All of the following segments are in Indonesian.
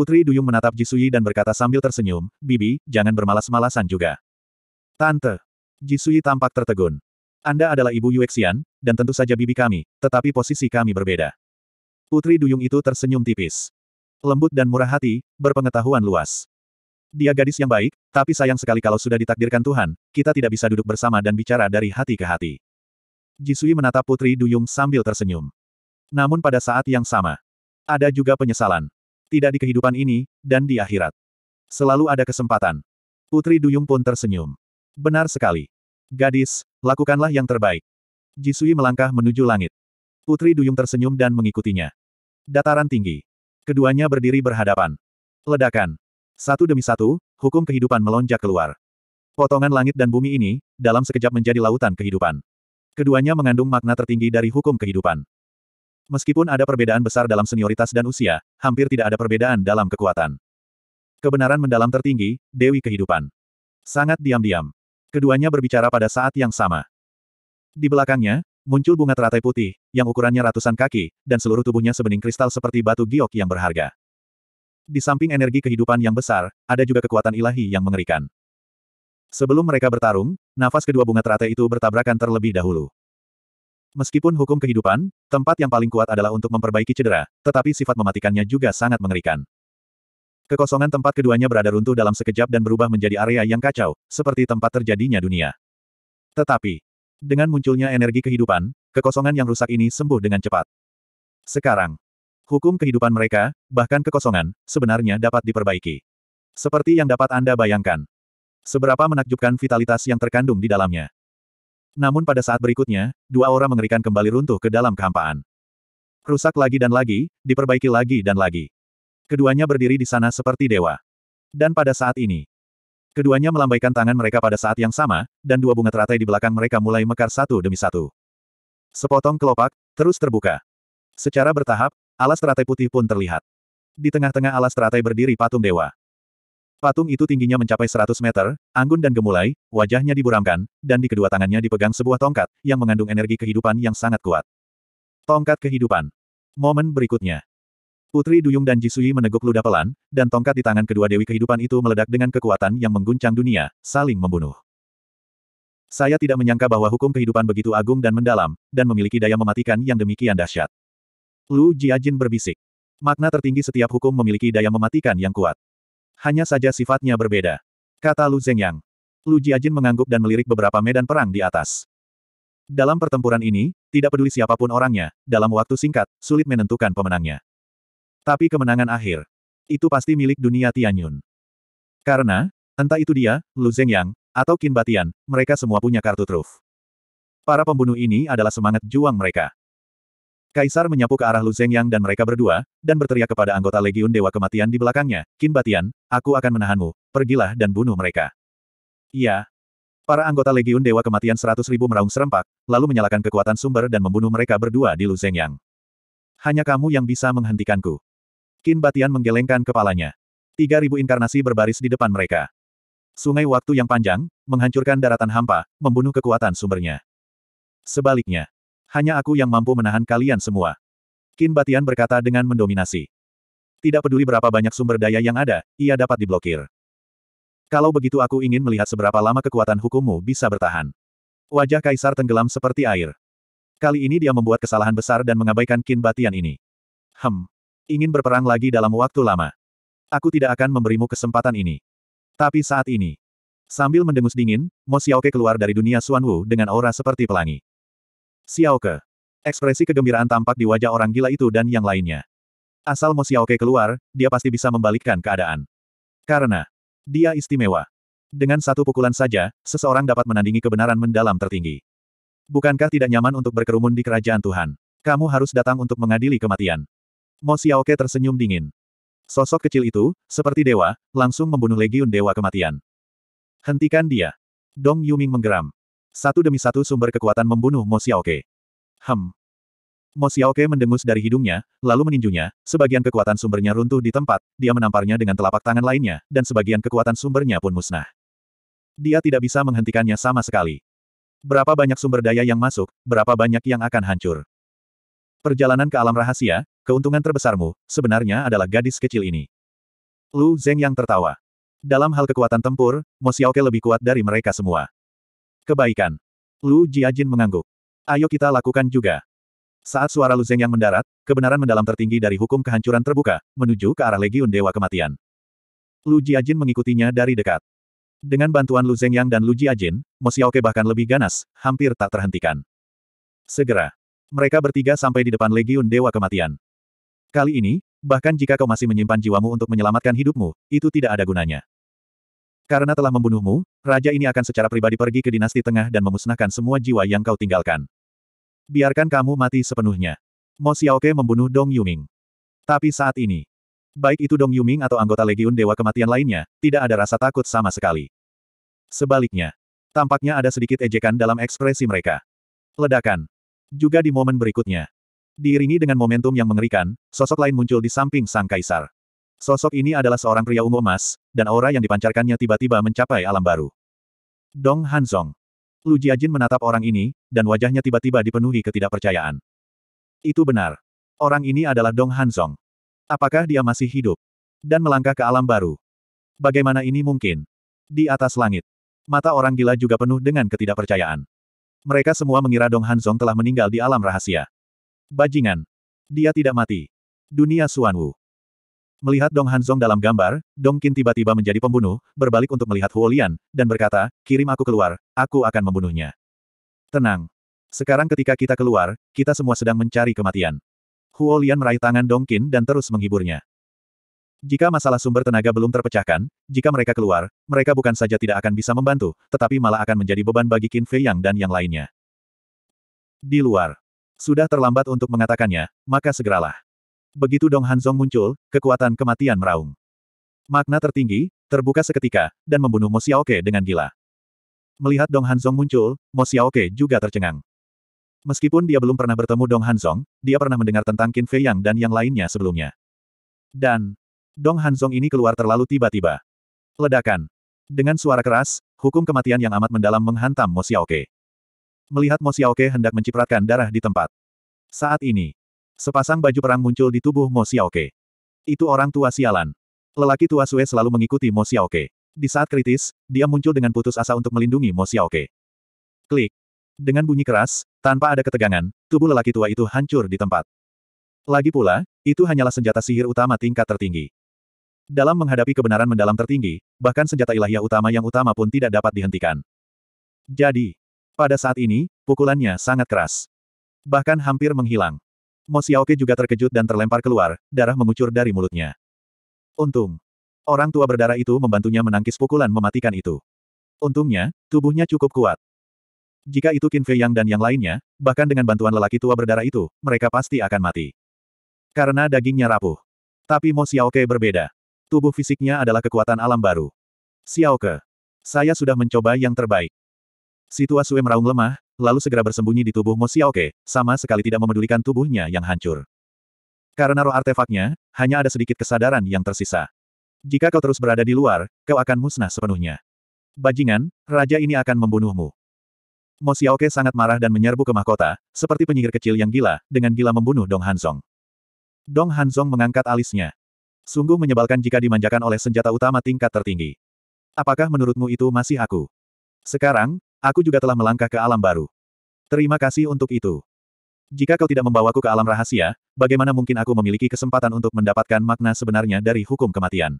Putri Duyung menatap Jisui dan berkata sambil tersenyum, Bibi, jangan bermalas-malasan juga. Tante. Jisui tampak tertegun. Anda adalah ibu Yuexian, dan tentu saja bibi kami, tetapi posisi kami berbeda. Putri Duyung itu tersenyum tipis. Lembut dan murah hati, berpengetahuan luas. Dia gadis yang baik, tapi sayang sekali kalau sudah ditakdirkan Tuhan, kita tidak bisa duduk bersama dan bicara dari hati ke hati. Jisui menatap Putri Duyung sambil tersenyum. Namun pada saat yang sama, ada juga penyesalan tidak di kehidupan ini, dan di akhirat. Selalu ada kesempatan. Putri Duyung pun tersenyum. Benar sekali. Gadis, lakukanlah yang terbaik. Jisui melangkah menuju langit. Putri Duyung tersenyum dan mengikutinya. Dataran tinggi. Keduanya berdiri berhadapan. Ledakan. Satu demi satu, hukum kehidupan melonjak keluar. Potongan langit dan bumi ini, dalam sekejap menjadi lautan kehidupan. Keduanya mengandung makna tertinggi dari hukum kehidupan. Meskipun ada perbedaan besar dalam senioritas dan usia, hampir tidak ada perbedaan dalam kekuatan. Kebenaran mendalam tertinggi, Dewi Kehidupan. Sangat diam-diam. Keduanya berbicara pada saat yang sama. Di belakangnya, muncul bunga teratai putih, yang ukurannya ratusan kaki, dan seluruh tubuhnya sebening kristal seperti batu giok yang berharga. Di samping energi kehidupan yang besar, ada juga kekuatan ilahi yang mengerikan. Sebelum mereka bertarung, nafas kedua bunga teratai itu bertabrakan terlebih dahulu. Meskipun hukum kehidupan, tempat yang paling kuat adalah untuk memperbaiki cedera, tetapi sifat mematikannya juga sangat mengerikan. Kekosongan tempat keduanya berada runtuh dalam sekejap dan berubah menjadi area yang kacau, seperti tempat terjadinya dunia. Tetapi, dengan munculnya energi kehidupan, kekosongan yang rusak ini sembuh dengan cepat. Sekarang, hukum kehidupan mereka, bahkan kekosongan, sebenarnya dapat diperbaiki. Seperti yang dapat Anda bayangkan. Seberapa menakjubkan vitalitas yang terkandung di dalamnya. Namun pada saat berikutnya, dua aura mengerikan kembali runtuh ke dalam kehampaan. Rusak lagi dan lagi, diperbaiki lagi dan lagi. Keduanya berdiri di sana seperti dewa. Dan pada saat ini, keduanya melambaikan tangan mereka pada saat yang sama, dan dua bunga teratai di belakang mereka mulai mekar satu demi satu. Sepotong kelopak, terus terbuka. Secara bertahap, alas teratai putih pun terlihat. Di tengah-tengah alas teratai berdiri patung dewa. Patung itu tingginya mencapai 100 meter, anggun dan gemulai, wajahnya diburamkan, dan di kedua tangannya dipegang sebuah tongkat, yang mengandung energi kehidupan yang sangat kuat. Tongkat kehidupan. Momen berikutnya. Putri Duyung dan Jisui meneguk ludah pelan, dan tongkat di tangan kedua dewi kehidupan itu meledak dengan kekuatan yang mengguncang dunia, saling membunuh. Saya tidak menyangka bahwa hukum kehidupan begitu agung dan mendalam, dan memiliki daya mematikan yang demikian dahsyat. Lu Jiajin berbisik. Makna tertinggi setiap hukum memiliki daya mematikan yang kuat. Hanya saja sifatnya berbeda. Kata Lu Zhengyang. Lu Jiajin mengangguk dan melirik beberapa medan perang di atas. Dalam pertempuran ini, tidak peduli siapapun orangnya, dalam waktu singkat, sulit menentukan pemenangnya. Tapi kemenangan akhir. Itu pasti milik dunia Tianyun. Karena, entah itu dia, Lu Zhengyang, atau Qin Batian, mereka semua punya kartu truf. Para pembunuh ini adalah semangat juang mereka. Kaisar menyapu ke arah Lu Zhengyang dan mereka berdua, dan berteriak kepada anggota Legiun Dewa Kematian di belakangnya, Qin Batian, aku akan menahanmu, pergilah dan bunuh mereka. Iya. Para anggota Legiun Dewa Kematian seratus ribu meraung serempak, lalu menyalakan kekuatan sumber dan membunuh mereka berdua di Lu Zhengyang. Hanya kamu yang bisa menghentikanku. Qin Batian menggelengkan kepalanya. Tiga ribu inkarnasi berbaris di depan mereka. Sungai waktu yang panjang, menghancurkan daratan hampa, membunuh kekuatan sumbernya. Sebaliknya, hanya aku yang mampu menahan kalian semua. Qin Batian berkata dengan mendominasi. Tidak peduli berapa banyak sumber daya yang ada, ia dapat diblokir. Kalau begitu aku ingin melihat seberapa lama kekuatan hukummu bisa bertahan. Wajah Kaisar tenggelam seperti air. Kali ini dia membuat kesalahan besar dan mengabaikan Qin Batian ini. Hem. Ingin berperang lagi dalam waktu lama. Aku tidak akan memberimu kesempatan ini. Tapi saat ini. Sambil mendengus dingin, Mo Xiaoke keluar dari dunia Xuan Wu dengan aura seperti pelangi. Xiaoke. Ekspresi kegembiraan tampak di wajah orang gila itu dan yang lainnya. Asal Mo Xiaoke keluar, dia pasti bisa membalikkan keadaan. Karena dia istimewa. Dengan satu pukulan saja, seseorang dapat menandingi kebenaran mendalam tertinggi. Bukankah tidak nyaman untuk berkerumun di kerajaan Tuhan? Kamu harus datang untuk mengadili kematian. Mo Xiaoke tersenyum dingin. Sosok kecil itu, seperti dewa, langsung membunuh legiun dewa kematian. Hentikan dia. Dong Yuming menggeram. Satu demi satu sumber kekuatan membunuh Mo Xiaoke. Hem. Mo Xiaoke mendengus dari hidungnya, lalu meninjunya, sebagian kekuatan sumbernya runtuh di tempat, dia menamparnya dengan telapak tangan lainnya, dan sebagian kekuatan sumbernya pun musnah. Dia tidak bisa menghentikannya sama sekali. Berapa banyak sumber daya yang masuk, berapa banyak yang akan hancur. Perjalanan ke alam rahasia, keuntungan terbesarmu, sebenarnya adalah gadis kecil ini. Lu Zeng yang tertawa. Dalam hal kekuatan tempur, Mo Xiaoke lebih kuat dari mereka semua. Kebaikan. Lu Jiajin mengangguk. Ayo kita lakukan juga. Saat suara Lu Zeng yang mendarat, kebenaran mendalam tertinggi dari hukum kehancuran terbuka, menuju ke arah Legiun Dewa Kematian. Lu Jiajin mengikutinya dari dekat. Dengan bantuan Lu Zeng yang dan Lu Jiajin, Mosiaoke bahkan lebih ganas, hampir tak terhentikan. Segera. Mereka bertiga sampai di depan Legiun Dewa Kematian. Kali ini, bahkan jika kau masih menyimpan jiwamu untuk menyelamatkan hidupmu, itu tidak ada gunanya. Karena telah membunuhmu, raja ini akan secara pribadi pergi ke dinasti tengah dan memusnahkan semua jiwa yang kau tinggalkan. Biarkan kamu mati sepenuhnya. Mo Xiaoke membunuh Dong Yuming. Tapi saat ini, baik itu Dong Yuming atau anggota Legiun Dewa Kematian lainnya, tidak ada rasa takut sama sekali. Sebaliknya, tampaknya ada sedikit ejekan dalam ekspresi mereka. Ledakan. Juga di momen berikutnya. Diiringi dengan momentum yang mengerikan, sosok lain muncul di samping sang kaisar. Sosok ini adalah seorang pria ungu emas, dan aura yang dipancarkannya tiba-tiba mencapai alam baru. Dong Hanzong. Lu Jiajin menatap orang ini, dan wajahnya tiba-tiba dipenuhi ketidakpercayaan. Itu benar. Orang ini adalah Dong Hanzong. Apakah dia masih hidup? Dan melangkah ke alam baru. Bagaimana ini mungkin? Di atas langit. Mata orang gila juga penuh dengan ketidakpercayaan. Mereka semua mengira Dong Hanzong telah meninggal di alam rahasia. Bajingan. Dia tidak mati. Dunia Suanwu. Melihat Dong Hanzong dalam gambar, Dong Qin tiba-tiba menjadi pembunuh, berbalik untuk melihat Huo Lian, dan berkata, kirim aku keluar, aku akan membunuhnya. Tenang. Sekarang ketika kita keluar, kita semua sedang mencari kematian. Huo Lian meraih tangan Dong Qin dan terus menghiburnya. Jika masalah sumber tenaga belum terpecahkan, jika mereka keluar, mereka bukan saja tidak akan bisa membantu, tetapi malah akan menjadi beban bagi Qin Fei Yang dan yang lainnya. Di luar. Sudah terlambat untuk mengatakannya, maka segeralah. Begitu Dong Hanzong muncul, kekuatan kematian meraung. Makna tertinggi, terbuka seketika, dan membunuh Mo Xiaoke dengan gila. Melihat Dong Hanzong muncul, Mo Xiaoke juga tercengang. Meskipun dia belum pernah bertemu Dong Hanzong, dia pernah mendengar tentang Qin Fei Yang dan yang lainnya sebelumnya. Dan, Dong Hanzong ini keluar terlalu tiba-tiba. Ledakan. Dengan suara keras, hukum kematian yang amat mendalam menghantam Mo Xiaoke. Melihat Mo Xiaoke hendak mencipratkan darah di tempat. Saat ini, Sepasang baju perang muncul di tubuh Mo Xiaoke. Itu orang tua sialan. Lelaki tua Sue selalu mengikuti Mo Xiaoke. Di saat kritis, dia muncul dengan putus asa untuk melindungi Mo Xiaoke. Klik. Dengan bunyi keras, tanpa ada ketegangan, tubuh lelaki tua itu hancur di tempat. Lagi pula, itu hanyalah senjata sihir utama tingkat tertinggi. Dalam menghadapi kebenaran mendalam tertinggi, bahkan senjata ilahiyah utama yang utama pun tidak dapat dihentikan. Jadi, pada saat ini, pukulannya sangat keras. Bahkan hampir menghilang. Mo Xiaoke juga terkejut dan terlempar keluar, darah mengucur dari mulutnya. Untung. Orang tua berdarah itu membantunya menangkis pukulan mematikan itu. Untungnya, tubuhnya cukup kuat. Jika itu Qin Fei Yang dan yang lainnya, bahkan dengan bantuan lelaki tua berdarah itu, mereka pasti akan mati. Karena dagingnya rapuh. Tapi Mo Xiaoke berbeda. Tubuh fisiknya adalah kekuatan alam baru. Xiaoke. Saya sudah mencoba yang terbaik. Si tua Sue meraung lemah, lalu segera bersembunyi di tubuh Mo Xiaoke, sama sekali tidak memedulikan tubuhnya yang hancur. Karena roh artefaknya, hanya ada sedikit kesadaran yang tersisa. Jika kau terus berada di luar, kau akan musnah sepenuhnya. Bajingan, raja ini akan membunuhmu. Mo Xiaoke sangat marah dan menyerbu ke mahkota, seperti penyihir kecil yang gila, dengan gila membunuh Dong Hanzong. Dong Hanzong mengangkat alisnya. Sungguh menyebalkan jika dimanjakan oleh senjata utama tingkat tertinggi. Apakah menurutmu itu masih aku? Sekarang, Aku juga telah melangkah ke alam baru. Terima kasih untuk itu. Jika kau tidak membawaku ke alam rahasia, bagaimana mungkin aku memiliki kesempatan untuk mendapatkan makna sebenarnya dari hukum kematian?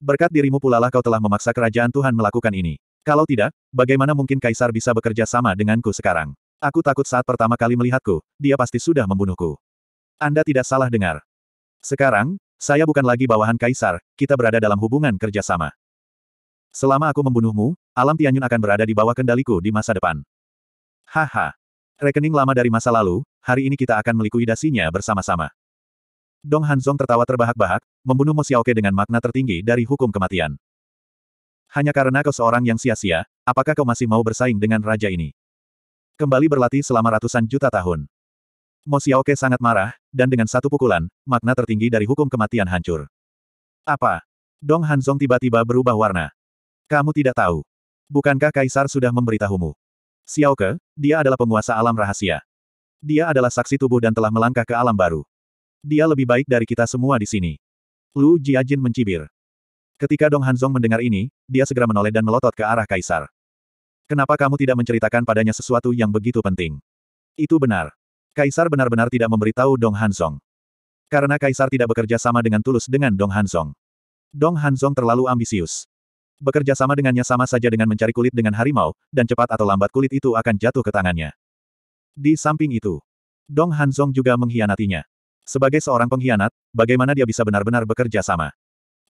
Berkat dirimu pula pulalah kau telah memaksa kerajaan Tuhan melakukan ini. Kalau tidak, bagaimana mungkin Kaisar bisa bekerja sama denganku sekarang? Aku takut saat pertama kali melihatku, dia pasti sudah membunuhku. Anda tidak salah dengar. Sekarang, saya bukan lagi bawahan Kaisar, kita berada dalam hubungan kerjasama. Selama aku membunuhmu, Alam Tianyun akan berada di bawah kendaliku di masa depan. Haha. Rekening lama dari masa lalu, hari ini kita akan melikuidasinya bersama-sama. Dong Hanzong tertawa terbahak-bahak, membunuh Mo Xiaoke dengan makna tertinggi dari hukum kematian. Hanya karena kau seorang yang sia-sia, apakah kau masih mau bersaing dengan raja ini? Kembali berlatih selama ratusan juta tahun. Mo Xiaoke sangat marah, dan dengan satu pukulan, makna tertinggi dari hukum kematian hancur. Apa? Dong Hanzong tiba-tiba berubah warna. Kamu tidak tahu. Bukankah Kaisar sudah memberitahumu? Xiao Ke, dia adalah penguasa alam rahasia. Dia adalah saksi tubuh dan telah melangkah ke alam baru. Dia lebih baik dari kita semua di sini. Lu Jiajin mencibir. Ketika Dong Hanzong mendengar ini, dia segera menoleh dan melotot ke arah Kaisar. Kenapa kamu tidak menceritakan padanya sesuatu yang begitu penting? Itu benar. Kaisar benar-benar tidak memberitahu Dong Hanzong. Karena Kaisar tidak bekerja sama dengan tulus dengan Dong Hanzong. Dong Hanzong terlalu ambisius. Bekerja sama dengannya sama saja dengan mencari kulit dengan harimau, dan cepat atau lambat kulit itu akan jatuh ke tangannya. Di samping itu, Dong Hanzong juga mengkhianatinya. Sebagai seorang pengkhianat, bagaimana dia bisa benar-benar bekerja sama?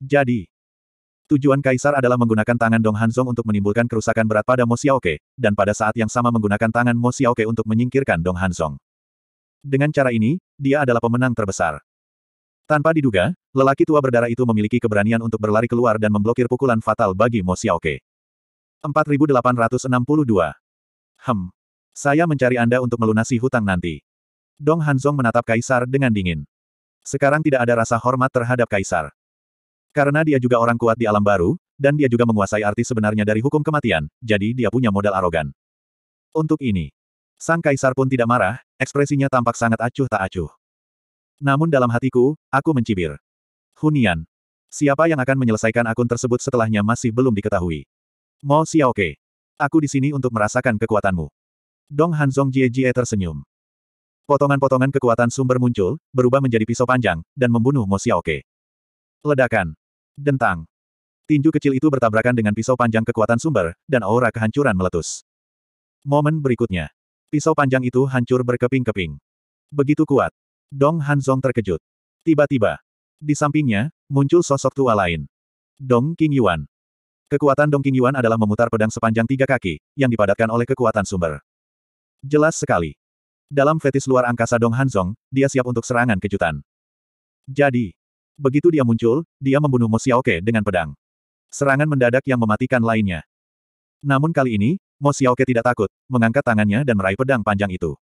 Jadi, tujuan Kaisar adalah menggunakan tangan Dong Hanzong untuk menimbulkan kerusakan berat pada Mo Xiaoke, dan pada saat yang sama menggunakan tangan Mo Xiaoke untuk menyingkirkan Dong Hanzong. Dengan cara ini, dia adalah pemenang terbesar. Tanpa diduga, lelaki tua berdarah itu memiliki keberanian untuk berlari keluar dan memblokir pukulan fatal bagi Mo Xiaoke. 4862. Hem. Saya mencari Anda untuk melunasi hutang nanti. Dong Hanzong menatap Kaisar dengan dingin. Sekarang tidak ada rasa hormat terhadap Kaisar. Karena dia juga orang kuat di alam baru, dan dia juga menguasai arti sebenarnya dari hukum kematian, jadi dia punya modal arogan. Untuk ini, Sang Kaisar pun tidak marah, ekspresinya tampak sangat acuh tak acuh. Namun dalam hatiku, aku mencibir. Hunian. Siapa yang akan menyelesaikan akun tersebut setelahnya masih belum diketahui. Mo Xiaoke. Aku di sini untuk merasakan kekuatanmu. Dong Hanzong Jie Jie tersenyum. Potongan-potongan kekuatan sumber muncul, berubah menjadi pisau panjang, dan membunuh Mo Xiaoke. Ledakan. Dentang. Tinju kecil itu bertabrakan dengan pisau panjang kekuatan sumber, dan aura kehancuran meletus. Momen berikutnya. Pisau panjang itu hancur berkeping-keping. Begitu kuat, Dong Hanzong terkejut. Tiba-tiba, di sampingnya, muncul sosok tua lain. Dong King Yuan. Kekuatan Dong King Yuan adalah memutar pedang sepanjang tiga kaki, yang dipadatkan oleh kekuatan sumber. Jelas sekali. Dalam fetis luar angkasa Dong Hanzong, dia siap untuk serangan kejutan. Jadi, begitu dia muncul, dia membunuh Mo Xiaoke dengan pedang. Serangan mendadak yang mematikan lainnya. Namun kali ini, Mo Xiaoke tidak takut, mengangkat tangannya dan meraih pedang panjang itu.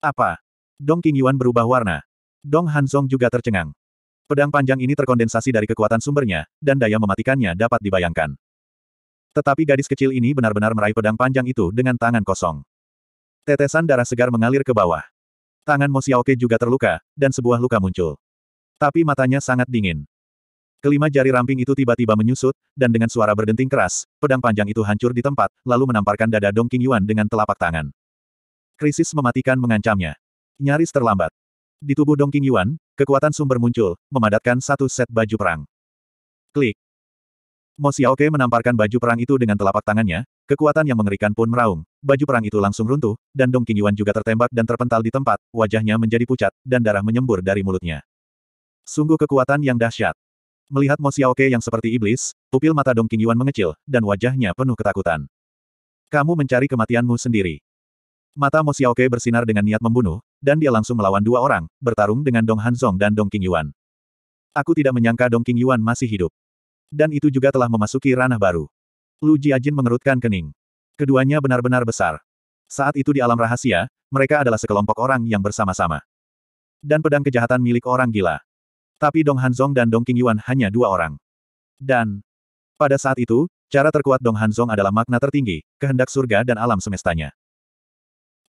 Apa? Dong King Yuan berubah warna. Dong Hanzong juga tercengang. Pedang panjang ini terkondensasi dari kekuatan sumbernya, dan daya mematikannya dapat dibayangkan. Tetapi gadis kecil ini benar-benar meraih pedang panjang itu dengan tangan kosong. Tetesan darah segar mengalir ke bawah. Tangan Mo Xiaoke juga terluka, dan sebuah luka muncul. Tapi matanya sangat dingin. Kelima jari ramping itu tiba-tiba menyusut, dan dengan suara berdenting keras, pedang panjang itu hancur di tempat, lalu menamparkan dada Dong Qingyuan dengan telapak tangan. Krisis mematikan mengancamnya. Nyaris terlambat. Di tubuh King Yuan, kekuatan sumber muncul, memadatkan satu set baju perang. Klik. Mo Xiaoke menamparkan baju perang itu dengan telapak tangannya, kekuatan yang mengerikan pun meraung. Baju perang itu langsung runtuh, dan King Yuan juga tertembak dan terpental di tempat, wajahnya menjadi pucat, dan darah menyembur dari mulutnya. Sungguh kekuatan yang dahsyat. Melihat Mo Xiaoke yang seperti iblis, pupil mata King Yuan mengecil, dan wajahnya penuh ketakutan. Kamu mencari kematianmu sendiri. Mata Mo Xiaoke bersinar dengan niat membunuh, dan dia langsung melawan dua orang, bertarung dengan Dong Hanzong dan Dong King Yuan. Aku tidak menyangka Dong King Yuan masih hidup. Dan itu juga telah memasuki ranah baru. Lu Jiajin mengerutkan kening. Keduanya benar-benar besar. Saat itu di alam rahasia, mereka adalah sekelompok orang yang bersama-sama. Dan pedang kejahatan milik orang gila. Tapi Dong Hanzong dan Dong King Yuan hanya dua orang. Dan pada saat itu, cara terkuat Dong Hanzong adalah makna tertinggi, kehendak surga dan alam semestanya.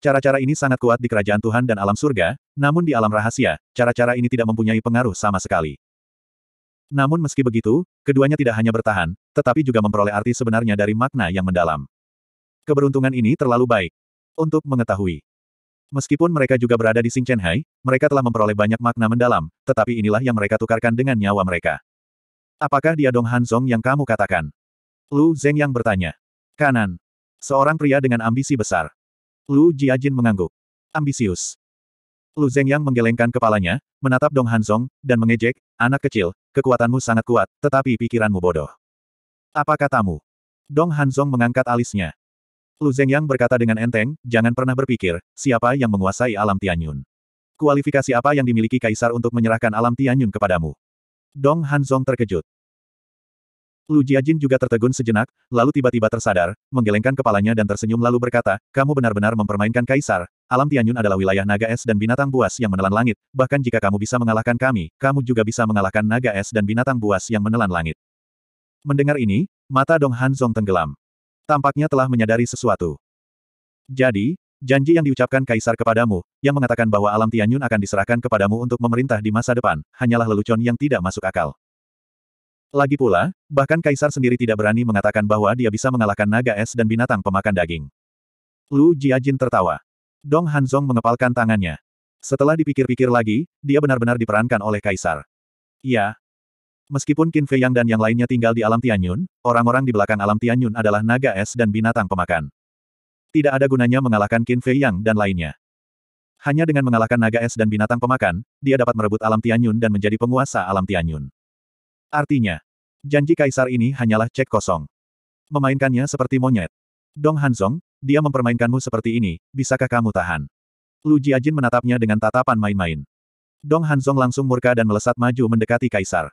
Cara-cara ini sangat kuat di kerajaan Tuhan dan alam surga, namun di alam rahasia, cara-cara ini tidak mempunyai pengaruh sama sekali. Namun meski begitu, keduanya tidak hanya bertahan, tetapi juga memperoleh arti sebenarnya dari makna yang mendalam. Keberuntungan ini terlalu baik untuk mengetahui. Meskipun mereka juga berada di Sing Hai, mereka telah memperoleh banyak makna mendalam, tetapi inilah yang mereka tukarkan dengan nyawa mereka. Apakah dia Dong Hanzong yang kamu katakan? Lu Zeng yang bertanya. Kanan. Seorang pria dengan ambisi besar. Lu Jiajin mengangguk. Ambisius. Lu Zhengyang menggelengkan kepalanya, menatap Dong Hanzong, dan mengejek, anak kecil, kekuatanmu sangat kuat, tetapi pikiranmu bodoh. Apa katamu? Dong Hanzong mengangkat alisnya. Lu Zhengyang berkata dengan enteng, jangan pernah berpikir, siapa yang menguasai alam Tianyun. Kualifikasi apa yang dimiliki Kaisar untuk menyerahkan alam Tianyun kepadamu? Dong Hanzong terkejut. Lu Jiajin juga tertegun sejenak, lalu tiba-tiba tersadar, menggelengkan kepalanya dan tersenyum lalu berkata, kamu benar-benar mempermainkan kaisar. Alam Tianyun adalah wilayah naga es dan binatang buas yang menelan langit, bahkan jika kamu bisa mengalahkan kami, kamu juga bisa mengalahkan naga es dan binatang buas yang menelan langit. Mendengar ini, mata Dong Han Zong tenggelam. Tampaknya telah menyadari sesuatu. Jadi, janji yang diucapkan kaisar kepadamu, yang mengatakan bahwa alam Tianyun akan diserahkan kepadamu untuk memerintah di masa depan, hanyalah lelucon yang tidak masuk akal. Lagi pula, bahkan kaisar sendiri tidak berani mengatakan bahwa dia bisa mengalahkan naga es dan binatang pemakan daging. Lu Jiajin tertawa. Dong Hanzong mengepalkan tangannya. Setelah dipikir-pikir lagi, dia benar-benar diperankan oleh kaisar. Ya. Meskipun Qin Fei Yang dan yang lainnya tinggal di alam Tianyun, orang-orang di belakang alam Tianyun adalah naga es dan binatang pemakan. Tidak ada gunanya mengalahkan Qin Fei Yang dan lainnya. Hanya dengan mengalahkan naga es dan binatang pemakan, dia dapat merebut alam Tianyun dan menjadi penguasa alam Tianyun. Artinya, janji kaisar ini hanyalah cek kosong. Memainkannya seperti monyet. Dong Hanzong, dia mempermainkanmu seperti ini, bisakah kamu tahan? Lu Jiajin menatapnya dengan tatapan main-main. Dong Hanzong langsung murka dan melesat maju mendekati kaisar.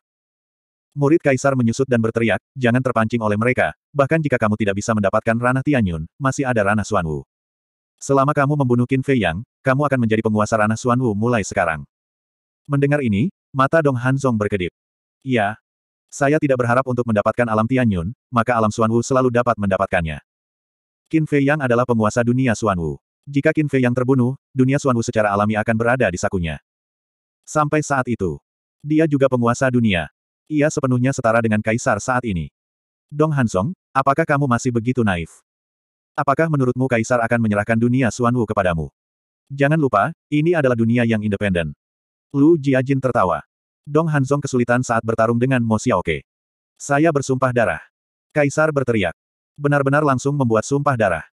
Murid kaisar menyusut dan berteriak, jangan terpancing oleh mereka, bahkan jika kamu tidak bisa mendapatkan ranah Tianyun, masih ada ranah Suanwu. Selama kamu membunuh Qin Fei Yang, kamu akan menjadi penguasa ranah Suanwu mulai sekarang. Mendengar ini, mata Dong Hanzong berkedip. Iya, saya tidak berharap untuk mendapatkan alam Tianyun, maka alam Suanwu selalu dapat mendapatkannya. Qin Fei Yang adalah penguasa dunia Suanwu. Jika Qin Fei Yang terbunuh, dunia Suanwu secara alami akan berada di sakunya. Sampai saat itu, dia juga penguasa dunia. Ia sepenuhnya setara dengan kaisar saat ini. Dong Hansong, apakah kamu masih begitu naif? Apakah menurutmu kaisar akan menyerahkan dunia Suanwu kepadamu? Jangan lupa, ini adalah dunia yang independen. Lu Jiajin tertawa. Dong Hanzong kesulitan saat bertarung dengan Mo Xiaoke. Saya bersumpah darah. Kaisar berteriak. Benar-benar langsung membuat sumpah darah.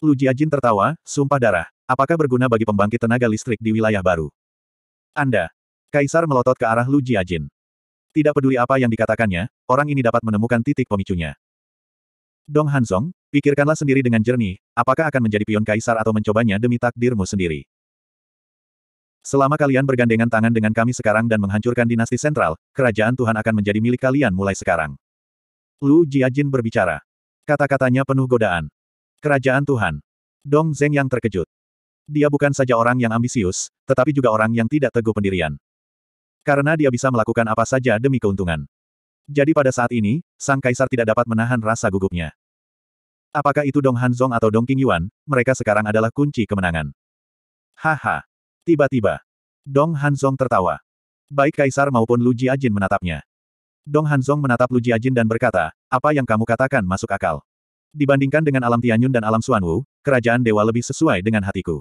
Lu Jiajin tertawa, sumpah darah. Apakah berguna bagi pembangkit tenaga listrik di wilayah baru? Anda. Kaisar melotot ke arah Lu Jiajin. Tidak peduli apa yang dikatakannya, orang ini dapat menemukan titik pemicunya. Dong Hanzong, pikirkanlah sendiri dengan jernih, apakah akan menjadi pion kaisar atau mencobanya demi takdirmu sendiri. Selama kalian bergandengan tangan dengan kami sekarang dan menghancurkan dinasti sentral, kerajaan Tuhan akan menjadi milik kalian mulai sekarang. Lu Jiajin berbicara. Kata-katanya penuh godaan. Kerajaan Tuhan. Dong Zeng yang terkejut. Dia bukan saja orang yang ambisius, tetapi juga orang yang tidak teguh pendirian. Karena dia bisa melakukan apa saja demi keuntungan. Jadi pada saat ini, sang kaisar tidak dapat menahan rasa gugupnya. Apakah itu Dong Hanzong atau Dong Qingyuan, mereka sekarang adalah kunci kemenangan. Haha. Tiba-tiba, Dong Hanzong tertawa. Baik Kaisar maupun Lu Jiajin menatapnya. Dong Hanzong menatap Lu Jiajin dan berkata, apa yang kamu katakan masuk akal. Dibandingkan dengan alam Tianyun dan alam Suanwu, kerajaan dewa lebih sesuai dengan hatiku.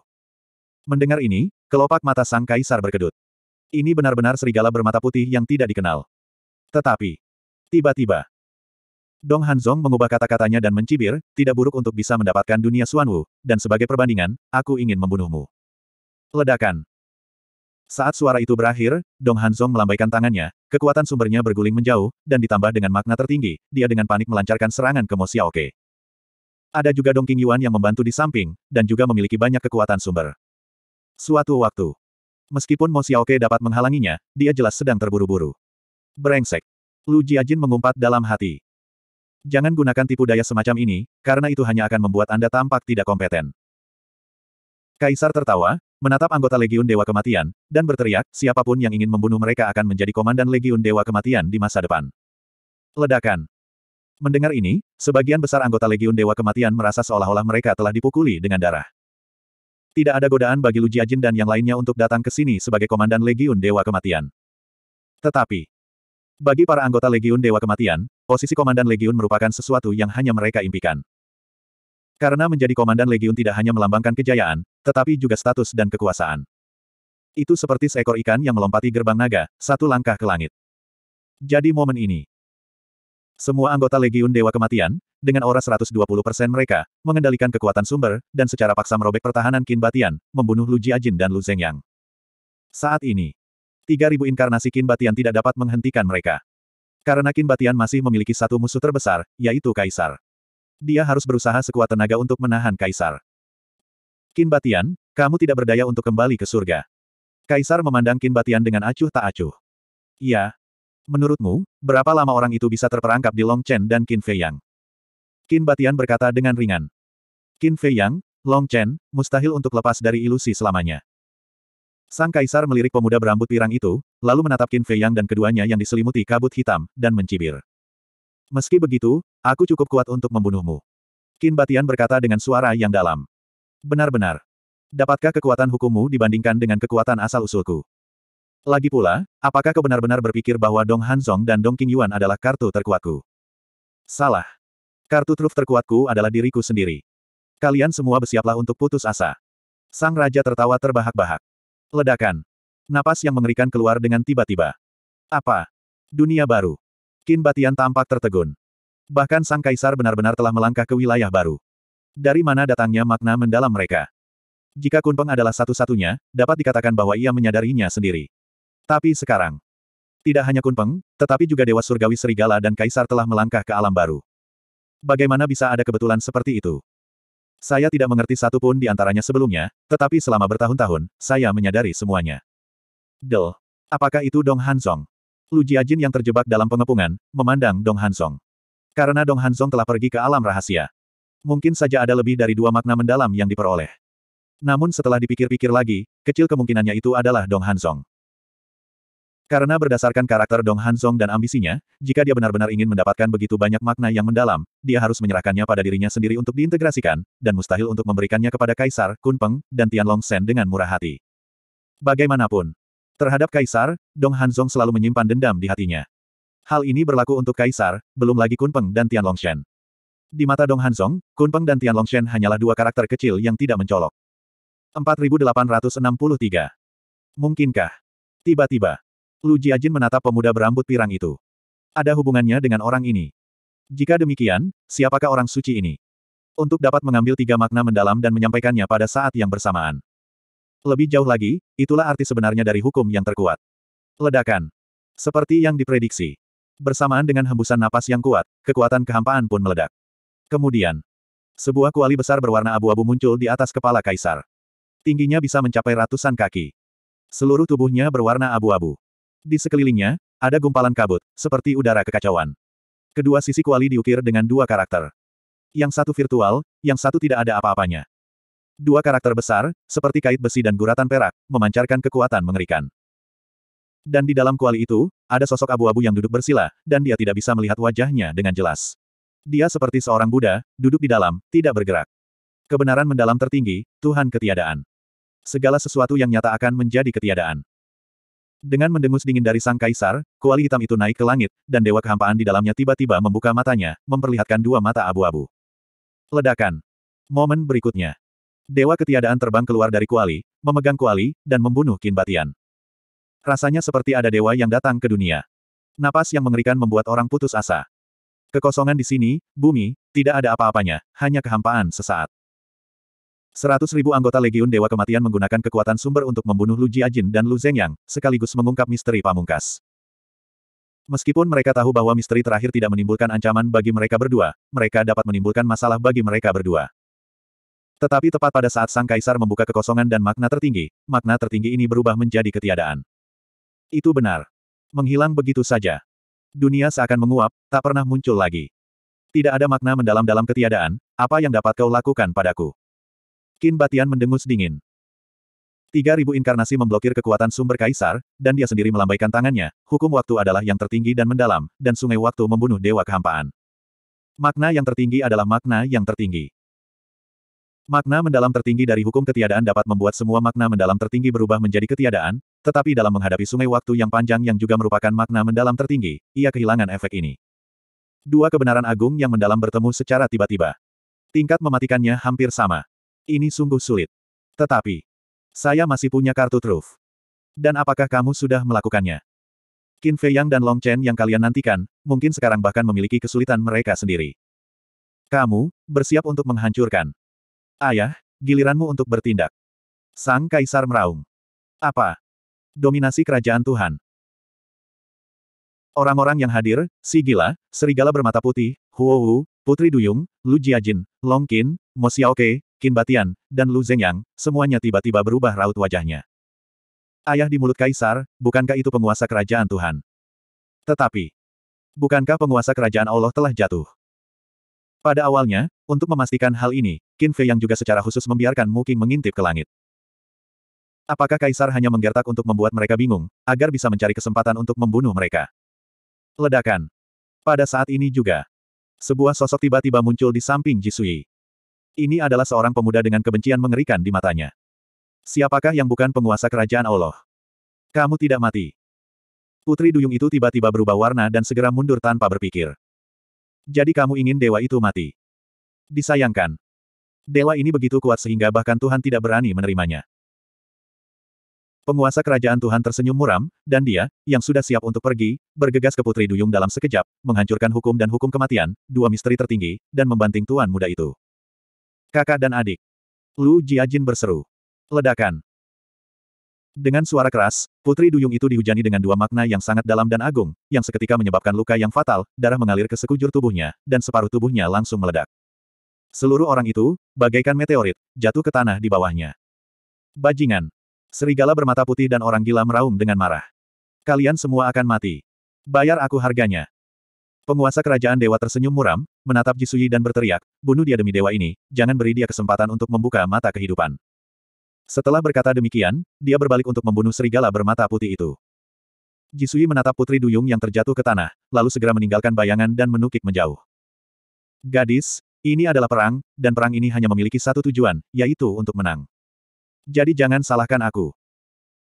Mendengar ini, kelopak mata sang Kaisar berkedut. Ini benar-benar serigala bermata putih yang tidak dikenal. Tetapi, tiba-tiba, Dong Hanzong mengubah kata-katanya dan mencibir, tidak buruk untuk bisa mendapatkan dunia Suanwu, dan sebagai perbandingan, aku ingin membunuhmu. Ledakan. Saat suara itu berakhir, Dong Hanzong melambaikan tangannya, kekuatan sumbernya berguling menjauh, dan ditambah dengan makna tertinggi, dia dengan panik melancarkan serangan ke Mo Xiaoke. Ada juga Dong King Yuan yang membantu di samping, dan juga memiliki banyak kekuatan sumber. Suatu waktu. Meskipun Mo Xiaoke dapat menghalanginya, dia jelas sedang terburu-buru. Berengsek, Lu Jiajin mengumpat dalam hati. Jangan gunakan tipu daya semacam ini, karena itu hanya akan membuat Anda tampak tidak kompeten. Kaisar tertawa, menatap anggota Legiun Dewa Kematian, dan berteriak, siapapun yang ingin membunuh mereka akan menjadi komandan Legiun Dewa Kematian di masa depan. Ledakan. Mendengar ini, sebagian besar anggota Legiun Dewa Kematian merasa seolah-olah mereka telah dipukuli dengan darah. Tidak ada godaan bagi Luji Ajin dan yang lainnya untuk datang ke sini sebagai komandan Legiun Dewa Kematian. Tetapi, bagi para anggota Legiun Dewa Kematian, posisi komandan Legiun merupakan sesuatu yang hanya mereka impikan. Karena menjadi komandan Legiun tidak hanya melambangkan kejayaan, tetapi juga status dan kekuasaan. Itu seperti seekor ikan yang melompati gerbang naga, satu langkah ke langit. Jadi momen ini. Semua anggota Legiun Dewa Kematian, dengan aura 120% mereka, mengendalikan kekuatan sumber, dan secara paksa merobek pertahanan Qin Batian, membunuh Lu Jiajin dan Lu Zhengyang. Saat ini, 3000 inkarnasi Qin Batian tidak dapat menghentikan mereka. Karena Qin Batian masih memiliki satu musuh terbesar, yaitu Kaisar. Dia harus berusaha sekuat tenaga untuk menahan Kaisar. Kin Batian, kamu tidak berdaya untuk kembali ke surga. Kaisar memandang Kin Batian dengan acuh tak acuh. Iya. Menurutmu, berapa lama orang itu bisa terperangkap di Long Chen dan Kin Fei Yang? Qin Batian berkata dengan ringan. Kin Fei Yang, Long Chen, mustahil untuk lepas dari ilusi selamanya. Sang kaisar melirik pemuda berambut pirang itu, lalu menatap Kin Fei Yang dan keduanya yang diselimuti kabut hitam, dan mencibir. Meski begitu, aku cukup kuat untuk membunuhmu. Kin Batian berkata dengan suara yang dalam. Benar-benar. Dapatkah kekuatan hukummu dibandingkan dengan kekuatan asal-usulku? Lagi pula, apakah kau benar-benar berpikir bahwa Dong Hanzong dan Dong Qingyuan adalah kartu terkuatku? Salah. Kartu truf terkuatku adalah diriku sendiri. Kalian semua bersiaplah untuk putus asa. Sang Raja tertawa terbahak-bahak. Ledakan. Napas yang mengerikan keluar dengan tiba-tiba. Apa? Dunia baru. Kin Batian tampak tertegun. Bahkan Sang Kaisar benar-benar telah melangkah ke wilayah baru. Dari mana datangnya makna mendalam mereka? Jika Kunpeng adalah satu-satunya, dapat dikatakan bahwa ia menyadarinya sendiri. Tapi sekarang, tidak hanya Kunpeng, tetapi juga Dewa Surgawi Serigala dan Kaisar telah melangkah ke alam baru. Bagaimana bisa ada kebetulan seperti itu? Saya tidak mengerti satu pun di antaranya sebelumnya, tetapi selama bertahun-tahun, saya menyadari semuanya. Del. Apakah itu Dong Hansong? Lu Jiajin yang terjebak dalam pengepungan, memandang Dong Hansong. Karena Dong Hansong telah pergi ke alam rahasia. Mungkin saja ada lebih dari dua makna mendalam yang diperoleh. Namun setelah dipikir-pikir lagi, kecil kemungkinannya itu adalah Dong Hanzong. Karena berdasarkan karakter Dong Hanzong dan ambisinya, jika dia benar-benar ingin mendapatkan begitu banyak makna yang mendalam, dia harus menyerahkannya pada dirinya sendiri untuk diintegrasikan, dan mustahil untuk memberikannya kepada Kaisar, Kunpeng, dan Tianlong Sen dengan murah hati. Bagaimanapun, terhadap Kaisar, Dong Hanzong selalu menyimpan dendam di hatinya. Hal ini berlaku untuk Kaisar, belum lagi Kunpeng dan Tianlong Shen. Di mata Dong Hanzong, Kunpeng dan Tian Longshen hanyalah dua karakter kecil yang tidak mencolok. 4863. Mungkinkah? Tiba-tiba, Lu Jiajin menatap pemuda berambut pirang itu. Ada hubungannya dengan orang ini. Jika demikian, siapakah orang suci ini? Untuk dapat mengambil tiga makna mendalam dan menyampaikannya pada saat yang bersamaan. Lebih jauh lagi, itulah arti sebenarnya dari hukum yang terkuat. Ledakan. Seperti yang diprediksi. Bersamaan dengan hembusan napas yang kuat, kekuatan kehampaan pun meledak. Kemudian, sebuah kuali besar berwarna abu-abu muncul di atas kepala kaisar. Tingginya bisa mencapai ratusan kaki. Seluruh tubuhnya berwarna abu-abu. Di sekelilingnya, ada gumpalan kabut, seperti udara kekacauan. Kedua sisi kuali diukir dengan dua karakter. Yang satu virtual, yang satu tidak ada apa-apanya. Dua karakter besar, seperti kait besi dan guratan perak, memancarkan kekuatan mengerikan. Dan di dalam kuali itu, ada sosok abu-abu yang duduk bersila, dan dia tidak bisa melihat wajahnya dengan jelas. Dia seperti seorang Buddha, duduk di dalam, tidak bergerak. Kebenaran mendalam tertinggi, Tuhan ketiadaan. Segala sesuatu yang nyata akan menjadi ketiadaan. Dengan mendengus dingin dari sang kaisar, kuali hitam itu naik ke langit, dan dewa kehampaan di dalamnya tiba-tiba membuka matanya, memperlihatkan dua mata abu-abu. Ledakan. Momen berikutnya. Dewa ketiadaan terbang keluar dari kuali, memegang kuali, dan membunuh Kinbatian. Rasanya seperti ada dewa yang datang ke dunia. Napas yang mengerikan membuat orang putus asa. Kekosongan di sini, bumi, tidak ada apa-apanya, hanya kehampaan sesaat. Seratus ribu anggota Legiun Dewa Kematian menggunakan kekuatan sumber untuk membunuh Lu Jiajin dan Lu Zengyang sekaligus mengungkap misteri pamungkas. Meskipun mereka tahu bahwa misteri terakhir tidak menimbulkan ancaman bagi mereka berdua, mereka dapat menimbulkan masalah bagi mereka berdua. Tetapi tepat pada saat Sang Kaisar membuka kekosongan dan makna tertinggi, makna tertinggi ini berubah menjadi ketiadaan. Itu benar. Menghilang begitu saja. Dunia seakan menguap, tak pernah muncul lagi. Tidak ada makna mendalam dalam ketiadaan, apa yang dapat kau lakukan padaku? Kin Batian mendengus dingin. Tiga ribu inkarnasi memblokir kekuatan sumber kaisar, dan dia sendiri melambaikan tangannya, hukum waktu adalah yang tertinggi dan mendalam, dan sungai waktu membunuh dewa kehampaan. Makna yang tertinggi adalah makna yang tertinggi. Makna mendalam tertinggi dari hukum ketiadaan dapat membuat semua makna mendalam tertinggi berubah menjadi ketiadaan, tetapi dalam menghadapi sungai waktu yang panjang yang juga merupakan makna mendalam tertinggi, ia kehilangan efek ini. Dua kebenaran agung yang mendalam bertemu secara tiba-tiba. Tingkat mematikannya hampir sama. Ini sungguh sulit. Tetapi, saya masih punya kartu truf. Dan apakah kamu sudah melakukannya? Qin Fei Yang dan Long Chen yang kalian nantikan, mungkin sekarang bahkan memiliki kesulitan mereka sendiri. Kamu, bersiap untuk menghancurkan Ayah, giliranmu untuk bertindak. Sang Kaisar meraung. Apa? Dominasi kerajaan Tuhan. Orang-orang yang hadir, si gila, serigala bermata putih, Huo Wu, Putri Duyung, Lu Jiajin, Long Qin, Mo Xiaoke, Qin Batian, dan Lu Zhengyang, semuanya tiba-tiba berubah raut wajahnya. Ayah di mulut Kaisar, bukankah itu penguasa kerajaan Tuhan? Tetapi, bukankah penguasa kerajaan Allah telah jatuh? Pada awalnya, untuk memastikan hal ini, Qin Fei yang juga secara khusus membiarkan Mu Qing mengintip ke langit. Apakah Kaisar hanya menggertak untuk membuat mereka bingung, agar bisa mencari kesempatan untuk membunuh mereka? Ledakan. Pada saat ini juga, sebuah sosok tiba-tiba muncul di samping Jisui. Ini adalah seorang pemuda dengan kebencian mengerikan di matanya. Siapakah yang bukan penguasa kerajaan Allah? Kamu tidak mati. Putri duyung itu tiba-tiba berubah warna dan segera mundur tanpa berpikir. Jadi kamu ingin dewa itu mati. Disayangkan. Dewa ini begitu kuat sehingga bahkan Tuhan tidak berani menerimanya. Penguasa kerajaan Tuhan tersenyum muram, dan dia, yang sudah siap untuk pergi, bergegas ke Putri Duyung dalam sekejap, menghancurkan hukum dan hukum kematian, dua misteri tertinggi, dan membanting tuan muda itu. Kakak dan adik. Lu Jiajin berseru. Ledakan. Dengan suara keras, putri duyung itu dihujani dengan dua makna yang sangat dalam dan agung, yang seketika menyebabkan luka yang fatal, darah mengalir ke sekujur tubuhnya, dan separuh tubuhnya langsung meledak. Seluruh orang itu, bagaikan meteorit, jatuh ke tanah di bawahnya. Bajingan. Serigala bermata putih dan orang gila meraung dengan marah. Kalian semua akan mati. Bayar aku harganya. Penguasa kerajaan dewa tersenyum muram, menatap Jisui dan berteriak, bunuh dia demi dewa ini, jangan beri dia kesempatan untuk membuka mata kehidupan. Setelah berkata demikian, dia berbalik untuk membunuh serigala bermata putih itu. Jisui menatap Putri Duyung yang terjatuh ke tanah, lalu segera meninggalkan bayangan dan menukik menjauh. Gadis, ini adalah perang, dan perang ini hanya memiliki satu tujuan, yaitu untuk menang. Jadi jangan salahkan aku.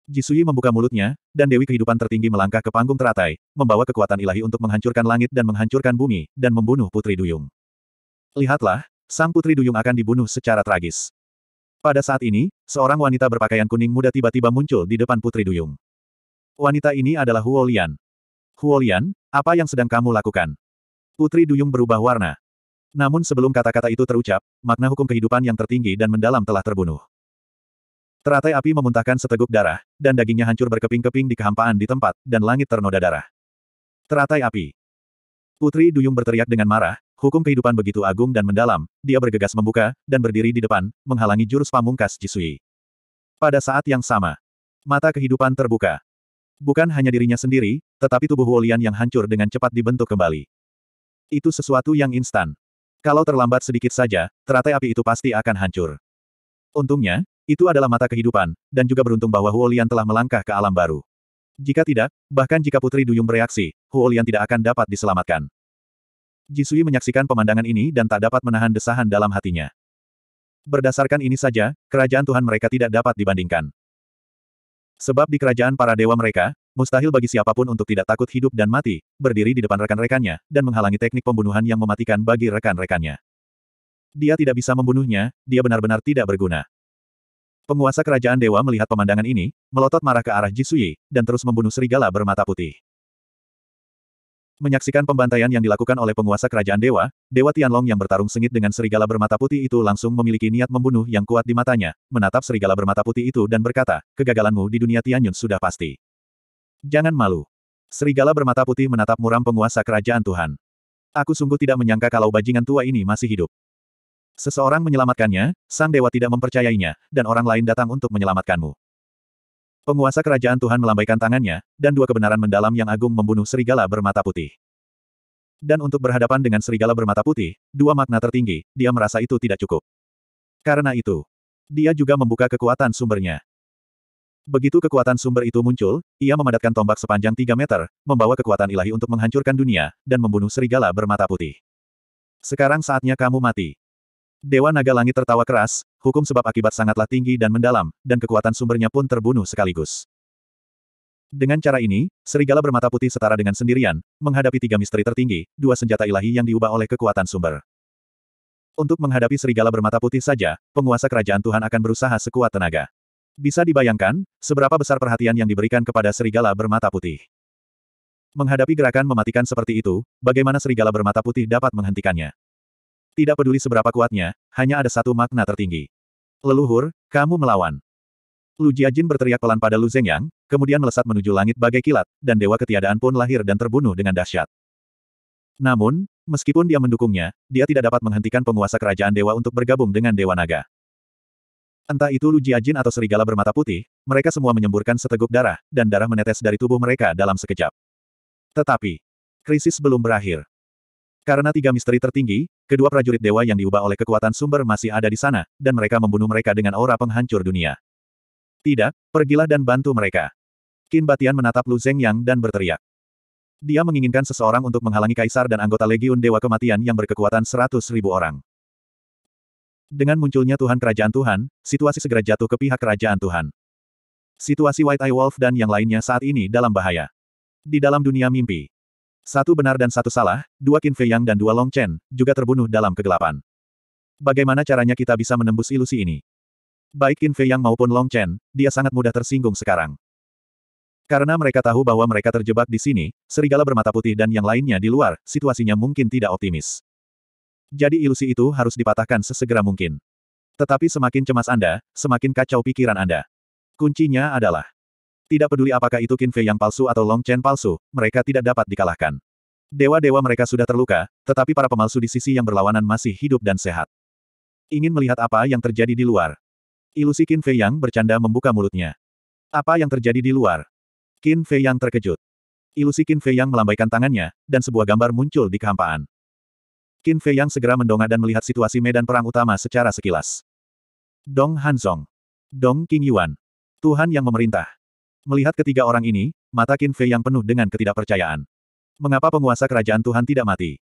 Jisui membuka mulutnya, dan Dewi Kehidupan Tertinggi melangkah ke panggung teratai, membawa kekuatan ilahi untuk menghancurkan langit dan menghancurkan bumi, dan membunuh Putri Duyung. Lihatlah, Sang Putri Duyung akan dibunuh secara tragis. Pada saat ini, seorang wanita berpakaian kuning muda tiba-tiba muncul di depan Putri Duyung. Wanita ini adalah Huo Lian. Huo Lian, apa yang sedang kamu lakukan? Putri Duyung berubah warna. Namun sebelum kata-kata itu terucap, makna hukum kehidupan yang tertinggi dan mendalam telah terbunuh. Teratai api memuntahkan seteguk darah, dan dagingnya hancur berkeping-keping di kehampaan di tempat, dan langit ternoda darah. Teratai api. Putri Duyung berteriak dengan marah, Hukum kehidupan begitu agung dan mendalam, dia bergegas membuka, dan berdiri di depan, menghalangi jurus pamungkas Jisui. Pada saat yang sama, mata kehidupan terbuka. Bukan hanya dirinya sendiri, tetapi tubuh Wolian yang hancur dengan cepat dibentuk kembali. Itu sesuatu yang instan. Kalau terlambat sedikit saja, teratai api itu pasti akan hancur. Untungnya, itu adalah mata kehidupan, dan juga beruntung bahwa Huolian telah melangkah ke alam baru. Jika tidak, bahkan jika Putri Duyung bereaksi, Huolian tidak akan dapat diselamatkan. Jisui menyaksikan pemandangan ini dan tak dapat menahan desahan dalam hatinya. Berdasarkan ini saja, kerajaan Tuhan mereka tidak dapat dibandingkan. Sebab di kerajaan para dewa mereka, mustahil bagi siapapun untuk tidak takut hidup dan mati, berdiri di depan rekan-rekannya, dan menghalangi teknik pembunuhan yang mematikan bagi rekan-rekannya. Dia tidak bisa membunuhnya, dia benar-benar tidak berguna. Penguasa kerajaan dewa melihat pemandangan ini, melotot marah ke arah Jisui, dan terus membunuh serigala bermata putih. Menyaksikan pembantaian yang dilakukan oleh penguasa kerajaan dewa, Dewa Tianlong yang bertarung sengit dengan serigala bermata putih itu langsung memiliki niat membunuh yang kuat di matanya, menatap serigala bermata putih itu dan berkata, kegagalanmu di dunia Tianyun sudah pasti. Jangan malu. Serigala bermata putih menatap muram penguasa kerajaan Tuhan. Aku sungguh tidak menyangka kalau bajingan tua ini masih hidup. Seseorang menyelamatkannya, sang dewa tidak mempercayainya, dan orang lain datang untuk menyelamatkanmu. Penguasa kerajaan Tuhan melambaikan tangannya, dan dua kebenaran mendalam yang agung membunuh serigala bermata putih. Dan untuk berhadapan dengan serigala bermata putih, dua makna tertinggi, dia merasa itu tidak cukup. Karena itu, dia juga membuka kekuatan sumbernya. Begitu kekuatan sumber itu muncul, ia memadatkan tombak sepanjang 3 meter, membawa kekuatan ilahi untuk menghancurkan dunia, dan membunuh serigala bermata putih. Sekarang saatnya kamu mati. Dewa Naga Langit tertawa keras, hukum sebab akibat sangatlah tinggi dan mendalam, dan kekuatan sumbernya pun terbunuh sekaligus. Dengan cara ini, serigala bermata putih setara dengan sendirian, menghadapi tiga misteri tertinggi, dua senjata ilahi yang diubah oleh kekuatan sumber. Untuk menghadapi serigala bermata putih saja, penguasa kerajaan Tuhan akan berusaha sekuat tenaga. Bisa dibayangkan, seberapa besar perhatian yang diberikan kepada serigala bermata putih. Menghadapi gerakan mematikan seperti itu, bagaimana serigala bermata putih dapat menghentikannya? Tidak peduli seberapa kuatnya, hanya ada satu makna tertinggi. Leluhur, kamu melawan. Lu Jiajin berteriak pelan pada Lu Zengyang, kemudian melesat menuju langit bagai kilat, dan dewa ketiadaan pun lahir dan terbunuh dengan dahsyat. Namun, meskipun dia mendukungnya, dia tidak dapat menghentikan penguasa kerajaan dewa untuk bergabung dengan dewa naga. Entah itu Lu Jiajin atau serigala bermata putih, mereka semua menyemburkan seteguk darah, dan darah menetes dari tubuh mereka dalam sekejap. Tetapi, krisis belum berakhir. Karena tiga misteri tertinggi, kedua prajurit dewa yang diubah oleh kekuatan sumber masih ada di sana, dan mereka membunuh mereka dengan aura penghancur dunia. Tidak, pergilah dan bantu mereka. Qin Batian menatap Lu Zeng Yang dan berteriak. Dia menginginkan seseorang untuk menghalangi kaisar dan anggota legiun dewa kematian yang berkekuatan seratus ribu orang. Dengan munculnya Tuhan Kerajaan Tuhan, situasi segera jatuh ke pihak Kerajaan Tuhan. Situasi White Eye Wolf dan yang lainnya saat ini dalam bahaya. Di dalam dunia mimpi, satu benar dan satu salah, dua Qin Fei Yang dan dua Long Chen, juga terbunuh dalam kegelapan. Bagaimana caranya kita bisa menembus ilusi ini? Baik Qin Fei Yang maupun Long Chen, dia sangat mudah tersinggung sekarang. Karena mereka tahu bahwa mereka terjebak di sini, serigala bermata putih dan yang lainnya di luar, situasinya mungkin tidak optimis. Jadi ilusi itu harus dipatahkan sesegera mungkin. Tetapi semakin cemas Anda, semakin kacau pikiran Anda. Kuncinya adalah tidak peduli apakah itu Qin Fei yang palsu atau Long Chen palsu, mereka tidak dapat dikalahkan. Dewa-dewa mereka sudah terluka, tetapi para pemalsu di sisi yang berlawanan masih hidup dan sehat. Ingin melihat apa yang terjadi di luar. Ilusi Qin Fei yang bercanda membuka mulutnya. Apa yang terjadi di luar? Qin Fei yang terkejut. Ilusi Qin Fei yang melambaikan tangannya, dan sebuah gambar muncul di kehampaan. Qin Fei yang segera mendongak dan melihat situasi medan perang utama secara sekilas. Dong Hanzong. Dong King Yuan. Tuhan yang memerintah. Melihat ketiga orang ini, mata Qin Fei yang penuh dengan ketidakpercayaan. Mengapa penguasa kerajaan Tuhan tidak mati?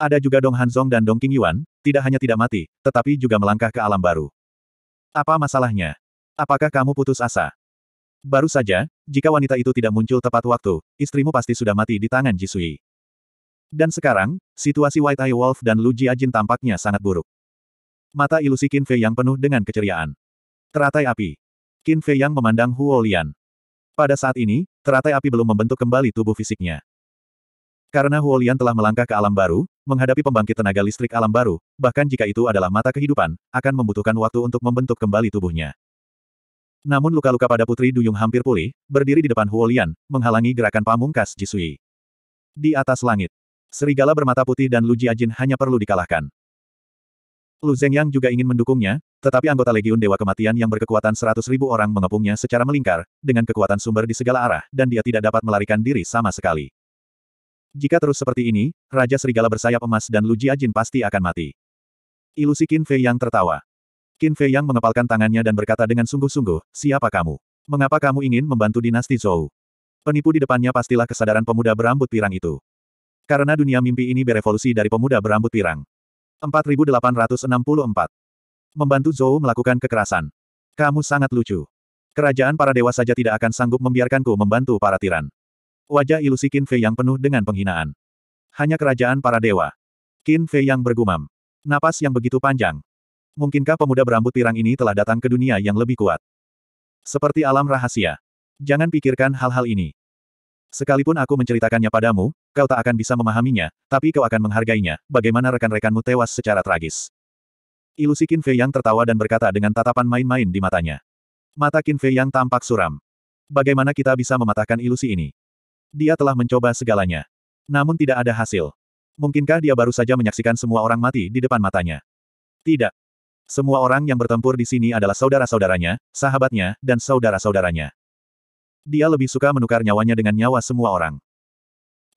Ada juga Dong Hanzong dan Dong King Yuan, tidak hanya tidak mati, tetapi juga melangkah ke alam baru. Apa masalahnya? Apakah kamu putus asa? Baru saja, jika wanita itu tidak muncul tepat waktu, istrimu pasti sudah mati di tangan Jisui. Dan sekarang, situasi White Eye Wolf dan Lu Jiajin tampaknya sangat buruk. Mata ilusi Qin Fei yang penuh dengan keceriaan. Teratai api. Qin Fei yang memandang Huo Lian. Pada saat ini, teratai api belum membentuk kembali tubuh fisiknya. Karena Huolian telah melangkah ke alam baru, menghadapi pembangkit tenaga listrik alam baru, bahkan jika itu adalah mata kehidupan, akan membutuhkan waktu untuk membentuk kembali tubuhnya. Namun luka-luka pada Putri Duyung hampir pulih, berdiri di depan Huolian, menghalangi gerakan pamungkas Jisui. Di atas langit, serigala bermata putih dan Lu Jiajin hanya perlu dikalahkan. Lu Zhenyang juga ingin mendukungnya, tetapi anggota Legiun Dewa Kematian yang berkekuatan seratus ribu orang mengepungnya secara melingkar, dengan kekuatan sumber di segala arah, dan dia tidak dapat melarikan diri sama sekali. Jika terus seperti ini, Raja Serigala bersayap emas dan Lu Jiajin pasti akan mati. Ilusi Qin Fei yang tertawa. Qin Fei yang mengepalkan tangannya dan berkata dengan sungguh-sungguh, siapa kamu? Mengapa kamu ingin membantu dinasti Zhou? Penipu di depannya pastilah kesadaran pemuda berambut pirang itu. Karena dunia mimpi ini berevolusi dari pemuda berambut pirang. 4864. Membantu Zhou melakukan kekerasan. Kamu sangat lucu. Kerajaan para dewa saja tidak akan sanggup membiarkanku membantu para tiran. Wajah ilusi Qin Fei yang penuh dengan penghinaan. Hanya kerajaan para dewa. Qin Fei yang bergumam. Napas yang begitu panjang. Mungkinkah pemuda berambut pirang ini telah datang ke dunia yang lebih kuat? Seperti alam rahasia. Jangan pikirkan hal-hal ini. Sekalipun aku menceritakannya padamu, kau tak akan bisa memahaminya, tapi kau akan menghargainya, bagaimana rekan-rekanmu tewas secara tragis. Ilusi Qin Fei Yang tertawa dan berkata dengan tatapan main-main di matanya. Mata Qin Fei Yang tampak suram. Bagaimana kita bisa mematahkan ilusi ini? Dia telah mencoba segalanya. Namun tidak ada hasil. Mungkinkah dia baru saja menyaksikan semua orang mati di depan matanya? Tidak. Semua orang yang bertempur di sini adalah saudara-saudaranya, sahabatnya, dan saudara-saudaranya. Dia lebih suka menukar nyawanya dengan nyawa semua orang.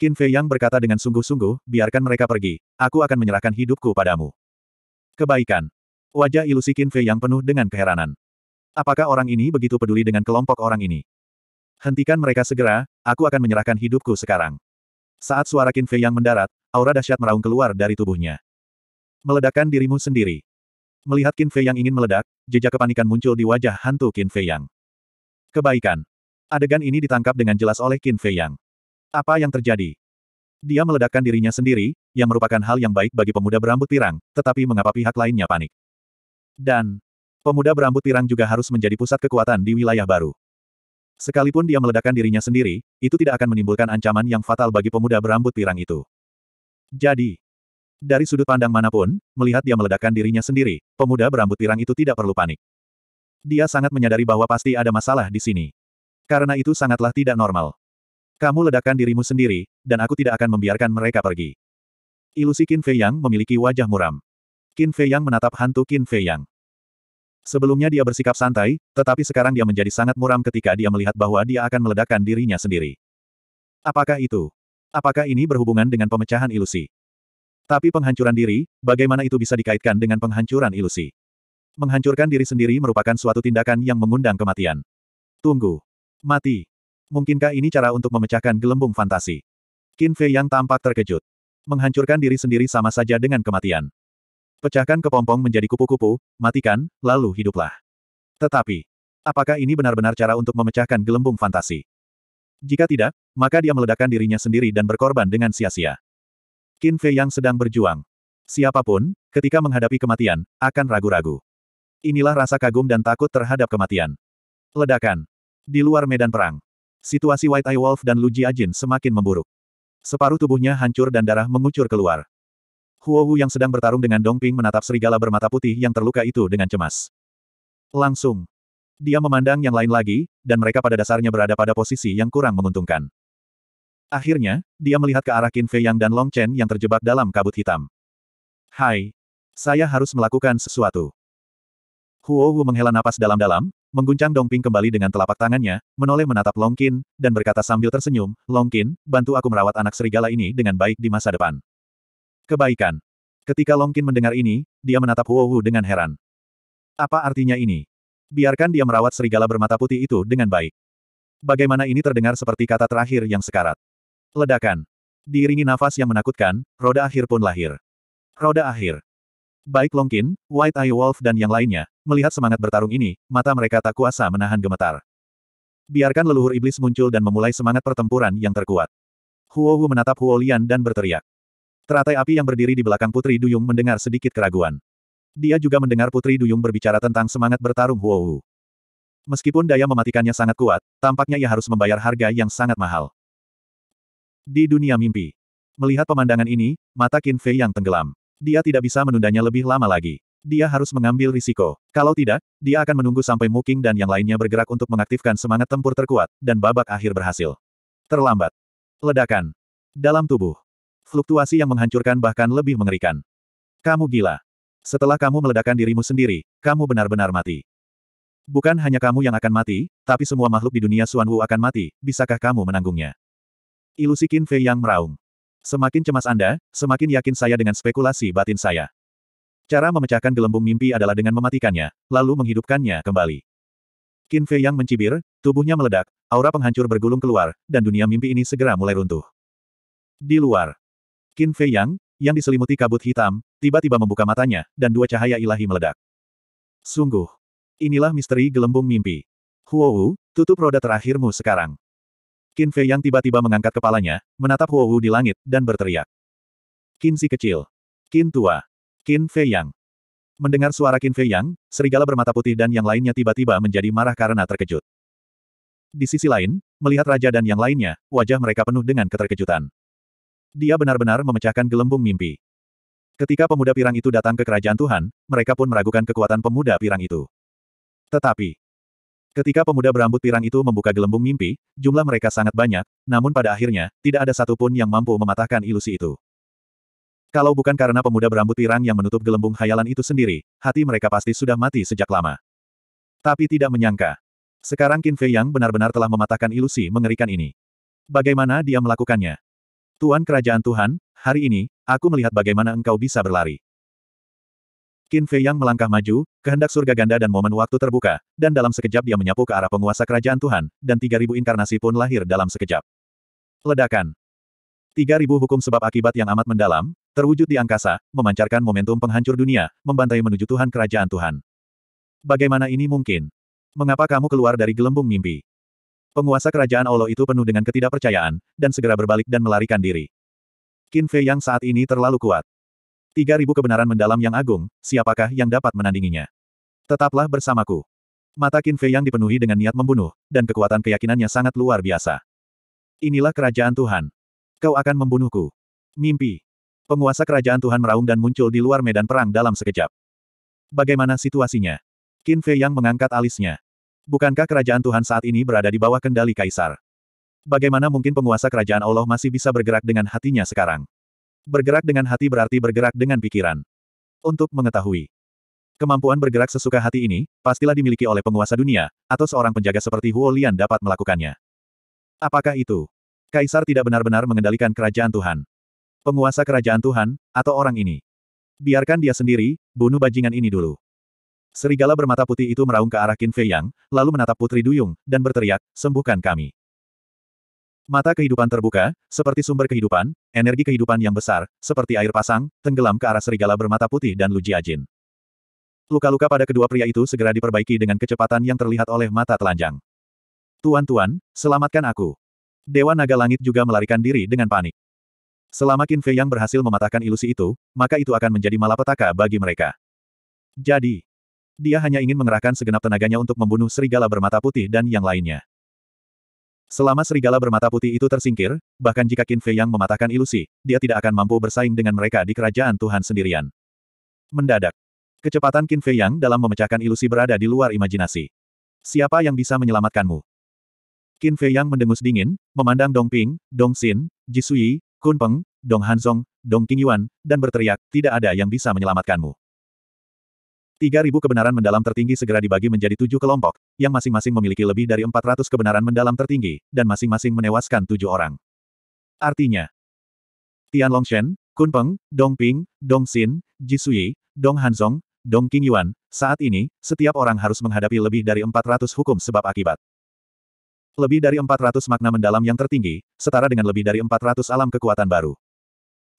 Qin Fei Yang berkata dengan sungguh-sungguh, biarkan mereka pergi, aku akan menyerahkan hidupku padamu. Kebaikan. Wajah ilusi Qin Fei Yang penuh dengan keheranan. Apakah orang ini begitu peduli dengan kelompok orang ini? Hentikan mereka segera, aku akan menyerahkan hidupku sekarang. Saat suara Qin Fei Yang mendarat, aura dahsyat meraung keluar dari tubuhnya. Meledakkan dirimu sendiri. Melihat Qin Fei Yang ingin meledak, jejak kepanikan muncul di wajah hantu Qin Fei Yang. Kebaikan. Adegan ini ditangkap dengan jelas oleh Qin Fei Yang. Apa yang terjadi? Dia meledakkan dirinya sendiri, yang merupakan hal yang baik bagi pemuda berambut pirang, tetapi mengapa pihak lainnya panik? Dan, pemuda berambut pirang juga harus menjadi pusat kekuatan di wilayah baru. Sekalipun dia meledakkan dirinya sendiri, itu tidak akan menimbulkan ancaman yang fatal bagi pemuda berambut pirang itu. Jadi, dari sudut pandang manapun, melihat dia meledakkan dirinya sendiri, pemuda berambut pirang itu tidak perlu panik. Dia sangat menyadari bahwa pasti ada masalah di sini. Karena itu sangatlah tidak normal. Kamu ledakan dirimu sendiri, dan aku tidak akan membiarkan mereka pergi. Ilusi Qin Fei Yang memiliki wajah muram. Qin Fei Yang menatap hantu Qin Fei Yang. Sebelumnya dia bersikap santai, tetapi sekarang dia menjadi sangat muram ketika dia melihat bahwa dia akan meledakkan dirinya sendiri. Apakah itu? Apakah ini berhubungan dengan pemecahan ilusi? Tapi penghancuran diri, bagaimana itu bisa dikaitkan dengan penghancuran ilusi? Menghancurkan diri sendiri merupakan suatu tindakan yang mengundang kematian. Tunggu. Mati. Mungkinkah ini cara untuk memecahkan gelembung fantasi? Qin Fei yang tampak terkejut. Menghancurkan diri sendiri sama saja dengan kematian. Pecahkan kepompong menjadi kupu-kupu, matikan, lalu hiduplah. Tetapi, apakah ini benar-benar cara untuk memecahkan gelembung fantasi? Jika tidak, maka dia meledakkan dirinya sendiri dan berkorban dengan sia-sia. Qin Fei yang sedang berjuang. Siapapun, ketika menghadapi kematian, akan ragu-ragu. Inilah rasa kagum dan takut terhadap kematian. Ledakan. Di luar medan perang, Situasi White Eye Wolf dan Lu Ajin semakin memburuk. Separuh tubuhnya hancur dan darah mengucur keluar. Huo Wu yang sedang bertarung dengan Dong Ping menatap serigala bermata putih yang terluka itu dengan cemas. Langsung. Dia memandang yang lain lagi, dan mereka pada dasarnya berada pada posisi yang kurang menguntungkan. Akhirnya, dia melihat ke arah Qin Fei Yang dan Long Chen yang terjebak dalam kabut hitam. Hai. Saya harus melakukan sesuatu. Huo Wu menghela napas dalam-dalam, mengguncang Dongping kembali dengan telapak tangannya, menoleh menatap Longkin, dan berkata sambil tersenyum, Longkin, bantu aku merawat anak serigala ini dengan baik di masa depan. Kebaikan. Ketika Longkin mendengar ini, dia menatap Huo Wu dengan heran. Apa artinya ini? Biarkan dia merawat serigala bermata putih itu dengan baik. Bagaimana ini terdengar seperti kata terakhir yang sekarat. Ledakan. Diiringi nafas yang menakutkan, roda akhir pun lahir. Roda akhir. Baik Longkin, White Eye Wolf dan yang lainnya, melihat semangat bertarung ini, mata mereka tak kuasa menahan gemetar. Biarkan leluhur iblis muncul dan memulai semangat pertempuran yang terkuat. Huo Hu menatap Huo Lian dan berteriak. Teratai api yang berdiri di belakang Putri Duyung mendengar sedikit keraguan. Dia juga mendengar Putri Duyung berbicara tentang semangat bertarung Huo Hu. Meskipun daya mematikannya sangat kuat, tampaknya ia harus membayar harga yang sangat mahal. Di dunia mimpi. Melihat pemandangan ini, mata Qin Fei yang tenggelam dia tidak bisa menundanya lebih lama lagi. Dia harus mengambil risiko. Kalau tidak, dia akan menunggu sampai Muking dan yang lainnya bergerak untuk mengaktifkan semangat tempur terkuat, dan babak akhir berhasil. Terlambat. Ledakan. Dalam tubuh. Fluktuasi yang menghancurkan bahkan lebih mengerikan. Kamu gila. Setelah kamu meledakkan dirimu sendiri, kamu benar-benar mati. Bukan hanya kamu yang akan mati, tapi semua makhluk di dunia Suan Wu akan mati, bisakah kamu menanggungnya? Ilusi Qin Fei yang meraung. Semakin cemas Anda, semakin yakin saya dengan spekulasi batin saya. Cara memecahkan gelembung mimpi adalah dengan mematikannya, lalu menghidupkannya kembali. Qin Fei yang mencibir, tubuhnya meledak, aura penghancur bergulung keluar, dan dunia mimpi ini segera mulai runtuh. Di luar, Qin Fei yang, yang diselimuti kabut hitam, tiba-tiba membuka matanya, dan dua cahaya ilahi meledak. Sungguh, inilah misteri gelembung mimpi. Huowu, tutup roda terakhirmu sekarang. Qin Fei yang tiba-tiba mengangkat kepalanya, menatap Huo Wu di langit, dan berteriak. Qin si kecil. Qin tua. Qin Fei Yang. Mendengar suara Qin Fei Yang, serigala bermata putih dan yang lainnya tiba-tiba menjadi marah karena terkejut. Di sisi lain, melihat raja dan yang lainnya, wajah mereka penuh dengan keterkejutan. Dia benar-benar memecahkan gelembung mimpi. Ketika pemuda pirang itu datang ke kerajaan Tuhan, mereka pun meragukan kekuatan pemuda pirang itu. Tetapi, Ketika pemuda berambut pirang itu membuka gelembung mimpi, jumlah mereka sangat banyak, namun pada akhirnya, tidak ada satupun yang mampu mematahkan ilusi itu. Kalau bukan karena pemuda berambut pirang yang menutup gelembung khayalan itu sendiri, hati mereka pasti sudah mati sejak lama. Tapi tidak menyangka. Sekarang Qin Fei Yang benar-benar telah mematahkan ilusi mengerikan ini. Bagaimana dia melakukannya? Tuan Kerajaan Tuhan, hari ini, aku melihat bagaimana engkau bisa berlari. Qin Fei Yang melangkah maju, kehendak surga ganda dan momen waktu terbuka, dan dalam sekejap dia menyapu ke arah penguasa kerajaan Tuhan, dan 3000 inkarnasi pun lahir dalam sekejap. Ledakan. 3000 hukum sebab akibat yang amat mendalam, terwujud di angkasa, memancarkan momentum penghancur dunia, membantai menuju Tuhan kerajaan Tuhan. Bagaimana ini mungkin? Mengapa kamu keluar dari gelembung mimpi? Penguasa kerajaan Allah itu penuh dengan ketidakpercayaan, dan segera berbalik dan melarikan diri. Qin Fei Yang saat ini terlalu kuat. Tiga ribu kebenaran mendalam yang agung, siapakah yang dapat menandinginya? Tetaplah bersamaku. Mata Qin Fei yang dipenuhi dengan niat membunuh, dan kekuatan keyakinannya sangat luar biasa. Inilah kerajaan Tuhan. Kau akan membunuhku. Mimpi. Penguasa kerajaan Tuhan meraung dan muncul di luar medan perang dalam sekejap. Bagaimana situasinya? Qin Fei yang mengangkat alisnya. Bukankah kerajaan Tuhan saat ini berada di bawah kendali kaisar? Bagaimana mungkin penguasa kerajaan Allah masih bisa bergerak dengan hatinya sekarang? Bergerak dengan hati berarti bergerak dengan pikiran. Untuk mengetahui kemampuan bergerak sesuka hati ini, pastilah dimiliki oleh penguasa dunia, atau seorang penjaga seperti Huo Lian dapat melakukannya. Apakah itu? Kaisar tidak benar-benar mengendalikan kerajaan Tuhan. Penguasa kerajaan Tuhan, atau orang ini. Biarkan dia sendiri, bunuh bajingan ini dulu. Serigala bermata putih itu meraung ke arah Qin Fei Yang, lalu menatap Putri Duyung, dan berteriak, sembuhkan kami. Mata kehidupan terbuka, seperti sumber kehidupan, energi kehidupan yang besar, seperti air pasang, tenggelam ke arah serigala bermata putih dan Luji Ajin. Luka-luka pada kedua pria itu segera diperbaiki dengan kecepatan yang terlihat oleh mata telanjang. Tuan-tuan, selamatkan aku. Dewa Naga Langit juga melarikan diri dengan panik. Selama Qin Fei yang berhasil mematahkan ilusi itu, maka itu akan menjadi malapetaka bagi mereka. Jadi, dia hanya ingin mengerahkan segenap tenaganya untuk membunuh serigala bermata putih dan yang lainnya. Selama serigala bermata putih itu tersingkir, bahkan jika Qin Fei yang mematahkan ilusi, dia tidak akan mampu bersaing dengan mereka di kerajaan Tuhan sendirian. Mendadak. Kecepatan Qin Fei yang dalam memecahkan ilusi berada di luar imajinasi. Siapa yang bisa menyelamatkanmu? Qin Fei yang mendengus dingin, memandang Dong Ping, Dong Xin, Ji Sui, Kun Peng, Dong Hanzong, Dong Qingyuan, dan berteriak, tidak ada yang bisa menyelamatkanmu. 3.000 kebenaran mendalam tertinggi segera dibagi menjadi tujuh kelompok, yang masing-masing memiliki lebih dari empat ratus kebenaran mendalam tertinggi, dan masing-masing menewaskan tujuh orang. Artinya, Tian Longshen, Kun Peng, Dong Ping, Dong Xin, Ji Sui, Dong Hanzong, Dong King Yuan, saat ini, setiap orang harus menghadapi lebih dari 400 hukum sebab akibat. Lebih dari 400 makna mendalam yang tertinggi, setara dengan lebih dari 400 alam kekuatan baru.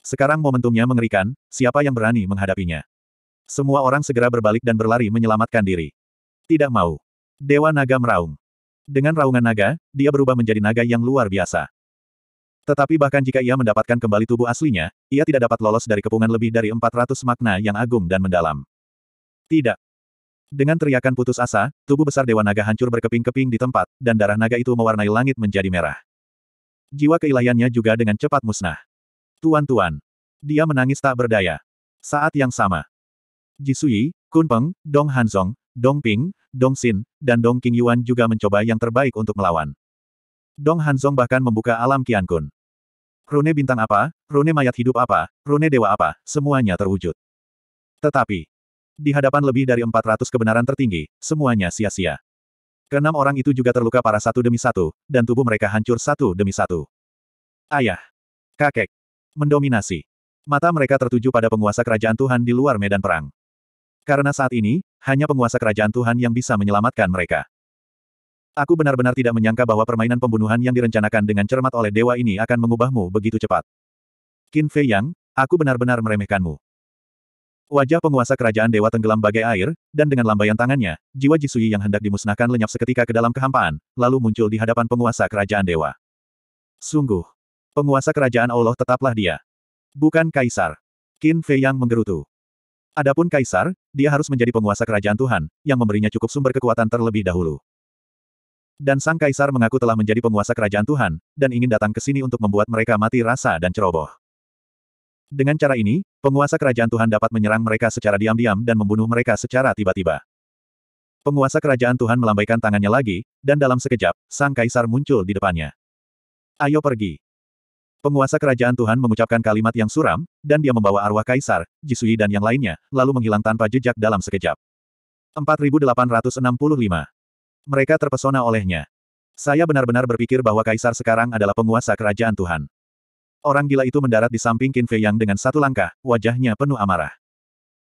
Sekarang momentumnya mengerikan, siapa yang berani menghadapinya? Semua orang segera berbalik dan berlari menyelamatkan diri. Tidak mau. Dewa naga meraung. Dengan raungan naga, dia berubah menjadi naga yang luar biasa. Tetapi bahkan jika ia mendapatkan kembali tubuh aslinya, ia tidak dapat lolos dari kepungan lebih dari 400 makna yang agung dan mendalam. Tidak. Dengan teriakan putus asa, tubuh besar Dewa Naga hancur berkeping-keping di tempat, dan darah naga itu mewarnai langit menjadi merah. Jiwa keilahiannya juga dengan cepat musnah. Tuan-tuan. Dia menangis tak berdaya. Saat yang sama, Jisui, Kunpeng, Dong Hanzong, Dong Ping, Dong Xin, dan Dong King Yuan juga mencoba yang terbaik untuk melawan. Dong Hanzong bahkan membuka alam Qian Kun. Rune bintang apa, rune mayat hidup apa, rune dewa apa, semuanya terwujud. Tetapi, di hadapan lebih dari 400 kebenaran tertinggi, semuanya sia-sia. Keenam orang itu juga terluka parah satu demi satu, dan tubuh mereka hancur satu demi satu. Ayah, kakek, mendominasi. Mata mereka tertuju pada penguasa kerajaan Tuhan di luar medan perang. Karena saat ini, hanya penguasa kerajaan Tuhan yang bisa menyelamatkan mereka. Aku benar-benar tidak menyangka bahwa permainan pembunuhan yang direncanakan dengan cermat oleh dewa ini akan mengubahmu begitu cepat. Qin Fei Yang, aku benar-benar meremehkanmu. Wajah penguasa kerajaan dewa tenggelam bagai air, dan dengan lambaian tangannya, jiwa Jisui yang hendak dimusnahkan lenyap seketika ke dalam kehampaan, lalu muncul di hadapan penguasa kerajaan dewa. Sungguh, penguasa kerajaan Allah tetaplah dia. Bukan kaisar. Qin Fei Yang menggerutu. Adapun kaisar, dia harus menjadi penguasa kerajaan Tuhan, yang memberinya cukup sumber kekuatan terlebih dahulu. Dan sang kaisar mengaku telah menjadi penguasa kerajaan Tuhan, dan ingin datang ke sini untuk membuat mereka mati rasa dan ceroboh. Dengan cara ini, penguasa kerajaan Tuhan dapat menyerang mereka secara diam-diam dan membunuh mereka secara tiba-tiba. Penguasa kerajaan Tuhan melambaikan tangannya lagi, dan dalam sekejap, sang kaisar muncul di depannya. Ayo pergi. Penguasa kerajaan Tuhan mengucapkan kalimat yang suram, dan dia membawa arwah kaisar, Jisui dan yang lainnya, lalu menghilang tanpa jejak dalam sekejap. 4865. Mereka terpesona olehnya. Saya benar-benar berpikir bahwa kaisar sekarang adalah penguasa kerajaan Tuhan. Orang gila itu mendarat di samping Qin Fei Yang dengan satu langkah, wajahnya penuh amarah.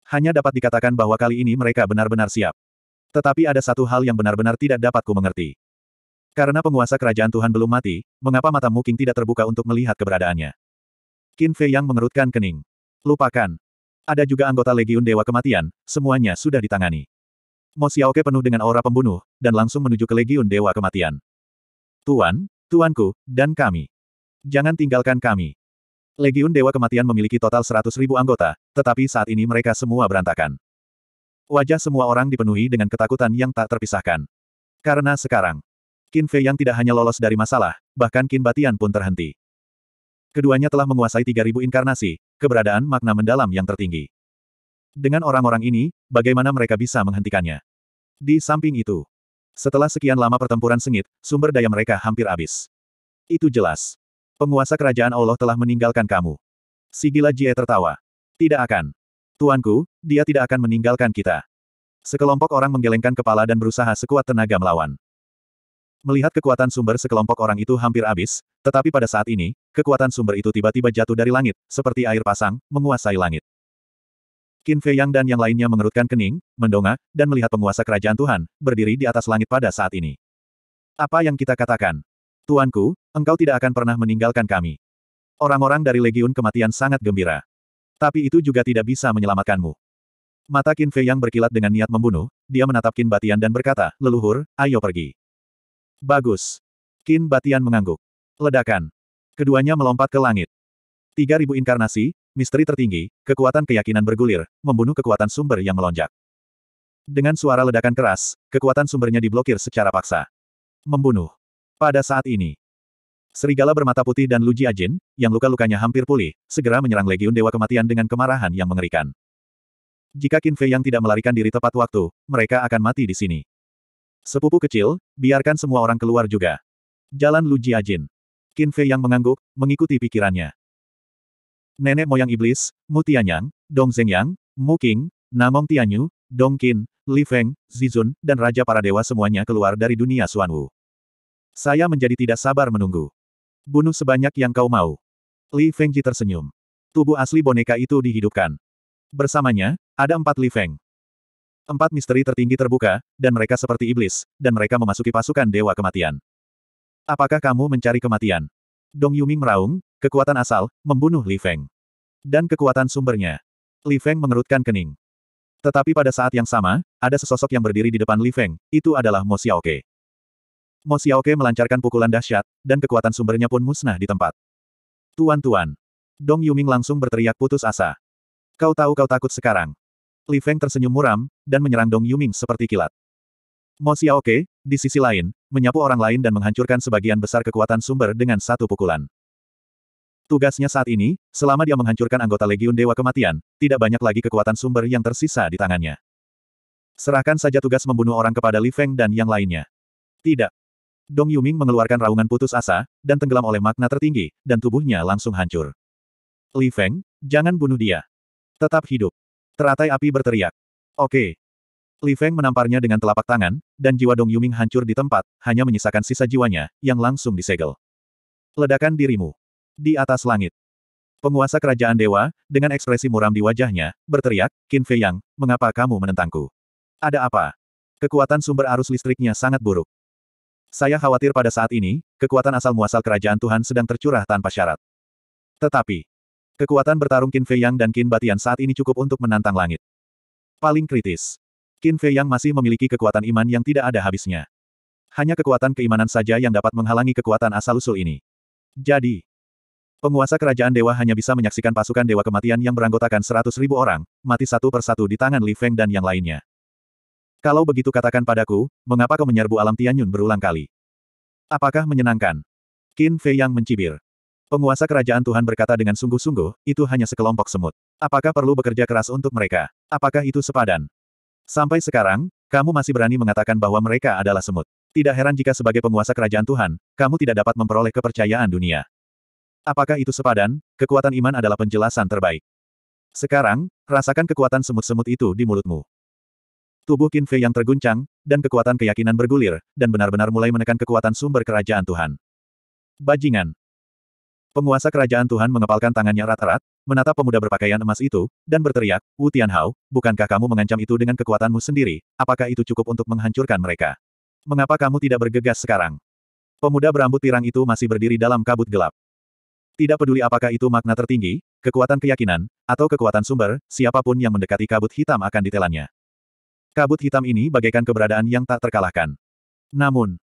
Hanya dapat dikatakan bahwa kali ini mereka benar-benar siap. Tetapi ada satu hal yang benar-benar tidak dapat ku mengerti. Karena penguasa kerajaan Tuhan belum mati, mengapa mata Muking tidak terbuka untuk melihat keberadaannya? Qin Fei yang mengerutkan kening. Lupakan. Ada juga anggota Legiun Dewa Kematian, semuanya sudah ditangani. Mo Xiaoke penuh dengan aura pembunuh, dan langsung menuju ke Legiun Dewa Kematian. Tuan, Tuanku, dan kami. Jangan tinggalkan kami. Legiun Dewa Kematian memiliki total 100 anggota, tetapi saat ini mereka semua berantakan. Wajah semua orang dipenuhi dengan ketakutan yang tak terpisahkan. Karena sekarang, Qin Fei yang tidak hanya lolos dari masalah, bahkan Qin Batian pun terhenti. Keduanya telah menguasai 3.000 inkarnasi, keberadaan makna mendalam yang tertinggi. Dengan orang-orang ini, bagaimana mereka bisa menghentikannya? Di samping itu, setelah sekian lama pertempuran sengit, sumber daya mereka hampir habis. Itu jelas. Penguasa kerajaan Allah telah meninggalkan kamu. Si gila Jie tertawa. Tidak akan. Tuanku, dia tidak akan meninggalkan kita. Sekelompok orang menggelengkan kepala dan berusaha sekuat tenaga melawan. Melihat kekuatan sumber sekelompok orang itu hampir habis, tetapi pada saat ini, kekuatan sumber itu tiba-tiba jatuh dari langit, seperti air pasang, menguasai langit. Qin Fei Yang dan yang lainnya mengerutkan kening, mendongak, dan melihat penguasa kerajaan Tuhan, berdiri di atas langit pada saat ini. Apa yang kita katakan? Tuanku, engkau tidak akan pernah meninggalkan kami. Orang-orang dari Legiun Kematian sangat gembira. Tapi itu juga tidak bisa menyelamatkanmu. Mata Qin Fei Yang berkilat dengan niat membunuh, dia menatap Qin Batian dan berkata, leluhur, ayo pergi. Bagus. Kin Batian mengangguk. Ledakan. Keduanya melompat ke langit. 3000 inkarnasi, misteri tertinggi, kekuatan keyakinan bergulir, membunuh kekuatan sumber yang melonjak. Dengan suara ledakan keras, kekuatan sumbernya diblokir secara paksa. Membunuh. Pada saat ini, Serigala bermata putih dan Luji Ajin, yang luka-lukanya hampir pulih, segera menyerang Legiun Dewa Kematian dengan kemarahan yang mengerikan. Jika Qin Fei yang tidak melarikan diri tepat waktu, mereka akan mati di sini. Sepupu kecil, biarkan semua orang keluar juga. Jalan Lu Jiajin. Qin Fei yang mengangguk, mengikuti pikirannya. Nenek moyang iblis, Mu Tianyang, Dong Zhengyang, Mu Qing, Namong Tianyu, Dong Qin, Li Feng, Zizun, dan Raja para Dewa semuanya keluar dari dunia Suan Wu. Saya menjadi tidak sabar menunggu. Bunuh sebanyak yang kau mau. Li Fengji tersenyum. Tubuh asli boneka itu dihidupkan. Bersamanya, ada empat Li Feng. Empat misteri tertinggi terbuka, dan mereka seperti iblis, dan mereka memasuki pasukan Dewa Kematian. Apakah kamu mencari kematian? Dong Yuming meraung, kekuatan asal, membunuh Li Feng. Dan kekuatan sumbernya. Li Feng mengerutkan kening. Tetapi pada saat yang sama, ada sesosok yang berdiri di depan Li Feng, itu adalah Mo Xiaoke. Mo Xiaoke melancarkan pukulan dahsyat, dan kekuatan sumbernya pun musnah di tempat. Tuan-tuan. Dong Yuming langsung berteriak putus asa. Kau tahu kau takut sekarang. Li Feng tersenyum muram, dan menyerang Dong Yuming seperti kilat. Mo Xiaoke, di sisi lain, menyapu orang lain dan menghancurkan sebagian besar kekuatan sumber dengan satu pukulan. Tugasnya saat ini, selama dia menghancurkan anggota Legiun Dewa Kematian, tidak banyak lagi kekuatan sumber yang tersisa di tangannya. Serahkan saja tugas membunuh orang kepada Li Feng dan yang lainnya. Tidak. Dong Yuming mengeluarkan raungan putus asa, dan tenggelam oleh makna tertinggi, dan tubuhnya langsung hancur. Li Feng, jangan bunuh dia. Tetap hidup. Teratai api berteriak. Oke. Li Feng menamparnya dengan telapak tangan, dan jiwa Dong Yuming hancur di tempat, hanya menyisakan sisa jiwanya, yang langsung disegel. Ledakan dirimu. Di atas langit. Penguasa kerajaan dewa, dengan ekspresi muram di wajahnya, berteriak, Qin Fei Yang, mengapa kamu menentangku? Ada apa? Kekuatan sumber arus listriknya sangat buruk. Saya khawatir pada saat ini, kekuatan asal-muasal kerajaan Tuhan sedang tercurah tanpa syarat. Tetapi, Kekuatan bertarung Qin Fei Yang dan Qin Batian saat ini cukup untuk menantang langit. Paling kritis. Qin Fei Yang masih memiliki kekuatan iman yang tidak ada habisnya. Hanya kekuatan keimanan saja yang dapat menghalangi kekuatan asal-usul ini. Jadi, penguasa kerajaan dewa hanya bisa menyaksikan pasukan dewa kematian yang beranggotakan seratus ribu orang, mati satu persatu di tangan Li Feng dan yang lainnya. Kalau begitu katakan padaku, mengapa kau menyerbu alam Tianyun berulang kali? Apakah menyenangkan? Qin Fei Yang mencibir. Penguasa kerajaan Tuhan berkata dengan sungguh-sungguh, itu hanya sekelompok semut. Apakah perlu bekerja keras untuk mereka? Apakah itu sepadan? Sampai sekarang, kamu masih berani mengatakan bahwa mereka adalah semut. Tidak heran jika sebagai penguasa kerajaan Tuhan, kamu tidak dapat memperoleh kepercayaan dunia. Apakah itu sepadan? Kekuatan iman adalah penjelasan terbaik. Sekarang, rasakan kekuatan semut-semut itu di mulutmu. Tubuh Kinfe yang terguncang, dan kekuatan keyakinan bergulir, dan benar-benar mulai menekan kekuatan sumber kerajaan Tuhan. Bajingan, Penguasa kerajaan Tuhan mengepalkan tangannya erat-erat, menatap pemuda berpakaian emas itu, dan berteriak, Wu Tianhao, bukankah kamu mengancam itu dengan kekuatanmu sendiri, apakah itu cukup untuk menghancurkan mereka? Mengapa kamu tidak bergegas sekarang? Pemuda berambut pirang itu masih berdiri dalam kabut gelap. Tidak peduli apakah itu makna tertinggi, kekuatan keyakinan, atau kekuatan sumber, siapapun yang mendekati kabut hitam akan ditelannya. Kabut hitam ini bagaikan keberadaan yang tak terkalahkan. Namun,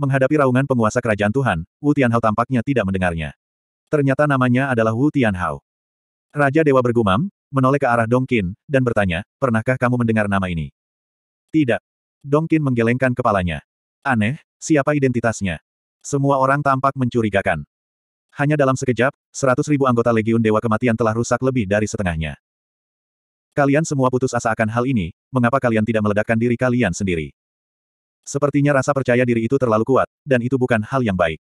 menghadapi raungan penguasa kerajaan Tuhan, Wu Tianhao tampaknya tidak mendengarnya. Ternyata namanya adalah Wu Tianhao. Raja Dewa bergumam, menoleh ke arah Dongkin, dan bertanya, pernahkah kamu mendengar nama ini? Tidak. Dongkin menggelengkan kepalanya. Aneh, siapa identitasnya? Semua orang tampak mencurigakan. Hanya dalam sekejap, seratus ribu anggota Legiun Dewa Kematian telah rusak lebih dari setengahnya. Kalian semua putus asa akan hal ini, mengapa kalian tidak meledakkan diri kalian sendiri? Sepertinya rasa percaya diri itu terlalu kuat, dan itu bukan hal yang baik.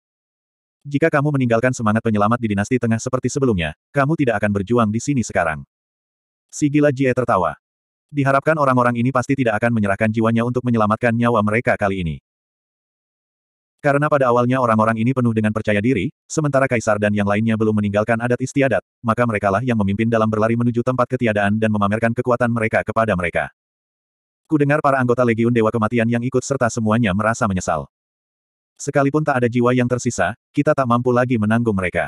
Jika kamu meninggalkan semangat penyelamat di dinasti tengah seperti sebelumnya, kamu tidak akan berjuang di sini sekarang. Si gila Jie tertawa. Diharapkan orang-orang ini pasti tidak akan menyerahkan jiwanya untuk menyelamatkan nyawa mereka kali ini. Karena pada awalnya orang-orang ini penuh dengan percaya diri, sementara kaisar dan yang lainnya belum meninggalkan adat istiadat, maka merekalah yang memimpin dalam berlari menuju tempat ketiadaan dan memamerkan kekuatan mereka kepada mereka. Kudengar para anggota Legiun Dewa Kematian yang ikut serta semuanya merasa menyesal. Sekalipun tak ada jiwa yang tersisa, kita tak mampu lagi menanggung mereka.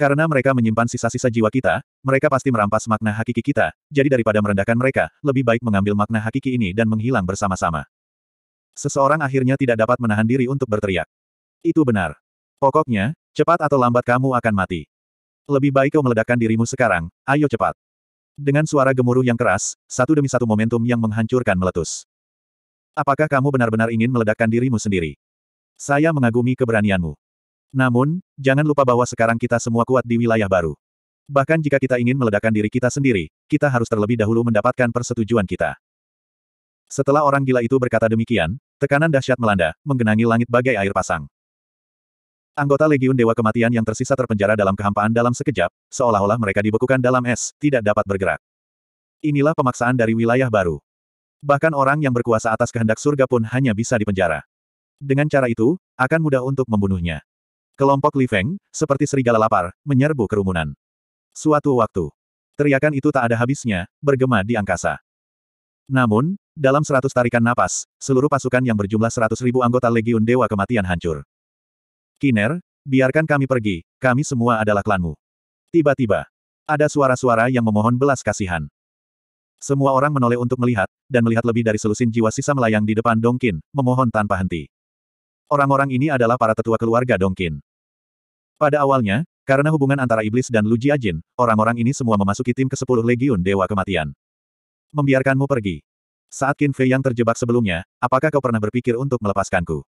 Karena mereka menyimpan sisa-sisa jiwa kita, mereka pasti merampas makna hakiki kita, jadi daripada merendahkan mereka, lebih baik mengambil makna hakiki ini dan menghilang bersama-sama. Seseorang akhirnya tidak dapat menahan diri untuk berteriak. Itu benar. Pokoknya, cepat atau lambat kamu akan mati. Lebih baik kau meledakkan dirimu sekarang, ayo cepat. Dengan suara gemuruh yang keras, satu demi satu momentum yang menghancurkan meletus. Apakah kamu benar-benar ingin meledakkan dirimu sendiri? Saya mengagumi keberanianmu. Namun, jangan lupa bahwa sekarang kita semua kuat di wilayah baru. Bahkan jika kita ingin meledakkan diri kita sendiri, kita harus terlebih dahulu mendapatkan persetujuan kita. Setelah orang gila itu berkata demikian, tekanan dahsyat melanda, menggenangi langit bagai air pasang. Anggota Legiun Dewa Kematian yang tersisa terpenjara dalam kehampaan dalam sekejap, seolah-olah mereka dibekukan dalam es, tidak dapat bergerak. Inilah pemaksaan dari wilayah baru. Bahkan orang yang berkuasa atas kehendak surga pun hanya bisa dipenjara. Dengan cara itu, akan mudah untuk membunuhnya. Kelompok Li Feng, seperti serigala lapar, menyerbu kerumunan. Suatu waktu, teriakan itu tak ada habisnya, bergema di angkasa. Namun, dalam seratus tarikan napas, seluruh pasukan yang berjumlah seratus ribu anggota Legiun Dewa Kematian hancur. Kiner, biarkan kami pergi, kami semua adalah klanmu. Tiba-tiba, ada suara-suara yang memohon belas kasihan. Semua orang menoleh untuk melihat, dan melihat lebih dari selusin jiwa sisa melayang di depan Dongkin, memohon tanpa henti. Orang-orang ini adalah para tetua keluarga Dongkin. Pada awalnya, karena hubungan antara iblis dan Lu Jiajin, orang-orang ini semua memasuki tim ke-10 Legiun Dewa Kematian. Membiarkanmu pergi. Saat Qin Fei yang terjebak sebelumnya, apakah kau pernah berpikir untuk melepaskanku?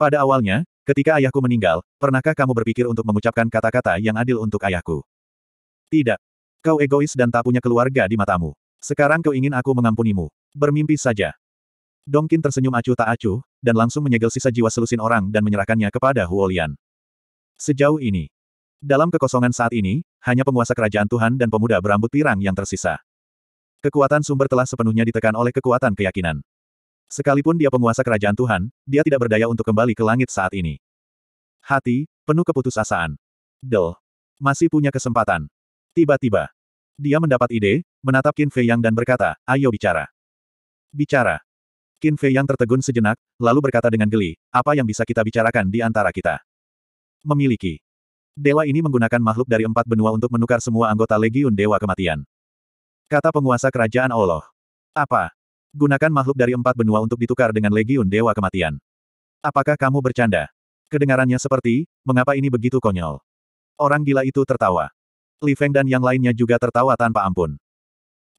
Pada awalnya, ketika ayahku meninggal, pernahkah kamu berpikir untuk mengucapkan kata-kata yang adil untuk ayahku? Tidak. Kau egois dan tak punya keluarga di matamu. Sekarang kau ingin aku mengampunimu. Bermimpi saja. Dongkin tersenyum acuh tak acuh, dan langsung menyegel sisa jiwa selusin orang dan menyerahkannya kepada Huolian. Sejauh ini, dalam kekosongan saat ini, hanya penguasa kerajaan Tuhan dan pemuda berambut pirang yang tersisa. Kekuatan sumber telah sepenuhnya ditekan oleh kekuatan keyakinan. Sekalipun dia penguasa kerajaan Tuhan, dia tidak berdaya untuk kembali ke langit saat ini. Hati, penuh keputusasaan. Del. Masih punya kesempatan. Tiba-tiba, dia mendapat ide, menatap Qin Fei Yang dan berkata, ayo bicara. Bicara. Qin Fei Yang tertegun sejenak, lalu berkata dengan geli, apa yang bisa kita bicarakan di antara kita? Memiliki. Dewa ini menggunakan makhluk dari empat benua untuk menukar semua anggota Legiun Dewa Kematian. Kata penguasa kerajaan Allah. Apa? Gunakan makhluk dari empat benua untuk ditukar dengan Legiun Dewa Kematian. Apakah kamu bercanda? Kedengarannya seperti, mengapa ini begitu konyol? Orang gila itu tertawa. Li Feng dan yang lainnya juga tertawa tanpa ampun.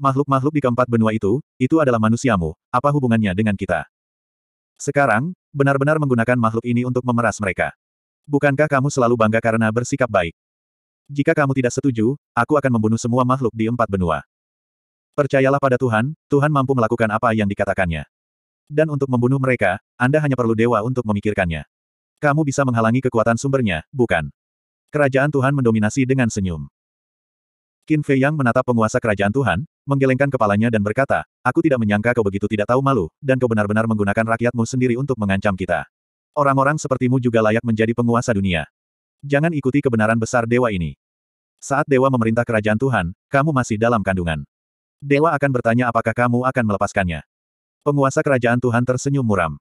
Makhluk-makhluk di keempat benua itu, itu adalah manusiamu, apa hubungannya dengan kita? Sekarang, benar-benar menggunakan makhluk ini untuk memeras mereka. Bukankah kamu selalu bangga karena bersikap baik? Jika kamu tidak setuju, aku akan membunuh semua makhluk di empat benua. Percayalah pada Tuhan, Tuhan mampu melakukan apa yang dikatakannya. Dan untuk membunuh mereka, Anda hanya perlu dewa untuk memikirkannya. Kamu bisa menghalangi kekuatan sumbernya, bukan? Kerajaan Tuhan mendominasi dengan senyum. Qin Fei Yang menatap penguasa kerajaan Tuhan, menggelengkan kepalanya dan berkata, aku tidak menyangka kau begitu tidak tahu malu, dan kau benar-benar menggunakan rakyatmu sendiri untuk mengancam kita. Orang-orang sepertimu juga layak menjadi penguasa dunia. Jangan ikuti kebenaran besar dewa ini. Saat dewa memerintah kerajaan Tuhan, kamu masih dalam kandungan. Dewa akan bertanya apakah kamu akan melepaskannya. Penguasa kerajaan Tuhan tersenyum muram.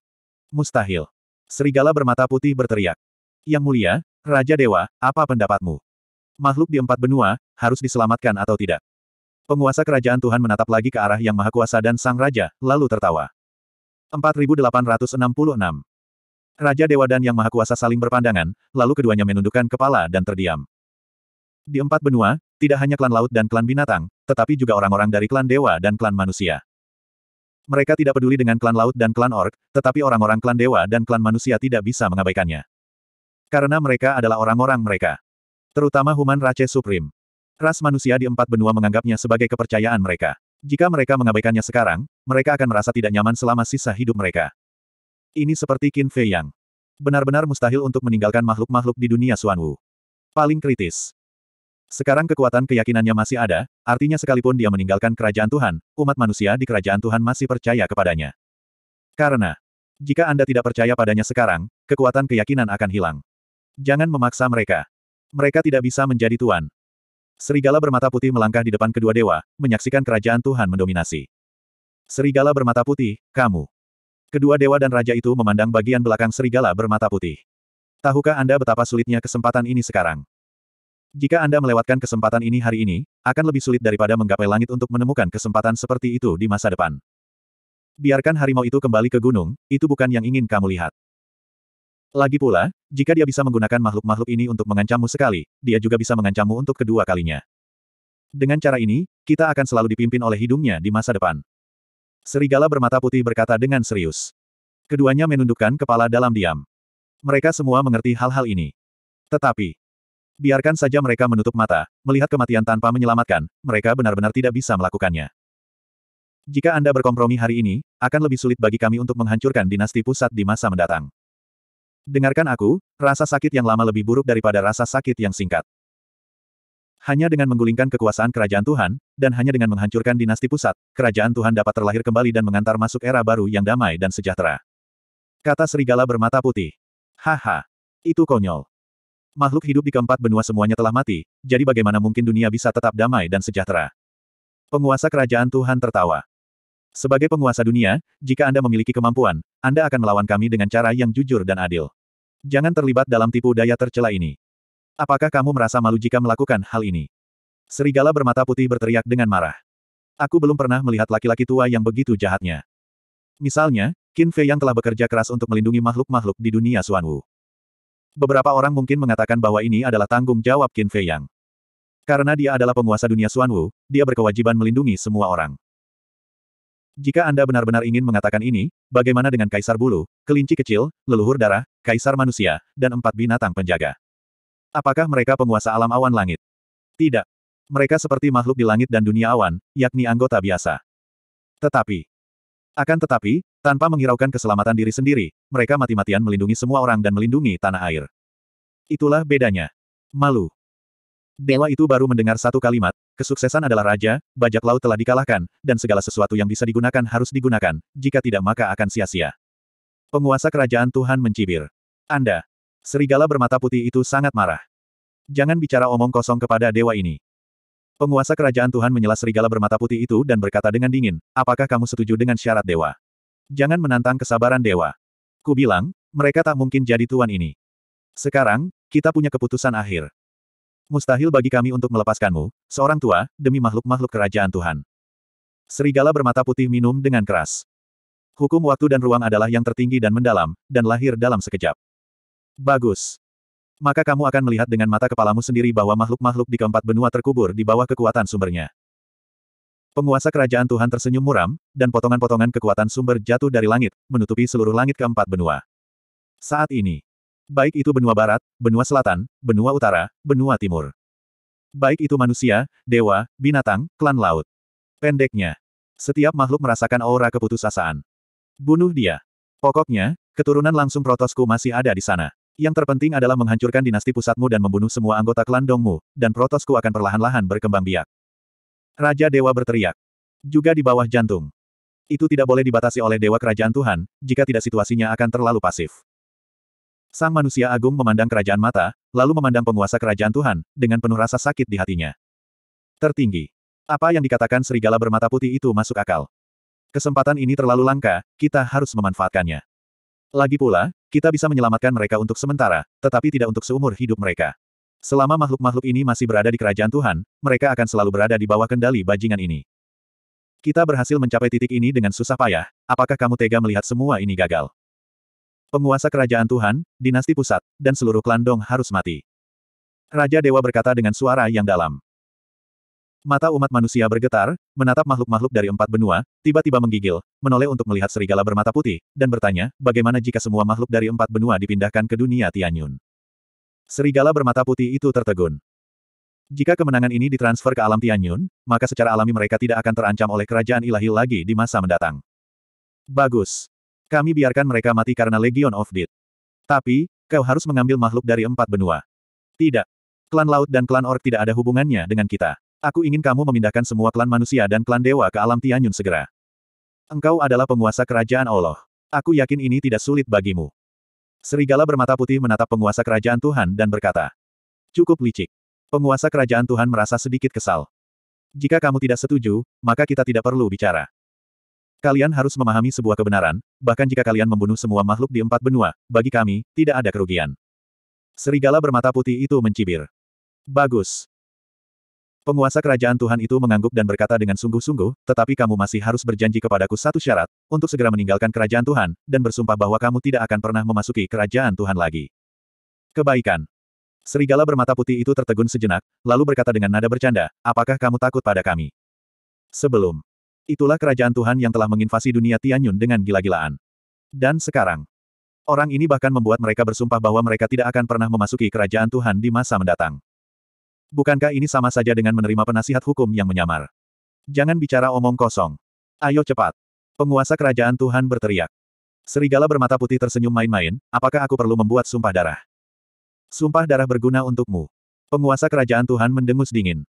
Mustahil. Serigala bermata putih berteriak. Yang mulia, Raja Dewa, apa pendapatmu? Makhluk di empat benua, harus diselamatkan atau tidak. Penguasa kerajaan Tuhan menatap lagi ke arah yang maha kuasa dan sang raja, lalu tertawa. 4866 Raja Dewa dan yang maha kuasa saling berpandangan, lalu keduanya menundukkan kepala dan terdiam. Di empat benua, tidak hanya klan laut dan klan binatang, tetapi juga orang-orang dari klan dewa dan klan manusia. Mereka tidak peduli dengan klan laut dan klan ork, tetapi orang-orang klan dewa dan klan manusia tidak bisa mengabaikannya. Karena mereka adalah orang-orang mereka. Terutama Human Race Supreme. Ras manusia di empat benua menganggapnya sebagai kepercayaan mereka. Jika mereka mengabaikannya sekarang, mereka akan merasa tidak nyaman selama sisa hidup mereka. Ini seperti Qin Fei Yang. Benar-benar mustahil untuk meninggalkan makhluk-makhluk di dunia Suan Wu. Paling kritis. Sekarang kekuatan keyakinannya masih ada, artinya sekalipun dia meninggalkan kerajaan Tuhan, umat manusia di kerajaan Tuhan masih percaya kepadanya. Karena, jika Anda tidak percaya padanya sekarang, kekuatan keyakinan akan hilang. Jangan memaksa mereka. Mereka tidak bisa menjadi tuan. Serigala bermata putih melangkah di depan kedua dewa, menyaksikan kerajaan Tuhan mendominasi. Serigala bermata putih, kamu. Kedua dewa dan raja itu memandang bagian belakang serigala bermata putih. Tahukah Anda betapa sulitnya kesempatan ini sekarang? Jika Anda melewatkan kesempatan ini hari ini, akan lebih sulit daripada menggapai langit untuk menemukan kesempatan seperti itu di masa depan. Biarkan harimau itu kembali ke gunung, itu bukan yang ingin kamu lihat. Lagi pula, jika dia bisa menggunakan makhluk-makhluk ini untuk mengancammu sekali, dia juga bisa mengancammu untuk kedua kalinya. Dengan cara ini, kita akan selalu dipimpin oleh hidungnya di masa depan. Serigala bermata putih berkata dengan serius. Keduanya menundukkan kepala dalam diam. Mereka semua mengerti hal-hal ini. Tetapi, biarkan saja mereka menutup mata, melihat kematian tanpa menyelamatkan, mereka benar-benar tidak bisa melakukannya. Jika Anda berkompromi hari ini, akan lebih sulit bagi kami untuk menghancurkan dinasti pusat di masa mendatang. Dengarkan aku, rasa sakit yang lama lebih buruk daripada rasa sakit yang singkat. Hanya dengan menggulingkan kekuasaan kerajaan Tuhan, dan hanya dengan menghancurkan dinasti pusat, kerajaan Tuhan dapat terlahir kembali dan mengantar masuk era baru yang damai dan sejahtera. Kata serigala bermata putih. Haha. Itu konyol. Makhluk hidup di keempat benua semuanya telah mati, jadi bagaimana mungkin dunia bisa tetap damai dan sejahtera? Penguasa kerajaan Tuhan tertawa. Sebagai penguasa dunia, jika Anda memiliki kemampuan, Anda akan melawan kami dengan cara yang jujur dan adil. Jangan terlibat dalam tipu daya tercela ini. Apakah kamu merasa malu jika melakukan hal ini? Serigala bermata putih berteriak dengan marah. Aku belum pernah melihat laki-laki tua yang begitu jahatnya. Misalnya, Qin Fei yang telah bekerja keras untuk melindungi makhluk-makhluk di dunia Wu. Beberapa orang mungkin mengatakan bahwa ini adalah tanggung jawab Qin Fei Yang. Karena dia adalah penguasa dunia Wu, dia berkewajiban melindungi semua orang. Jika Anda benar-benar ingin mengatakan ini, bagaimana dengan kaisar bulu, kelinci kecil, leluhur darah, kaisar manusia, dan empat binatang penjaga? Apakah mereka penguasa alam awan langit? Tidak. Mereka seperti makhluk di langit dan dunia awan, yakni anggota biasa. Tetapi, akan tetapi, tanpa menghiraukan keselamatan diri sendiri, mereka mati-matian melindungi semua orang dan melindungi tanah air. Itulah bedanya. Malu. Dewa itu baru mendengar satu kalimat, kesuksesan adalah raja, bajak laut telah dikalahkan, dan segala sesuatu yang bisa digunakan harus digunakan, jika tidak maka akan sia-sia. Penguasa kerajaan Tuhan mencibir. Anda. Serigala bermata putih itu sangat marah. Jangan bicara omong kosong kepada dewa ini. Penguasa kerajaan Tuhan menyela serigala bermata putih itu dan berkata dengan dingin, apakah kamu setuju dengan syarat dewa? Jangan menantang kesabaran dewa. Ku mereka tak mungkin jadi tuan ini. Sekarang, kita punya keputusan akhir. Mustahil bagi kami untuk melepaskanmu, seorang tua, demi makhluk-makhluk kerajaan Tuhan. Serigala bermata putih minum dengan keras. Hukum waktu dan ruang adalah yang tertinggi dan mendalam, dan lahir dalam sekejap. Bagus. Maka kamu akan melihat dengan mata kepalamu sendiri bahwa makhluk-makhluk di keempat benua terkubur di bawah kekuatan sumbernya. Penguasa kerajaan Tuhan tersenyum muram, dan potongan-potongan kekuatan sumber jatuh dari langit, menutupi seluruh langit keempat benua. Saat ini, Baik itu benua barat, benua selatan, benua utara, benua timur. Baik itu manusia, dewa, binatang, klan laut. Pendeknya, setiap makhluk merasakan aura keputusasaan. Bunuh dia. Pokoknya, keturunan langsung protosku masih ada di sana. Yang terpenting adalah menghancurkan dinasti pusatmu dan membunuh semua anggota klan Dongmu, dan protosku akan perlahan-lahan berkembang biak. Raja Dewa berteriak. Juga di bawah jantung. Itu tidak boleh dibatasi oleh Dewa Kerajaan Tuhan, jika tidak situasinya akan terlalu pasif. Sang manusia agung memandang kerajaan mata, lalu memandang penguasa kerajaan Tuhan, dengan penuh rasa sakit di hatinya. Tertinggi. Apa yang dikatakan serigala bermata putih itu masuk akal. Kesempatan ini terlalu langka, kita harus memanfaatkannya. Lagi pula, kita bisa menyelamatkan mereka untuk sementara, tetapi tidak untuk seumur hidup mereka. Selama makhluk-makhluk ini masih berada di kerajaan Tuhan, mereka akan selalu berada di bawah kendali bajingan ini. Kita berhasil mencapai titik ini dengan susah payah, apakah kamu tega melihat semua ini gagal? penguasa kerajaan Tuhan, dinasti pusat, dan seluruh klan Dong harus mati. Raja Dewa berkata dengan suara yang dalam. Mata umat manusia bergetar, menatap makhluk-makhluk dari empat benua, tiba-tiba menggigil, menoleh untuk melihat serigala bermata putih, dan bertanya, bagaimana jika semua makhluk dari empat benua dipindahkan ke dunia Tianyun? Serigala bermata putih itu tertegun. Jika kemenangan ini ditransfer ke alam Tianyun, maka secara alami mereka tidak akan terancam oleh kerajaan ilahi lagi di masa mendatang. Bagus. Kami biarkan mereka mati karena Legion of Dead. Tapi, kau harus mengambil makhluk dari empat benua. Tidak. Klan Laut dan Klan Ork tidak ada hubungannya dengan kita. Aku ingin kamu memindahkan semua klan manusia dan klan dewa ke alam Tianyun segera. Engkau adalah penguasa kerajaan Allah. Aku yakin ini tidak sulit bagimu. Serigala bermata putih menatap penguasa kerajaan Tuhan dan berkata, Cukup licik. Penguasa kerajaan Tuhan merasa sedikit kesal. Jika kamu tidak setuju, maka kita tidak perlu bicara. Kalian harus memahami sebuah kebenaran, bahkan jika kalian membunuh semua makhluk di empat benua, bagi kami, tidak ada kerugian. Serigala bermata putih itu mencibir. Bagus. Penguasa kerajaan Tuhan itu mengangguk dan berkata dengan sungguh-sungguh, tetapi kamu masih harus berjanji kepadaku satu syarat, untuk segera meninggalkan kerajaan Tuhan, dan bersumpah bahwa kamu tidak akan pernah memasuki kerajaan Tuhan lagi. Kebaikan. Serigala bermata putih itu tertegun sejenak, lalu berkata dengan nada bercanda, apakah kamu takut pada kami? Sebelum Itulah kerajaan Tuhan yang telah menginvasi dunia Tianyun dengan gila-gilaan. Dan sekarang, orang ini bahkan membuat mereka bersumpah bahwa mereka tidak akan pernah memasuki kerajaan Tuhan di masa mendatang. Bukankah ini sama saja dengan menerima penasihat hukum yang menyamar? Jangan bicara omong kosong. Ayo cepat. Penguasa kerajaan Tuhan berteriak. Serigala bermata putih tersenyum main-main, apakah aku perlu membuat sumpah darah? Sumpah darah berguna untukmu. Penguasa kerajaan Tuhan mendengus dingin.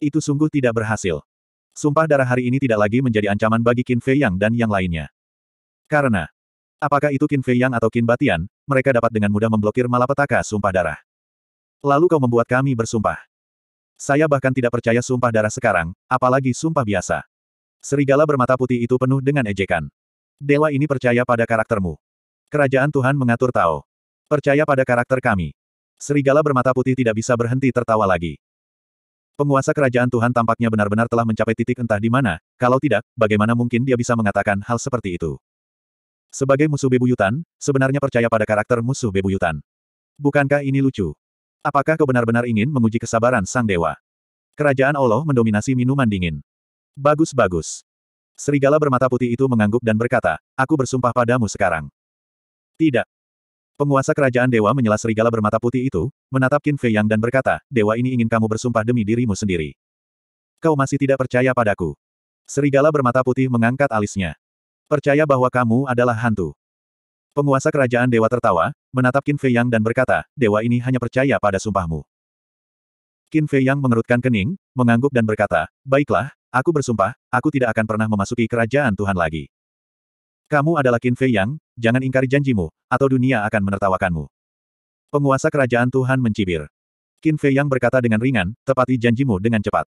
Itu sungguh tidak berhasil. Sumpah darah hari ini tidak lagi menjadi ancaman bagi Qin Fei Yang dan yang lainnya. Karena, apakah itu Qin Fei Yang atau Qin Batian, mereka dapat dengan mudah memblokir malapetaka sumpah darah. Lalu kau membuat kami bersumpah. Saya bahkan tidak percaya sumpah darah sekarang, apalagi sumpah biasa. Serigala bermata putih itu penuh dengan ejekan. Dewa ini percaya pada karaktermu. Kerajaan Tuhan mengatur Tao. Percaya pada karakter kami. Serigala bermata putih tidak bisa berhenti tertawa lagi. Penguasa kerajaan Tuhan tampaknya benar-benar telah mencapai titik entah di mana, kalau tidak, bagaimana mungkin dia bisa mengatakan hal seperti itu. Sebagai musuh bebuyutan, sebenarnya percaya pada karakter musuh bebuyutan. Bukankah ini lucu? Apakah kau benar-benar ingin menguji kesabaran sang dewa? Kerajaan Allah mendominasi minuman dingin. Bagus-bagus. Serigala bermata putih itu mengangguk dan berkata, aku bersumpah padamu sekarang. Tidak, Penguasa kerajaan dewa menyela serigala bermata putih itu, menatap Qin Fei Yang dan berkata, dewa ini ingin kamu bersumpah demi dirimu sendiri. Kau masih tidak percaya padaku. Serigala bermata putih mengangkat alisnya. Percaya bahwa kamu adalah hantu. Penguasa kerajaan dewa tertawa, menatap Qin Fei Yang dan berkata, dewa ini hanya percaya pada sumpahmu. Qin Fei Yang mengerutkan kening, mengangguk dan berkata, Baiklah, aku bersumpah, aku tidak akan pernah memasuki kerajaan Tuhan lagi. Kamu adalah Qin Fei Yang, jangan ingkari janjimu, atau dunia akan menertawakanmu. Penguasa kerajaan Tuhan mencibir. Qin Fei yang berkata dengan ringan, tepati janjimu dengan cepat.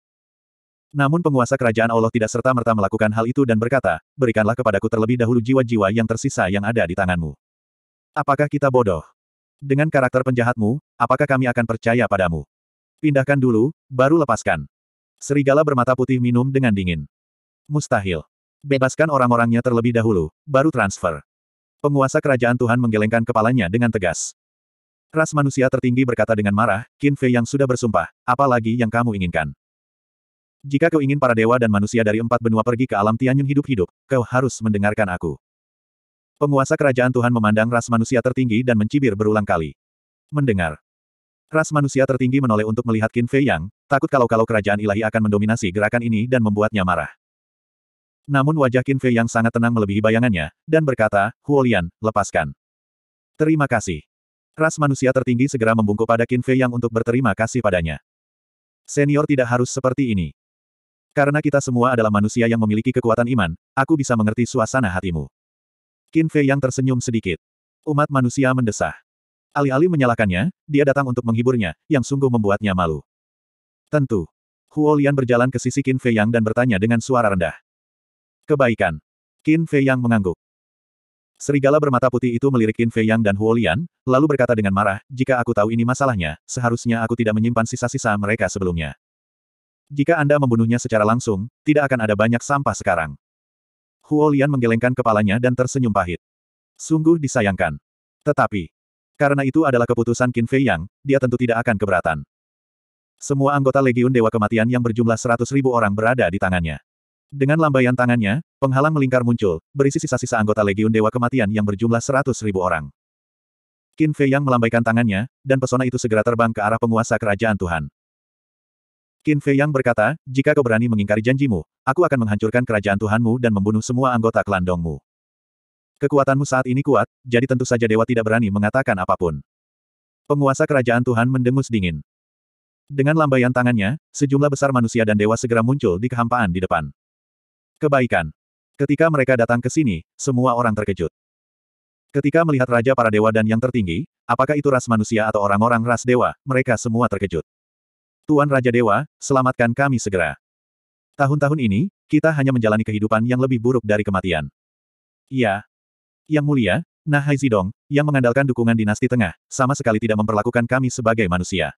Namun penguasa kerajaan Allah tidak serta-merta melakukan hal itu dan berkata, berikanlah kepadaku terlebih dahulu jiwa-jiwa yang tersisa yang ada di tanganmu. Apakah kita bodoh? Dengan karakter penjahatmu, apakah kami akan percaya padamu? Pindahkan dulu, baru lepaskan. Serigala bermata putih minum dengan dingin. Mustahil. Bebaskan orang-orangnya terlebih dahulu, baru transfer. Penguasa kerajaan Tuhan menggelengkan kepalanya dengan tegas. Ras manusia tertinggi berkata dengan marah, Qin Fei yang sudah bersumpah, apalagi yang kamu inginkan? Jika kau ingin para dewa dan manusia dari empat benua pergi ke alam Tianyun hidup-hidup, kau harus mendengarkan aku. Penguasa kerajaan Tuhan memandang ras manusia tertinggi dan mencibir berulang kali. Mendengar. Ras manusia tertinggi menoleh untuk melihat Qin Fei Yang, takut kalau-kalau kerajaan ilahi akan mendominasi gerakan ini dan membuatnya marah. Namun wajah Qin Fei yang sangat tenang melebihi bayangannya, dan berkata, Huolian, lepaskan. Terima kasih. Ras manusia tertinggi segera membungkuk pada Qin Fei yang untuk berterima kasih padanya. Senior tidak harus seperti ini. Karena kita semua adalah manusia yang memiliki kekuatan iman, aku bisa mengerti suasana hatimu. Qin Fei yang tersenyum sedikit. Umat manusia mendesah. Alih-alih menyalakannya dia datang untuk menghiburnya, yang sungguh membuatnya malu. Tentu. Huolian berjalan ke sisi Qin Fei Yang dan bertanya dengan suara rendah. Kebaikan. Qin Fei Yang mengangguk. Serigala bermata putih itu melirik Qin Fei Yang dan Huolian, lalu berkata dengan marah, jika aku tahu ini masalahnya, seharusnya aku tidak menyimpan sisa-sisa mereka sebelumnya. Jika Anda membunuhnya secara langsung, tidak akan ada banyak sampah sekarang. Huolian menggelengkan kepalanya dan tersenyum pahit. Sungguh disayangkan. Tetapi, karena itu adalah keputusan Qin Fei Yang, dia tentu tidak akan keberatan. Semua anggota Legiun Dewa Kematian yang berjumlah seratus orang berada di tangannya. Dengan lambaian tangannya, penghalang melingkar muncul, berisi sisa-sisa anggota Legiun Dewa Kematian yang berjumlah seratus ribu orang. Qin Fei Yang melambaikan tangannya, dan pesona itu segera terbang ke arah penguasa kerajaan Tuhan. Qin Fei Yang berkata, jika kau berani mengingkari janjimu, aku akan menghancurkan kerajaan Tuhanmu dan membunuh semua anggota klan Dongmu. Kekuatanmu saat ini kuat, jadi tentu saja dewa tidak berani mengatakan apapun. Penguasa kerajaan Tuhan mendengus dingin. Dengan lambaian tangannya, sejumlah besar manusia dan dewa segera muncul di kehampaan di depan. Kebaikan. Ketika mereka datang ke sini, semua orang terkejut. Ketika melihat Raja para Dewa dan yang tertinggi, apakah itu ras manusia atau orang-orang ras dewa, mereka semua terkejut. Tuan Raja Dewa, selamatkan kami segera. Tahun-tahun ini, kita hanya menjalani kehidupan yang lebih buruk dari kematian. Ya. Yang mulia, Nah Hai Zidong, yang mengandalkan dukungan dinasti tengah, sama sekali tidak memperlakukan kami sebagai manusia.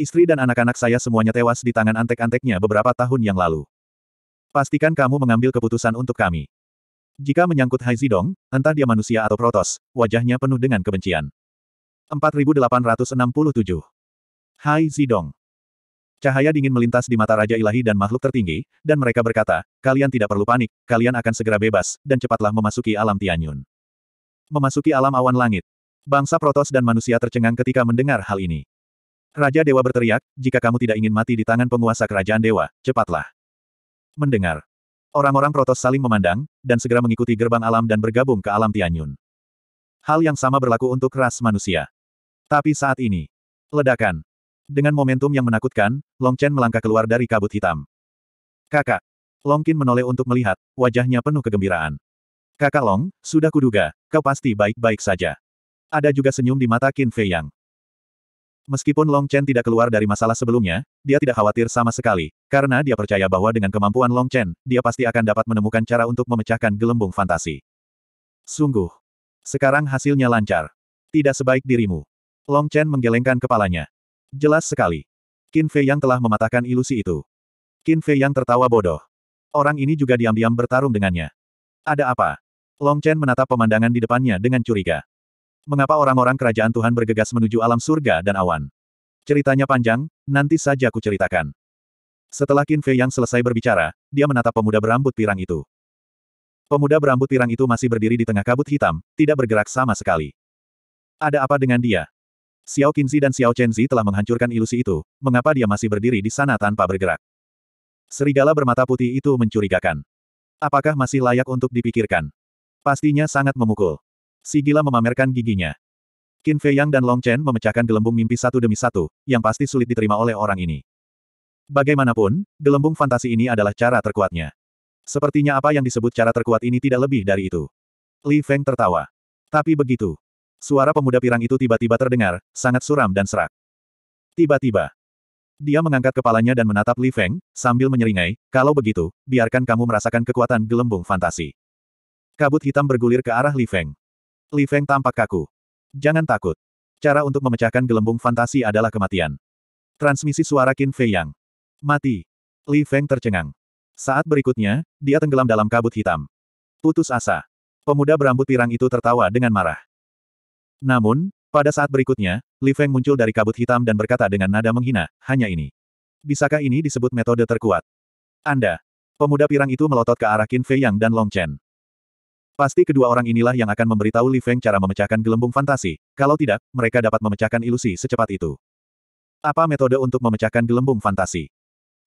Istri dan anak-anak saya semuanya tewas di tangan antek-anteknya beberapa tahun yang lalu. Pastikan kamu mengambil keputusan untuk kami. Jika menyangkut Hai Zidong, entah dia manusia atau protos, wajahnya penuh dengan kebencian. 4867. Hai Zidong. Cahaya dingin melintas di mata Raja Ilahi dan makhluk tertinggi, dan mereka berkata, kalian tidak perlu panik, kalian akan segera bebas, dan cepatlah memasuki alam Tianyun. Memasuki alam awan langit. Bangsa Protos dan manusia tercengang ketika mendengar hal ini. Raja Dewa berteriak, jika kamu tidak ingin mati di tangan penguasa kerajaan Dewa, cepatlah. Mendengar. Orang-orang Protos saling memandang, dan segera mengikuti gerbang alam dan bergabung ke alam Tianyun. Hal yang sama berlaku untuk ras manusia. Tapi saat ini, ledakan. Dengan momentum yang menakutkan, Long Chen melangkah keluar dari kabut hitam. Kakak. Long Qin menoleh untuk melihat, wajahnya penuh kegembiraan. Kakak Long, sudah kuduga, kau pasti baik-baik saja. Ada juga senyum di mata Qin Fei Yang. Meskipun Long Chen tidak keluar dari masalah sebelumnya, dia tidak khawatir sama sekali, karena dia percaya bahwa dengan kemampuan Long Chen, dia pasti akan dapat menemukan cara untuk memecahkan gelembung fantasi. Sungguh. Sekarang hasilnya lancar. Tidak sebaik dirimu. Long Chen menggelengkan kepalanya. Jelas sekali. Qin Fei yang telah mematahkan ilusi itu. Qin Fei yang tertawa bodoh. Orang ini juga diam-diam bertarung dengannya. Ada apa? Long Chen menatap pemandangan di depannya dengan curiga. Mengapa orang-orang kerajaan Tuhan bergegas menuju alam surga dan awan? Ceritanya panjang, nanti saja ku ceritakan. Setelah Qin Fei yang selesai berbicara, dia menatap pemuda berambut pirang itu. Pemuda berambut pirang itu masih berdiri di tengah kabut hitam, tidak bergerak sama sekali. Ada apa dengan dia? Xiao Qinzi dan Xiao Chenzi telah menghancurkan ilusi itu, mengapa dia masih berdiri di sana tanpa bergerak? Serigala bermata putih itu mencurigakan. Apakah masih layak untuk dipikirkan? Pastinya sangat memukul. Si gila memamerkan giginya. Qin Fei Yang dan Long Chen memecahkan gelembung mimpi satu demi satu, yang pasti sulit diterima oleh orang ini. Bagaimanapun, gelembung fantasi ini adalah cara terkuatnya. Sepertinya apa yang disebut cara terkuat ini tidak lebih dari itu. Li Feng tertawa. Tapi begitu. Suara pemuda pirang itu tiba-tiba terdengar, sangat suram dan serak. Tiba-tiba. Dia mengangkat kepalanya dan menatap Li Feng, sambil menyeringai, kalau begitu, biarkan kamu merasakan kekuatan gelembung fantasi. Kabut hitam bergulir ke arah Li Feng. Li Feng tampak kaku. Jangan takut. Cara untuk memecahkan gelembung fantasi adalah kematian. Transmisi suara Qin Fei Yang. Mati. Li Feng tercengang. Saat berikutnya, dia tenggelam dalam kabut hitam. Putus asa. Pemuda berambut pirang itu tertawa dengan marah. Namun, pada saat berikutnya, Li Feng muncul dari kabut hitam dan berkata dengan nada menghina, hanya ini. Bisakah ini disebut metode terkuat? Anda. Pemuda pirang itu melotot ke arah Qin Fei Yang dan Long Chen. Pasti kedua orang inilah yang akan memberitahu Li Feng cara memecahkan gelembung fantasi, kalau tidak, mereka dapat memecahkan ilusi secepat itu. Apa metode untuk memecahkan gelembung fantasi?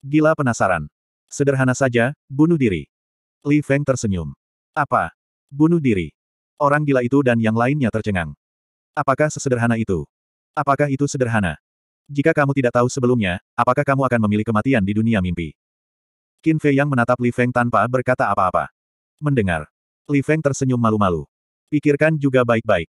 Gila penasaran. Sederhana saja, bunuh diri. Li Feng tersenyum. Apa? Bunuh diri. Orang gila itu dan yang lainnya tercengang. Apakah sesederhana itu? Apakah itu sederhana? Jika kamu tidak tahu sebelumnya, apakah kamu akan memilih kematian di dunia mimpi? Qin Fei yang menatap Li Feng tanpa berkata apa-apa. Mendengar. Li Feng tersenyum malu-malu. Pikirkan juga baik-baik.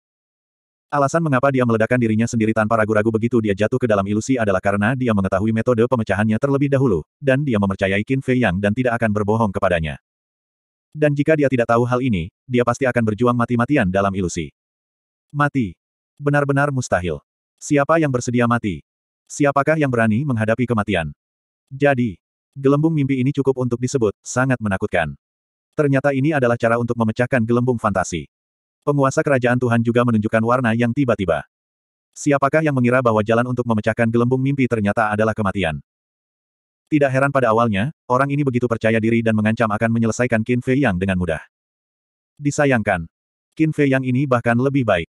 Alasan mengapa dia meledakkan dirinya sendiri tanpa ragu-ragu begitu dia jatuh ke dalam ilusi adalah karena dia mengetahui metode pemecahannya terlebih dahulu, dan dia mempercayai Qin Fei Yang dan tidak akan berbohong kepadanya. Dan jika dia tidak tahu hal ini, dia pasti akan berjuang mati-matian dalam ilusi. Mati. Benar-benar mustahil. Siapa yang bersedia mati? Siapakah yang berani menghadapi kematian? Jadi, gelembung mimpi ini cukup untuk disebut sangat menakutkan. Ternyata ini adalah cara untuk memecahkan gelembung fantasi. Penguasa kerajaan Tuhan juga menunjukkan warna yang tiba-tiba. Siapakah yang mengira bahwa jalan untuk memecahkan gelembung mimpi ternyata adalah kematian? Tidak heran pada awalnya, orang ini begitu percaya diri dan mengancam akan menyelesaikan Qin Fei Yang dengan mudah. Disayangkan. Qin Fei Yang ini bahkan lebih baik.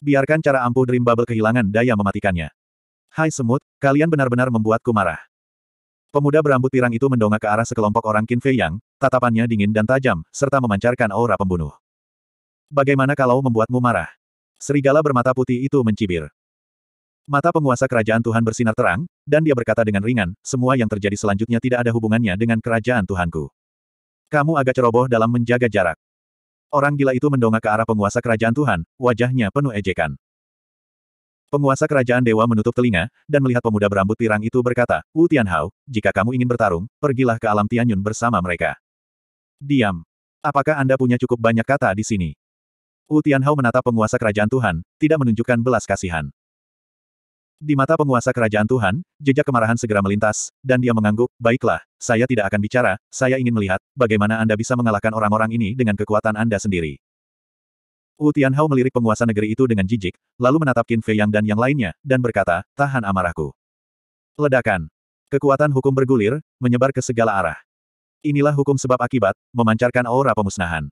Biarkan cara ampuh Dream Bubble kehilangan daya mematikannya. Hai semut, kalian benar-benar membuatku marah. Pemuda berambut pirang itu mendongak ke arah sekelompok orang Qin Fei Yang, tatapannya dingin dan tajam, serta memancarkan aura pembunuh. Bagaimana kalau membuatmu marah? Serigala bermata putih itu mencibir. Mata penguasa kerajaan Tuhan bersinar terang, dan dia berkata dengan ringan, semua yang terjadi selanjutnya tidak ada hubungannya dengan kerajaan Tuhanku. Kamu agak ceroboh dalam menjaga jarak. Orang gila itu mendongak ke arah penguasa kerajaan Tuhan, wajahnya penuh ejekan. Penguasa kerajaan dewa menutup telinga, dan melihat pemuda berambut pirang itu berkata, Wu Tianhao, jika kamu ingin bertarung, pergilah ke alam Tianyun bersama mereka. Diam. Apakah Anda punya cukup banyak kata di sini? Wu Tianhao menatap penguasa kerajaan Tuhan, tidak menunjukkan belas kasihan. Di mata penguasa kerajaan Tuhan, jejak kemarahan segera melintas, dan dia mengangguk, baiklah, saya tidak akan bicara, saya ingin melihat, bagaimana Anda bisa mengalahkan orang-orang ini dengan kekuatan Anda sendiri. Wu Tianhao melirik penguasa negeri itu dengan jijik, lalu menatap Qin Fei Yang dan yang lainnya, dan berkata, tahan amarahku. Ledakan. Kekuatan hukum bergulir, menyebar ke segala arah. Inilah hukum sebab akibat, memancarkan aura pemusnahan.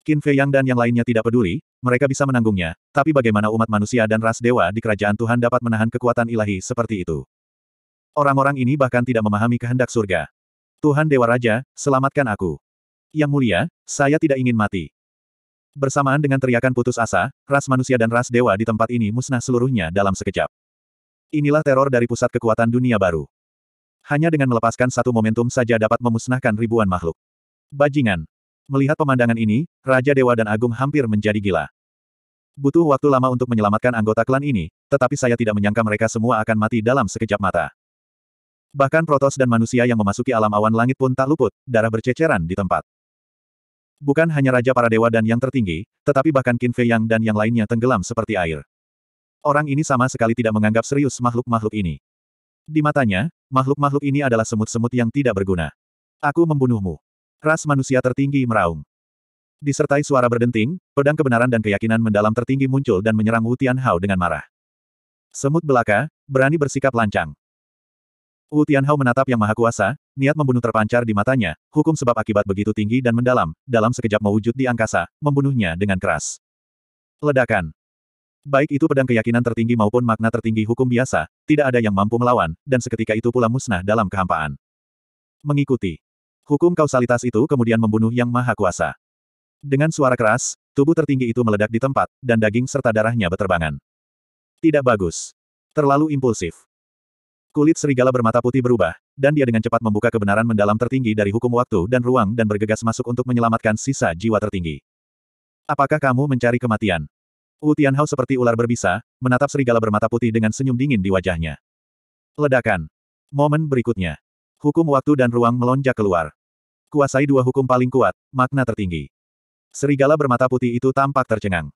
Qin Fei Yang dan yang lainnya tidak peduli, mereka bisa menanggungnya, tapi bagaimana umat manusia dan ras dewa di kerajaan Tuhan dapat menahan kekuatan ilahi seperti itu? Orang-orang ini bahkan tidak memahami kehendak surga. Tuhan Dewa Raja, selamatkan aku. Yang mulia, saya tidak ingin mati. Bersamaan dengan teriakan putus asa, ras manusia dan ras dewa di tempat ini musnah seluruhnya dalam sekejap. Inilah teror dari pusat kekuatan dunia baru. Hanya dengan melepaskan satu momentum saja dapat memusnahkan ribuan makhluk. Bajingan. Melihat pemandangan ini, Raja Dewa dan Agung hampir menjadi gila. Butuh waktu lama untuk menyelamatkan anggota klan ini, tetapi saya tidak menyangka mereka semua akan mati dalam sekejap mata. Bahkan Protos dan manusia yang memasuki alam awan langit pun tak luput, darah berceceran di tempat. Bukan hanya Raja para Dewa dan yang tertinggi, tetapi bahkan Qin Fei Yang dan yang lainnya tenggelam seperti air. Orang ini sama sekali tidak menganggap serius makhluk-makhluk ini. Di matanya, makhluk-makhluk ini adalah semut-semut yang tidak berguna. Aku membunuhmu. Ras manusia tertinggi meraung. Disertai suara berdenting, pedang kebenaran dan keyakinan mendalam tertinggi muncul dan menyerang Wu Tian Hao dengan marah. Semut belaka, berani bersikap lancang. Wu Tianhao menatap yang maha kuasa, niat membunuh terpancar di matanya, hukum sebab akibat begitu tinggi dan mendalam, dalam sekejap mewujud di angkasa, membunuhnya dengan keras. Ledakan. Baik itu pedang keyakinan tertinggi maupun makna tertinggi hukum biasa, tidak ada yang mampu melawan, dan seketika itu pula musnah dalam kehampaan. Mengikuti. Hukum kausalitas itu kemudian membunuh yang maha kuasa. Dengan suara keras, tubuh tertinggi itu meledak di tempat, dan daging serta darahnya beterbangan. Tidak bagus. Terlalu impulsif. Kulit serigala bermata putih berubah, dan dia dengan cepat membuka kebenaran mendalam tertinggi dari hukum waktu dan ruang dan bergegas masuk untuk menyelamatkan sisa jiwa tertinggi. Apakah kamu mencari kematian? Wu Tianhao seperti ular berbisa, menatap serigala bermata putih dengan senyum dingin di wajahnya. Ledakan. Momen berikutnya. Hukum waktu dan ruang melonjak keluar. Kuasai dua hukum paling kuat, makna tertinggi. Serigala bermata putih itu tampak tercengang.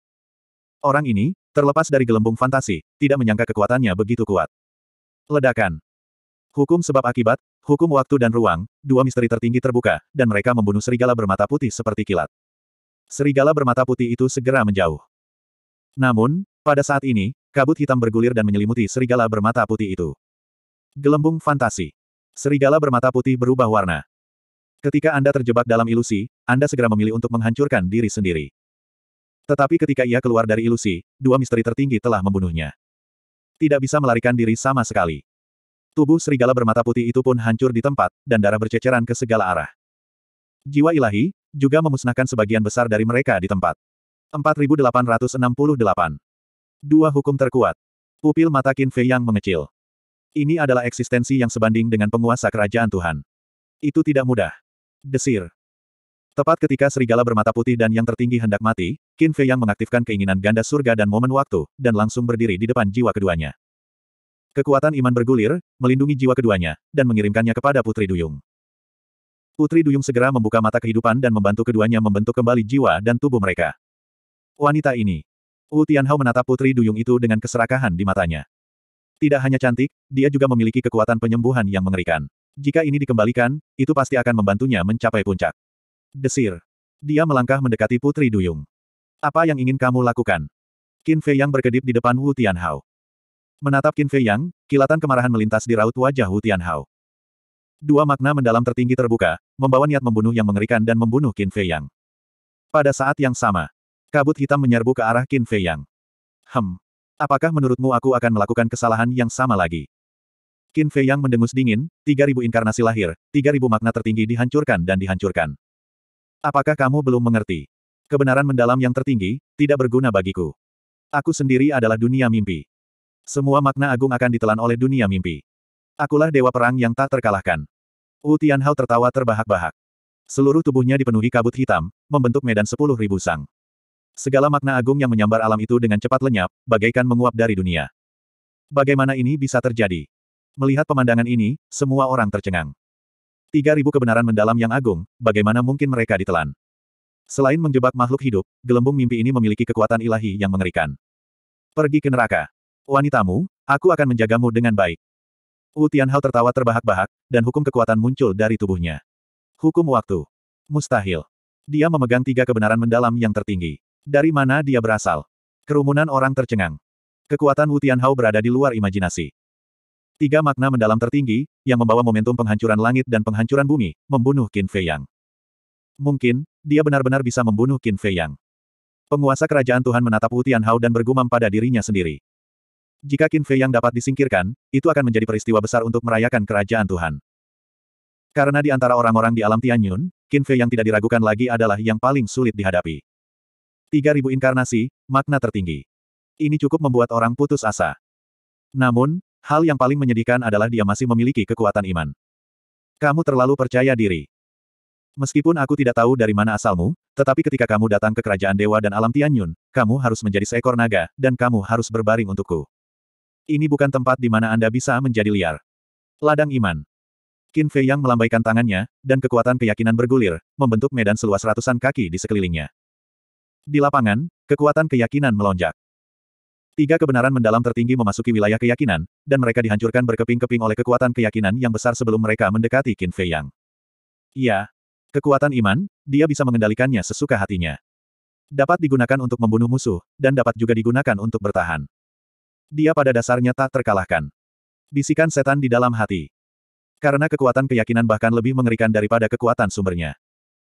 Orang ini, terlepas dari gelembung fantasi, tidak menyangka kekuatannya begitu kuat. Ledakan. Hukum sebab akibat, hukum waktu dan ruang, dua misteri tertinggi terbuka, dan mereka membunuh serigala bermata putih seperti kilat. Serigala bermata putih itu segera menjauh. Namun, pada saat ini, kabut hitam bergulir dan menyelimuti serigala bermata putih itu. Gelembung fantasi. Serigala bermata putih berubah warna. Ketika Anda terjebak dalam ilusi, Anda segera memilih untuk menghancurkan diri sendiri. Tetapi ketika ia keluar dari ilusi, dua misteri tertinggi telah membunuhnya tidak bisa melarikan diri sama sekali. Tubuh serigala bermata putih itu pun hancur di tempat, dan darah berceceran ke segala arah. Jiwa ilahi, juga memusnahkan sebagian besar dari mereka di tempat. 4868. Dua hukum terkuat. Pupil mata Qin Fei yang mengecil. Ini adalah eksistensi yang sebanding dengan penguasa kerajaan Tuhan. Itu tidak mudah. Desir. Tepat ketika serigala bermata putih dan yang tertinggi hendak mati, Qin Fei yang mengaktifkan keinginan ganda surga dan momen waktu, dan langsung berdiri di depan jiwa keduanya. Kekuatan iman bergulir, melindungi jiwa keduanya, dan mengirimkannya kepada Putri Duyung. Putri Duyung segera membuka mata kehidupan dan membantu keduanya membentuk kembali jiwa dan tubuh mereka. Wanita ini. Wu Tianhao menatap Putri Duyung itu dengan keserakahan di matanya. Tidak hanya cantik, dia juga memiliki kekuatan penyembuhan yang mengerikan. Jika ini dikembalikan, itu pasti akan membantunya mencapai puncak desir. Dia melangkah mendekati Putri Duyung. Apa yang ingin kamu lakukan? Qin Fei Yang berkedip di depan Wu Tianhao. Menatap Qin Fei Yang, kilatan kemarahan melintas di raut wajah Wu Tianhao. Dua makna mendalam tertinggi terbuka, membawa niat membunuh yang mengerikan dan membunuh Qin Fei Yang. Pada saat yang sama, kabut hitam menyerbu ke arah Qin Fei Yang. Hem. Apakah menurutmu aku akan melakukan kesalahan yang sama lagi? Qin Fei Yang mendengus dingin, 3000 inkarnasi lahir, 3000 makna tertinggi dihancurkan dan dihancurkan. Apakah kamu belum mengerti? Kebenaran mendalam yang tertinggi, tidak berguna bagiku. Aku sendiri adalah dunia mimpi. Semua makna agung akan ditelan oleh dunia mimpi. Akulah dewa perang yang tak terkalahkan. Wu Tianhao tertawa terbahak-bahak. Seluruh tubuhnya dipenuhi kabut hitam, membentuk medan sepuluh ribu sang. Segala makna agung yang menyambar alam itu dengan cepat lenyap, bagaikan menguap dari dunia. Bagaimana ini bisa terjadi? Melihat pemandangan ini, semua orang tercengang. Tiga ribu kebenaran mendalam yang agung, bagaimana mungkin mereka ditelan? Selain menjebak makhluk hidup, gelembung mimpi ini memiliki kekuatan ilahi yang mengerikan. Pergi ke neraka. Wanitamu, aku akan menjagamu dengan baik. Wu Tianhao tertawa terbahak-bahak, dan hukum kekuatan muncul dari tubuhnya. Hukum waktu. Mustahil. Dia memegang tiga kebenaran mendalam yang tertinggi. Dari mana dia berasal? Kerumunan orang tercengang. Kekuatan Wu Tianhao berada di luar imajinasi. Tiga makna mendalam tertinggi, yang membawa momentum penghancuran langit dan penghancuran bumi, membunuh Qin Fei Yang. Mungkin, dia benar-benar bisa membunuh Qin Fei Yang. Penguasa kerajaan Tuhan menatap Wu Tianhao dan bergumam pada dirinya sendiri. Jika Qin Fei Yang dapat disingkirkan, itu akan menjadi peristiwa besar untuk merayakan kerajaan Tuhan. Karena di antara orang-orang di alam Tianyun, Qin Fei Yang tidak diragukan lagi adalah yang paling sulit dihadapi. 3000 inkarnasi, makna tertinggi. Ini cukup membuat orang putus asa. Namun, Hal yang paling menyedihkan adalah dia masih memiliki kekuatan iman. Kamu terlalu percaya diri. Meskipun aku tidak tahu dari mana asalmu, tetapi ketika kamu datang ke kerajaan dewa dan alam Tianyun, kamu harus menjadi seekor naga, dan kamu harus berbaring untukku. Ini bukan tempat di mana Anda bisa menjadi liar. Ladang Iman Qin Fei Yang melambaikan tangannya, dan kekuatan keyakinan bergulir, membentuk medan seluas ratusan kaki di sekelilingnya. Di lapangan, kekuatan keyakinan melonjak. Tiga kebenaran mendalam tertinggi memasuki wilayah keyakinan, dan mereka dihancurkan berkeping-keping oleh kekuatan keyakinan yang besar sebelum mereka mendekati Qin Fei Yang. Iya. Kekuatan iman, dia bisa mengendalikannya sesuka hatinya. Dapat digunakan untuk membunuh musuh, dan dapat juga digunakan untuk bertahan. Dia pada dasarnya tak terkalahkan. Bisikan setan di dalam hati. Karena kekuatan keyakinan bahkan lebih mengerikan daripada kekuatan sumbernya.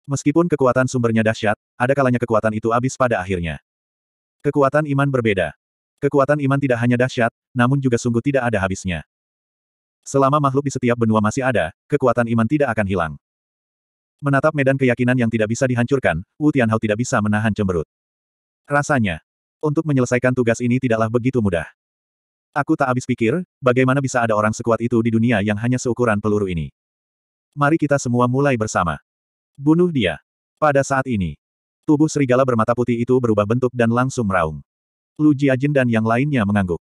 Meskipun kekuatan sumbernya dahsyat, ada kalanya kekuatan itu habis pada akhirnya. Kekuatan iman berbeda. Kekuatan iman tidak hanya dahsyat, namun juga sungguh tidak ada habisnya. Selama makhluk di setiap benua masih ada, kekuatan iman tidak akan hilang. Menatap medan keyakinan yang tidak bisa dihancurkan, Wu Tianhao tidak bisa menahan cemberut. Rasanya, untuk menyelesaikan tugas ini tidaklah begitu mudah. Aku tak habis pikir, bagaimana bisa ada orang sekuat itu di dunia yang hanya seukuran peluru ini. Mari kita semua mulai bersama. Bunuh dia. Pada saat ini, tubuh serigala bermata putih itu berubah bentuk dan langsung meraung. Lu Jiajin dan yang lainnya mengangguk.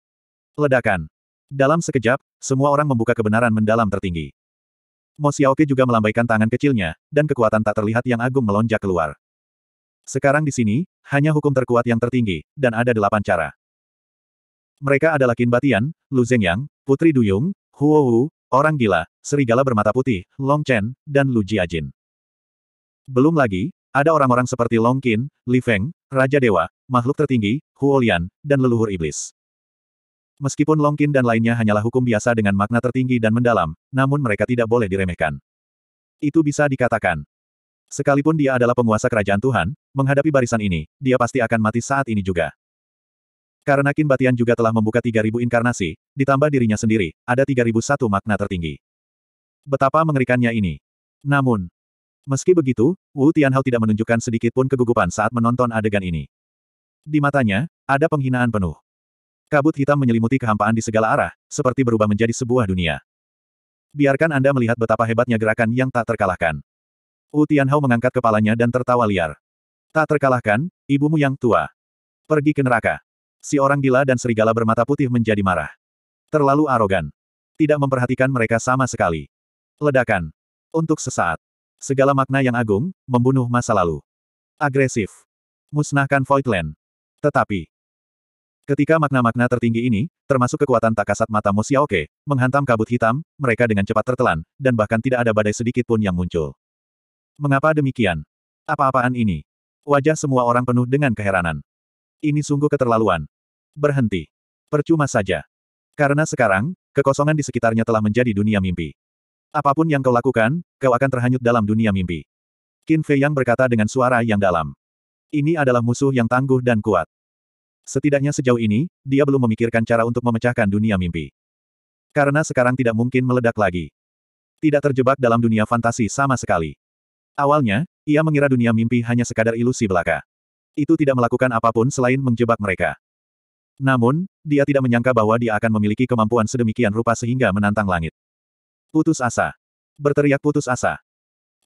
Ledakan. Dalam sekejap, semua orang membuka kebenaran mendalam tertinggi. Mo Xiaoke juga melambaikan tangan kecilnya, dan kekuatan tak terlihat yang agung melonjak keluar. Sekarang di sini, hanya hukum terkuat yang tertinggi, dan ada delapan cara. Mereka adalah Qin Batian, Lu Zhengyang, Putri Duyung, Huo Hu, Orang Gila, Serigala Bermata Putih, Long Chen, dan Lu Jiajin. Belum lagi, ada orang-orang seperti Long Qin, Li Feng, Raja Dewa, makhluk tertinggi, Huolian, dan leluhur iblis. Meskipun Longkin dan lainnya hanyalah hukum biasa dengan makna tertinggi dan mendalam, namun mereka tidak boleh diremehkan. Itu bisa dikatakan. Sekalipun dia adalah penguasa kerajaan Tuhan, menghadapi barisan ini, dia pasti akan mati saat ini juga. Karena Kin Batian juga telah membuka 3.000 inkarnasi, ditambah dirinya sendiri, ada 3.001 makna tertinggi. Betapa mengerikannya ini. Namun, meski begitu, Wu Tianhao tidak menunjukkan sedikit pun kegugupan saat menonton adegan ini. Di matanya, ada penghinaan penuh. Kabut hitam menyelimuti kehampaan di segala arah, seperti berubah menjadi sebuah dunia. Biarkan Anda melihat betapa hebatnya gerakan yang tak terkalahkan. Wu Tianhao mengangkat kepalanya dan tertawa liar. Tak terkalahkan, ibumu yang tua. Pergi ke neraka. Si orang gila dan serigala bermata putih menjadi marah. Terlalu arogan. Tidak memperhatikan mereka sama sekali. Ledakan. Untuk sesaat. Segala makna yang agung, membunuh masa lalu. Agresif. Musnahkan Voidland. Tetapi, ketika makna-makna tertinggi ini, termasuk kekuatan tak kasat mata Mo Xiaoke, menghantam kabut hitam, mereka dengan cepat tertelan, dan bahkan tidak ada badai sedikit pun yang muncul. Mengapa demikian? Apa-apaan ini? Wajah semua orang penuh dengan keheranan. Ini sungguh keterlaluan. Berhenti. Percuma saja. Karena sekarang, kekosongan di sekitarnya telah menjadi dunia mimpi. Apapun yang kau lakukan, kau akan terhanyut dalam dunia mimpi. Qin Fei Yang berkata dengan suara yang dalam. Ini adalah musuh yang tangguh dan kuat. Setidaknya sejauh ini, dia belum memikirkan cara untuk memecahkan dunia mimpi. Karena sekarang tidak mungkin meledak lagi. Tidak terjebak dalam dunia fantasi sama sekali. Awalnya, ia mengira dunia mimpi hanya sekadar ilusi belaka. Itu tidak melakukan apapun selain menjebak mereka. Namun, dia tidak menyangka bahwa dia akan memiliki kemampuan sedemikian rupa sehingga menantang langit. Putus asa. Berteriak putus asa.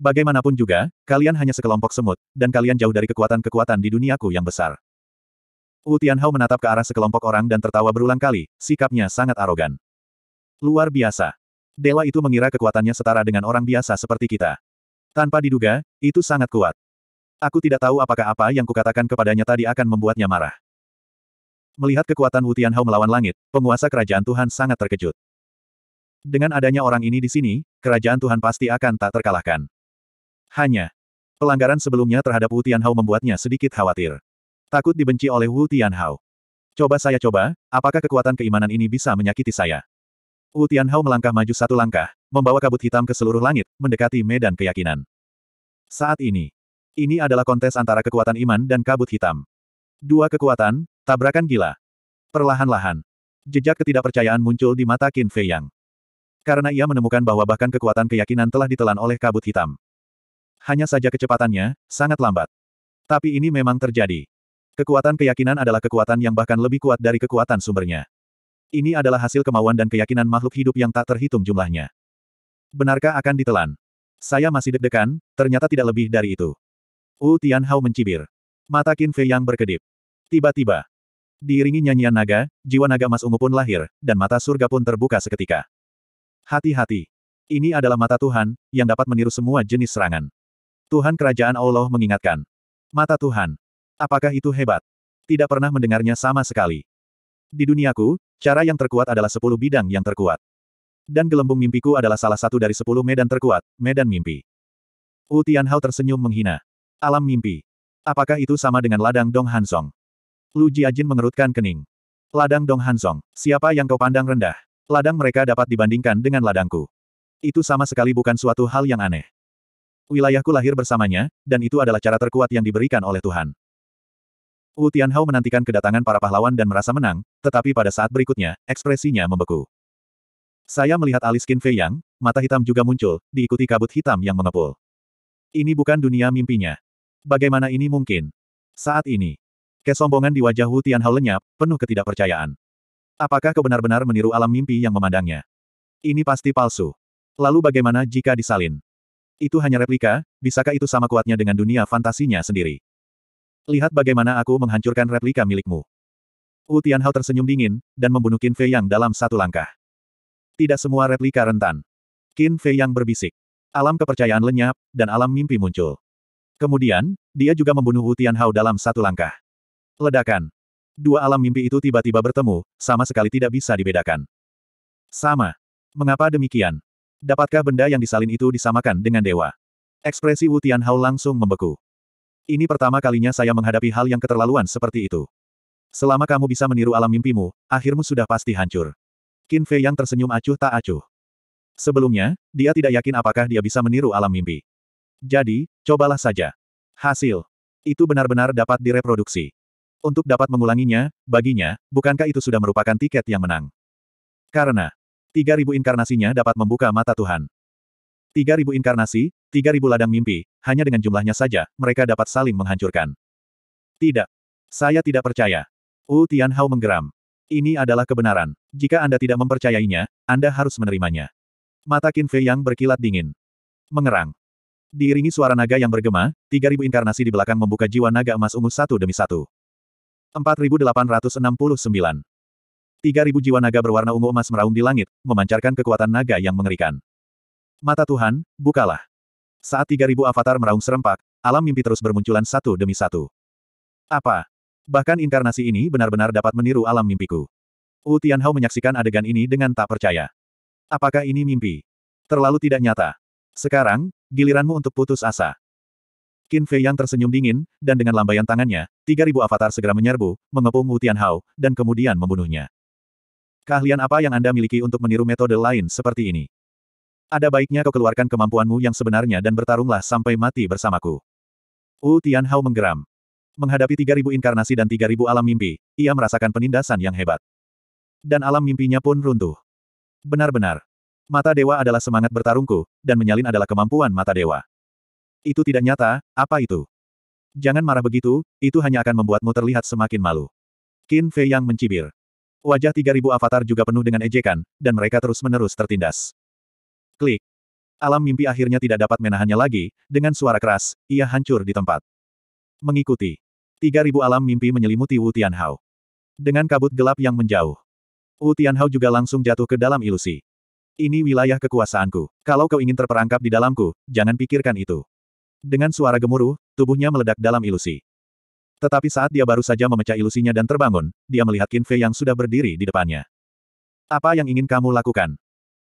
Bagaimanapun juga, kalian hanya sekelompok semut, dan kalian jauh dari kekuatan-kekuatan di duniaku yang besar. Wu Tianhao menatap ke arah sekelompok orang dan tertawa berulang kali, sikapnya sangat arogan. Luar biasa. Dewa itu mengira kekuatannya setara dengan orang biasa seperti kita. Tanpa diduga, itu sangat kuat. Aku tidak tahu apakah apa yang kukatakan kepadanya tadi akan membuatnya marah. Melihat kekuatan Wu Tianhao melawan langit, penguasa kerajaan Tuhan sangat terkejut. Dengan adanya orang ini di sini, kerajaan Tuhan pasti akan tak terkalahkan. Hanya, pelanggaran sebelumnya terhadap Wu Tianhao membuatnya sedikit khawatir. Takut dibenci oleh Wu Tianhao. Coba saya coba, apakah kekuatan keimanan ini bisa menyakiti saya? Wu Tianhao melangkah maju satu langkah, membawa kabut hitam ke seluruh langit, mendekati medan keyakinan. Saat ini, ini adalah kontes antara kekuatan iman dan kabut hitam. Dua kekuatan, tabrakan gila. Perlahan-lahan, jejak ketidakpercayaan muncul di mata Qin Fei Yang. Karena ia menemukan bahwa bahkan kekuatan keyakinan telah ditelan oleh kabut hitam hanya saja kecepatannya sangat lambat. Tapi ini memang terjadi. Kekuatan keyakinan adalah kekuatan yang bahkan lebih kuat dari kekuatan sumbernya. Ini adalah hasil kemauan dan keyakinan makhluk hidup yang tak terhitung jumlahnya. Benarkah akan ditelan? Saya masih deg-degan, ternyata tidak lebih dari itu. Wu Tianhao mencibir. Mata Qin Fei yang berkedip. Tiba-tiba, diiringi nyanyian naga, jiwa naga emas ungu pun lahir, dan mata surga pun terbuka seketika. Hati-hati. Ini adalah mata Tuhan, yang dapat meniru semua jenis serangan. Tuhan Kerajaan Allah mengingatkan. Mata Tuhan. Apakah itu hebat? Tidak pernah mendengarnya sama sekali. Di duniaku, cara yang terkuat adalah sepuluh bidang yang terkuat. Dan gelembung mimpiku adalah salah satu dari sepuluh medan terkuat, medan mimpi. Wu Tianhao tersenyum menghina. Alam mimpi. Apakah itu sama dengan ladang Dong Hansong? Lu Jiajin mengerutkan kening. Ladang Dong Hansong, siapa yang kau pandang rendah? Ladang mereka dapat dibandingkan dengan ladangku. Itu sama sekali bukan suatu hal yang aneh wilayahku lahir bersamanya, dan itu adalah cara terkuat yang diberikan oleh Tuhan. Wu Tianhao menantikan kedatangan para pahlawan dan merasa menang, tetapi pada saat berikutnya, ekspresinya membeku. Saya melihat alis Qin Fei Yang, mata hitam juga muncul, diikuti kabut hitam yang mengepul. Ini bukan dunia mimpinya. Bagaimana ini mungkin? Saat ini, kesombongan di wajah Wu Tianhao lenyap, penuh ketidakpercayaan. Apakah kau benar meniru alam mimpi yang memandangnya? Ini pasti palsu. Lalu bagaimana jika disalin? Itu hanya replika, bisakah itu sama kuatnya dengan dunia fantasinya sendiri? Lihat bagaimana aku menghancurkan replika milikmu. Wu Tianhao tersenyum dingin, dan membunuh Qin Fei Yang dalam satu langkah. Tidak semua replika rentan. Qin Fei Yang berbisik. Alam kepercayaan lenyap, dan alam mimpi muncul. Kemudian, dia juga membunuh Wu Tianhao dalam satu langkah. Ledakan. Dua alam mimpi itu tiba-tiba bertemu, sama sekali tidak bisa dibedakan. Sama. Mengapa demikian? Dapatkah benda yang disalin itu disamakan dengan dewa? Ekspresi Wu Tianhao langsung membeku. Ini pertama kalinya saya menghadapi hal yang keterlaluan seperti itu. Selama kamu bisa meniru alam mimpimu, akhirmu sudah pasti hancur. Qin Fei yang tersenyum acuh tak acuh. Sebelumnya, dia tidak yakin apakah dia bisa meniru alam mimpi. Jadi, cobalah saja. Hasil. Itu benar-benar dapat direproduksi. Untuk dapat mengulanginya, baginya, bukankah itu sudah merupakan tiket yang menang? Karena, Tiga ribu inkarnasinya dapat membuka mata Tuhan. Tiga ribu inkarnasi, tiga ribu ladang mimpi, hanya dengan jumlahnya saja, mereka dapat saling menghancurkan. Tidak. Saya tidak percaya. Wu Tianhao menggeram. Ini adalah kebenaran. Jika Anda tidak mempercayainya, Anda harus menerimanya. Mata Qin Fei yang berkilat dingin. Mengerang. Diiringi suara naga yang bergema, 3000 inkarnasi di belakang membuka jiwa naga emas ungu satu demi satu. 4869 Tiga ribu jiwa naga berwarna ungu emas meraung di langit, memancarkan kekuatan naga yang mengerikan. Mata Tuhan, bukalah. Saat tiga ribu avatar meraung serempak, alam mimpi terus bermunculan satu demi satu. Apa? Bahkan inkarnasi ini benar-benar dapat meniru alam mimpiku. Wu Tianhao menyaksikan adegan ini dengan tak percaya. Apakah ini mimpi? Terlalu tidak nyata. Sekarang, giliranmu untuk putus asa. Qin Fei yang tersenyum dingin, dan dengan lambaian tangannya, 3000 avatar segera menyerbu, mengepung Wu Tianhao, dan kemudian membunuhnya. Keahlian apa yang Anda miliki untuk meniru metode lain seperti ini? Ada baiknya kau keluarkan kemampuanmu yang sebenarnya dan bertarunglah sampai mati bersamaku. Wu Tianhao menggeram. Menghadapi 3000 inkarnasi dan 3000 alam mimpi, ia merasakan penindasan yang hebat. Dan alam mimpinya pun runtuh. Benar-benar. Mata dewa adalah semangat bertarungku, dan menyalin adalah kemampuan mata dewa. Itu tidak nyata, apa itu? Jangan marah begitu, itu hanya akan membuatmu terlihat semakin malu. Qin Fei yang mencibir. Wajah 3000 avatar juga penuh dengan ejekan, dan mereka terus-menerus tertindas. Klik. Alam mimpi akhirnya tidak dapat menahannya lagi, dengan suara keras, ia hancur di tempat. Mengikuti. 3000 alam mimpi menyelimuti Wu Tianhao. Dengan kabut gelap yang menjauh. Wu Tianhao juga langsung jatuh ke dalam ilusi. Ini wilayah kekuasaanku. Kalau kau ingin terperangkap di dalamku, jangan pikirkan itu. Dengan suara gemuruh, tubuhnya meledak dalam ilusi. Tetapi saat dia baru saja memecah ilusinya dan terbangun, dia melihat Qin Fei yang sudah berdiri di depannya. Apa yang ingin kamu lakukan?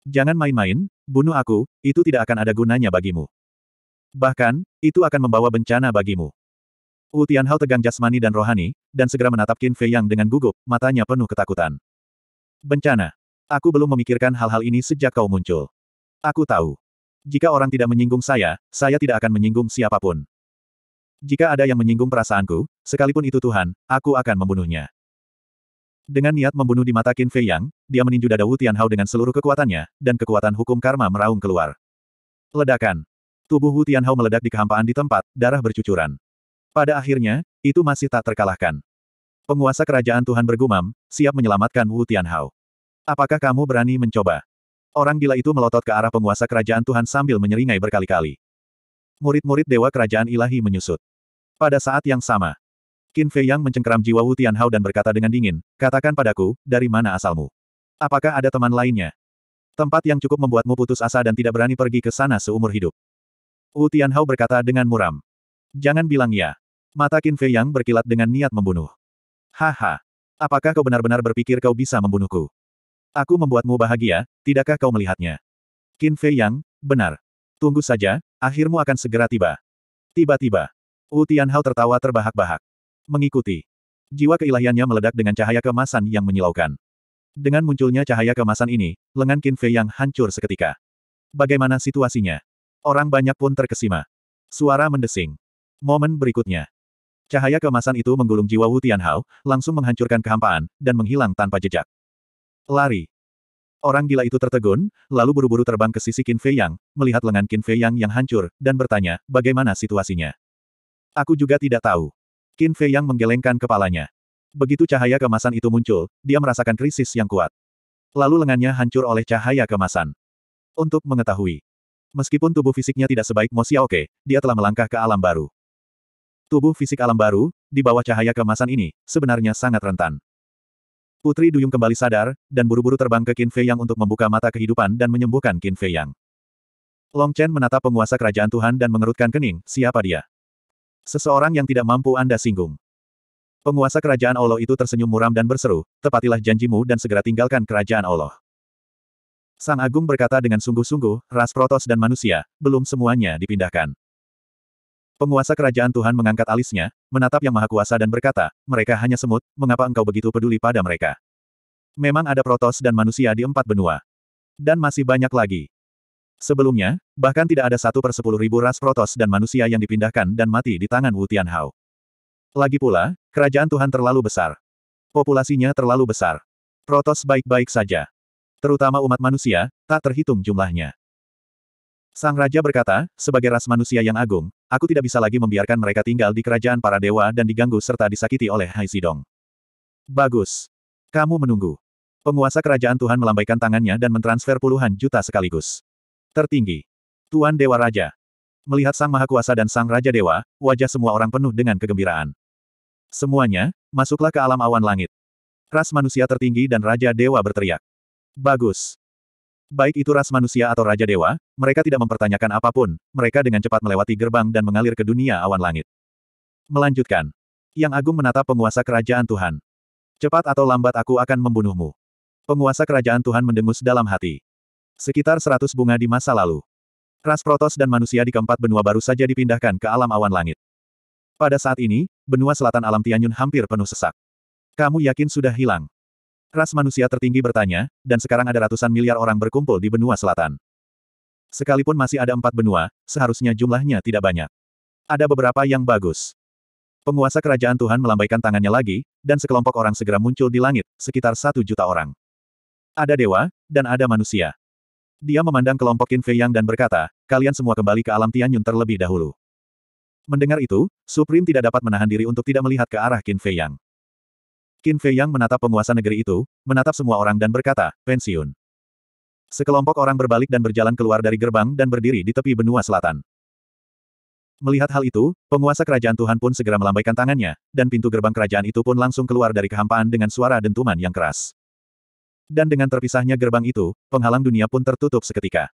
Jangan main-main, bunuh aku, itu tidak akan ada gunanya bagimu. Bahkan, itu akan membawa bencana bagimu. Wu Tianhao tegang jasmani dan rohani, dan segera menatap Qin Fei Yang dengan gugup, matanya penuh ketakutan. Bencana. Aku belum memikirkan hal-hal ini sejak kau muncul. Aku tahu. Jika orang tidak menyinggung saya, saya tidak akan menyinggung siapapun. Jika ada yang menyinggung perasaanku, sekalipun itu Tuhan, aku akan membunuhnya. Dengan niat membunuh di mata Qin Fei Yang, dia meninju dada Wu Tianhao dengan seluruh kekuatannya, dan kekuatan hukum karma meraung keluar. Ledakan. Tubuh Wu Tianhao meledak di kehampaan di tempat, darah bercucuran. Pada akhirnya, itu masih tak terkalahkan. Penguasa kerajaan Tuhan bergumam, siap menyelamatkan Wu Tianhao. Apakah kamu berani mencoba? Orang gila itu melotot ke arah penguasa kerajaan Tuhan sambil menyeringai berkali-kali. Murid-murid Dewa Kerajaan Ilahi menyusut. Pada saat yang sama, Qin Fei Yang mencengkeram jiwa Wu Tianhao dan berkata dengan dingin, katakan padaku, dari mana asalmu? Apakah ada teman lainnya? Tempat yang cukup membuatmu putus asa dan tidak berani pergi ke sana seumur hidup. Wu Tianhao berkata dengan muram. Jangan bilang ya. Mata Qin Fei Yang berkilat dengan niat membunuh. Haha. Apakah kau benar-benar berpikir kau bisa membunuhku? Aku membuatmu bahagia, tidakkah kau melihatnya? Qin Fei Yang, benar. Tunggu saja, akhirmu akan segera tiba. Tiba-tiba, Wu Tianhao tertawa terbahak-bahak. Mengikuti. Jiwa keilahiannya meledak dengan cahaya kemasan yang menyilaukan. Dengan munculnya cahaya kemasan ini, lengan Qin Fei yang hancur seketika. Bagaimana situasinya? Orang banyak pun terkesima. Suara mendesing. Momen berikutnya. Cahaya kemasan itu menggulung jiwa Wu Tianhao, langsung menghancurkan kehampaan, dan menghilang tanpa jejak. Lari. Orang gila itu tertegun, lalu buru-buru terbang ke sisi Qin Fei Yang, melihat lengan Qin Fei Yang yang hancur, dan bertanya, bagaimana situasinya. Aku juga tidak tahu. Qin Fei yang menggelengkan kepalanya. Begitu cahaya kemasan itu muncul, dia merasakan krisis yang kuat. Lalu lengannya hancur oleh cahaya kemasan. Untuk mengetahui. Meskipun tubuh fisiknya tidak sebaik Mo Xiaoke, dia telah melangkah ke alam baru. Tubuh fisik alam baru, di bawah cahaya kemasan ini, sebenarnya sangat rentan. Putri Duyung kembali sadar, dan buru-buru terbang ke Qin Fei Yang untuk membuka mata kehidupan dan menyembuhkan Qin Fei Yang. Long Chen menatap penguasa kerajaan Tuhan dan mengerutkan kening, siapa dia? Seseorang yang tidak mampu Anda singgung. Penguasa kerajaan Allah itu tersenyum muram dan berseru, tepatilah janjimu dan segera tinggalkan kerajaan Allah. Sang Agung berkata dengan sungguh-sungguh, ras protos dan manusia, belum semuanya dipindahkan. Penguasa kerajaan Tuhan mengangkat alisnya, menatap yang maha kuasa dan berkata, mereka hanya semut, mengapa engkau begitu peduli pada mereka? Memang ada protos dan manusia di empat benua. Dan masih banyak lagi. Sebelumnya, bahkan tidak ada satu per sepuluh ribu ras protos dan manusia yang dipindahkan dan mati di tangan Wu Tianhao. Lagi pula, kerajaan Tuhan terlalu besar. Populasinya terlalu besar. Protos baik-baik saja. Terutama umat manusia, tak terhitung jumlahnya. Sang Raja berkata, sebagai ras manusia yang agung, aku tidak bisa lagi membiarkan mereka tinggal di kerajaan para dewa dan diganggu serta disakiti oleh Hai Zidong. Bagus. Kamu menunggu. Penguasa kerajaan Tuhan melambaikan tangannya dan mentransfer puluhan juta sekaligus tertinggi. Tuan Dewa Raja. Melihat Sang Maha Kuasa dan Sang Raja Dewa, wajah semua orang penuh dengan kegembiraan. Semuanya, masuklah ke alam awan langit. Ras manusia tertinggi dan Raja Dewa berteriak. Bagus. Baik itu ras manusia atau Raja Dewa, mereka tidak mempertanyakan apapun, mereka dengan cepat melewati gerbang dan mengalir ke dunia awan langit. Melanjutkan. Yang Agung menatap penguasa kerajaan Tuhan. Cepat atau lambat aku akan membunuhmu. Penguasa kerajaan Tuhan mendengus dalam hati. Sekitar seratus bunga di masa lalu. Ras Protos dan manusia di keempat benua baru saja dipindahkan ke alam awan langit. Pada saat ini, benua selatan alam Tianyun hampir penuh sesak. Kamu yakin sudah hilang? Ras manusia tertinggi bertanya, dan sekarang ada ratusan miliar orang berkumpul di benua selatan. Sekalipun masih ada empat benua, seharusnya jumlahnya tidak banyak. Ada beberapa yang bagus. Penguasa kerajaan Tuhan melambaikan tangannya lagi, dan sekelompok orang segera muncul di langit, sekitar satu juta orang. Ada dewa, dan ada manusia. Dia memandang kelompok Qin Fei Yang dan berkata, kalian semua kembali ke alam Tianyun terlebih dahulu. Mendengar itu, Supreme tidak dapat menahan diri untuk tidak melihat ke arah Qin Fei Yang. Qin Fei Yang menatap penguasa negeri itu, menatap semua orang dan berkata, pensiun. Sekelompok orang berbalik dan berjalan keluar dari gerbang dan berdiri di tepi benua selatan. Melihat hal itu, penguasa kerajaan Tuhan pun segera melambaikan tangannya, dan pintu gerbang kerajaan itu pun langsung keluar dari kehampaan dengan suara dentuman yang keras. Dan dengan terpisahnya gerbang itu, penghalang dunia pun tertutup seketika.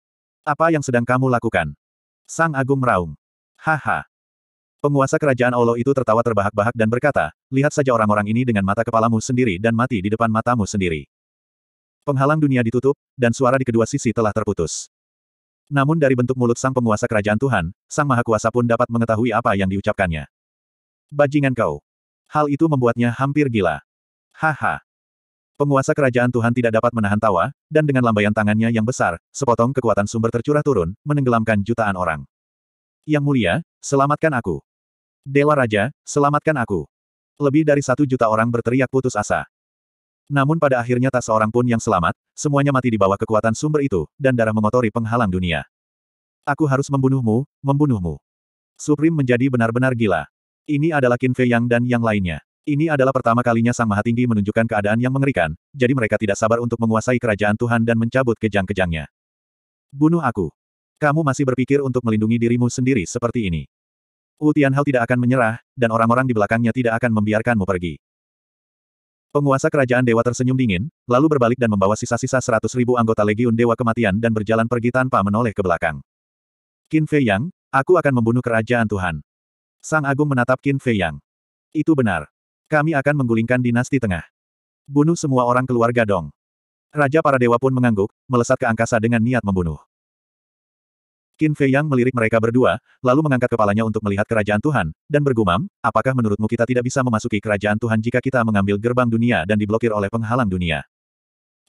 Apa yang sedang kamu lakukan? Sang Agung meraung. Haha. Penguasa kerajaan Allah itu tertawa terbahak-bahak dan berkata, lihat saja orang-orang ini dengan mata kepalamu sendiri dan mati di depan matamu sendiri. Penghalang dunia ditutup, dan suara di kedua sisi telah terputus. Namun dari bentuk mulut sang penguasa kerajaan Tuhan, sang maha kuasa pun dapat mengetahui apa yang diucapkannya. Bajingan kau. Hal itu membuatnya hampir gila. Haha. Penguasa kerajaan Tuhan tidak dapat menahan tawa, dan dengan lambaian tangannya yang besar, sepotong kekuatan sumber tercurah turun, menenggelamkan jutaan orang. Yang mulia, selamatkan aku. Dewa Raja, selamatkan aku. Lebih dari satu juta orang berteriak putus asa. Namun pada akhirnya tak seorang pun yang selamat, semuanya mati di bawah kekuatan sumber itu, dan darah mengotori penghalang dunia. Aku harus membunuhmu, membunuhmu. Supreme menjadi benar-benar gila. Ini adalah Qin Fei Yang dan yang lainnya. Ini adalah pertama kalinya Sang Maha Tinggi menunjukkan keadaan yang mengerikan, jadi mereka tidak sabar untuk menguasai kerajaan Tuhan dan mencabut kejang-kejangnya. Bunuh aku. Kamu masih berpikir untuk melindungi dirimu sendiri seperti ini. Wu Tianhao tidak akan menyerah, dan orang-orang di belakangnya tidak akan membiarkanmu pergi. Penguasa kerajaan dewa tersenyum dingin, lalu berbalik dan membawa sisa-sisa seratus -sisa ribu anggota legiun dewa kematian dan berjalan pergi tanpa menoleh ke belakang. Qin Fei Yang, aku akan membunuh kerajaan Tuhan. Sang Agung menatap Qin Fei Yang. Itu benar. Kami akan menggulingkan dinasti tengah. Bunuh semua orang keluarga Dong. Raja para dewa pun mengangguk, melesat ke angkasa dengan niat membunuh. Qin Fei Yang melirik mereka berdua, lalu mengangkat kepalanya untuk melihat kerajaan Tuhan, dan bergumam, apakah menurutmu kita tidak bisa memasuki kerajaan Tuhan jika kita mengambil gerbang dunia dan diblokir oleh penghalang dunia?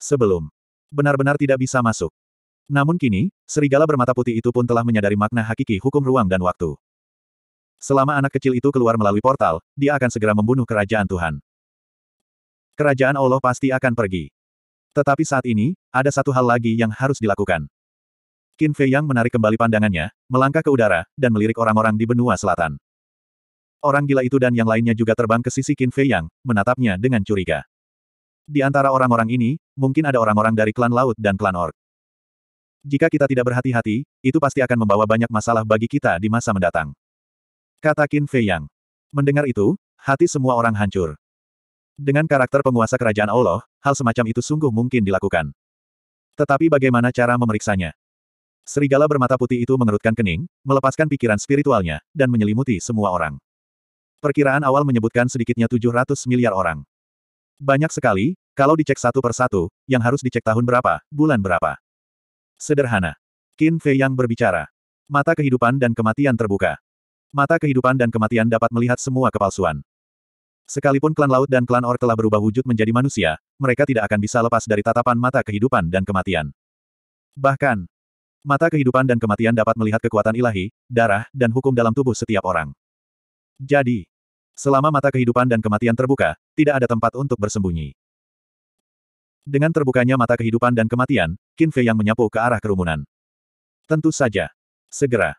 Sebelum. Benar-benar tidak bisa masuk. Namun kini, serigala bermata putih itu pun telah menyadari makna hakiki hukum ruang dan waktu. Selama anak kecil itu keluar melalui portal, dia akan segera membunuh kerajaan Tuhan. Kerajaan Allah pasti akan pergi. Tetapi saat ini, ada satu hal lagi yang harus dilakukan. Qin Fei Yang menarik kembali pandangannya, melangkah ke udara, dan melirik orang-orang di benua selatan. Orang gila itu dan yang lainnya juga terbang ke sisi Qin Fei Yang, menatapnya dengan curiga. Di antara orang-orang ini, mungkin ada orang-orang dari klan laut dan klan ork. Jika kita tidak berhati-hati, itu pasti akan membawa banyak masalah bagi kita di masa mendatang kata Qin Fei Yang. Mendengar itu, hati semua orang hancur. Dengan karakter penguasa kerajaan Allah, hal semacam itu sungguh mungkin dilakukan. Tetapi bagaimana cara memeriksanya? Serigala bermata putih itu mengerutkan kening, melepaskan pikiran spiritualnya, dan menyelimuti semua orang. Perkiraan awal menyebutkan sedikitnya 700 miliar orang. Banyak sekali, kalau dicek satu persatu, yang harus dicek tahun berapa, bulan berapa. Sederhana. Qin Fei Yang berbicara. Mata kehidupan dan kematian terbuka. Mata kehidupan dan kematian dapat melihat semua kepalsuan. Sekalipun klan laut dan klan or telah berubah wujud menjadi manusia, mereka tidak akan bisa lepas dari tatapan mata kehidupan dan kematian. Bahkan, mata kehidupan dan kematian dapat melihat kekuatan ilahi, darah, dan hukum dalam tubuh setiap orang. Jadi, selama mata kehidupan dan kematian terbuka, tidak ada tempat untuk bersembunyi. Dengan terbukanya mata kehidupan dan kematian, Qin Fei yang menyapu ke arah kerumunan. Tentu saja. Segera,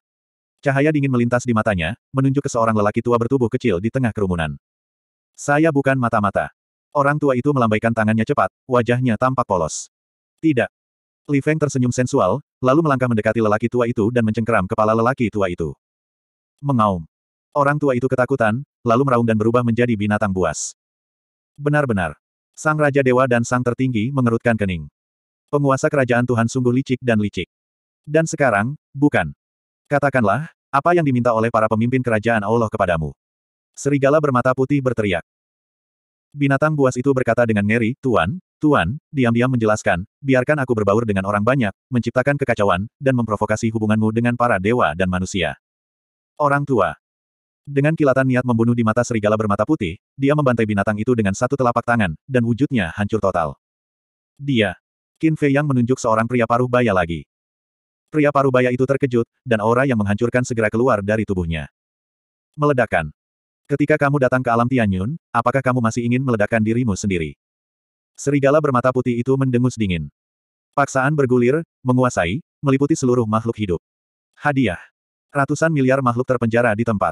Cahaya dingin melintas di matanya, menunjuk ke seorang lelaki tua bertubuh kecil di tengah kerumunan. Saya bukan mata-mata. Orang tua itu melambaikan tangannya cepat, wajahnya tampak polos. Tidak. Li Feng tersenyum sensual, lalu melangkah mendekati lelaki tua itu dan mencengkeram kepala lelaki tua itu. Mengaum. Orang tua itu ketakutan, lalu meraung dan berubah menjadi binatang buas. Benar-benar. Sang Raja Dewa dan Sang Tertinggi mengerutkan kening. Penguasa kerajaan Tuhan sungguh licik dan licik. Dan sekarang, bukan. Katakanlah, apa yang diminta oleh para pemimpin kerajaan Allah kepadamu? Serigala bermata putih berteriak. Binatang buas itu berkata dengan ngeri, Tuan, Tuan, diam-diam menjelaskan, biarkan aku berbaur dengan orang banyak, menciptakan kekacauan, dan memprovokasi hubunganmu dengan para dewa dan manusia. Orang tua. Dengan kilatan niat membunuh di mata serigala bermata putih, dia membantai binatang itu dengan satu telapak tangan, dan wujudnya hancur total. Dia. Qin Fei yang menunjuk seorang pria paruh baya lagi. Pria parubaya itu terkejut, dan aura yang menghancurkan segera keluar dari tubuhnya. Meledakan. Ketika kamu datang ke alam Tianyun, apakah kamu masih ingin meledakkan dirimu sendiri? Serigala bermata putih itu mendengus dingin. Paksaan bergulir, menguasai, meliputi seluruh makhluk hidup. Hadiah. Ratusan miliar makhluk terpenjara di tempat.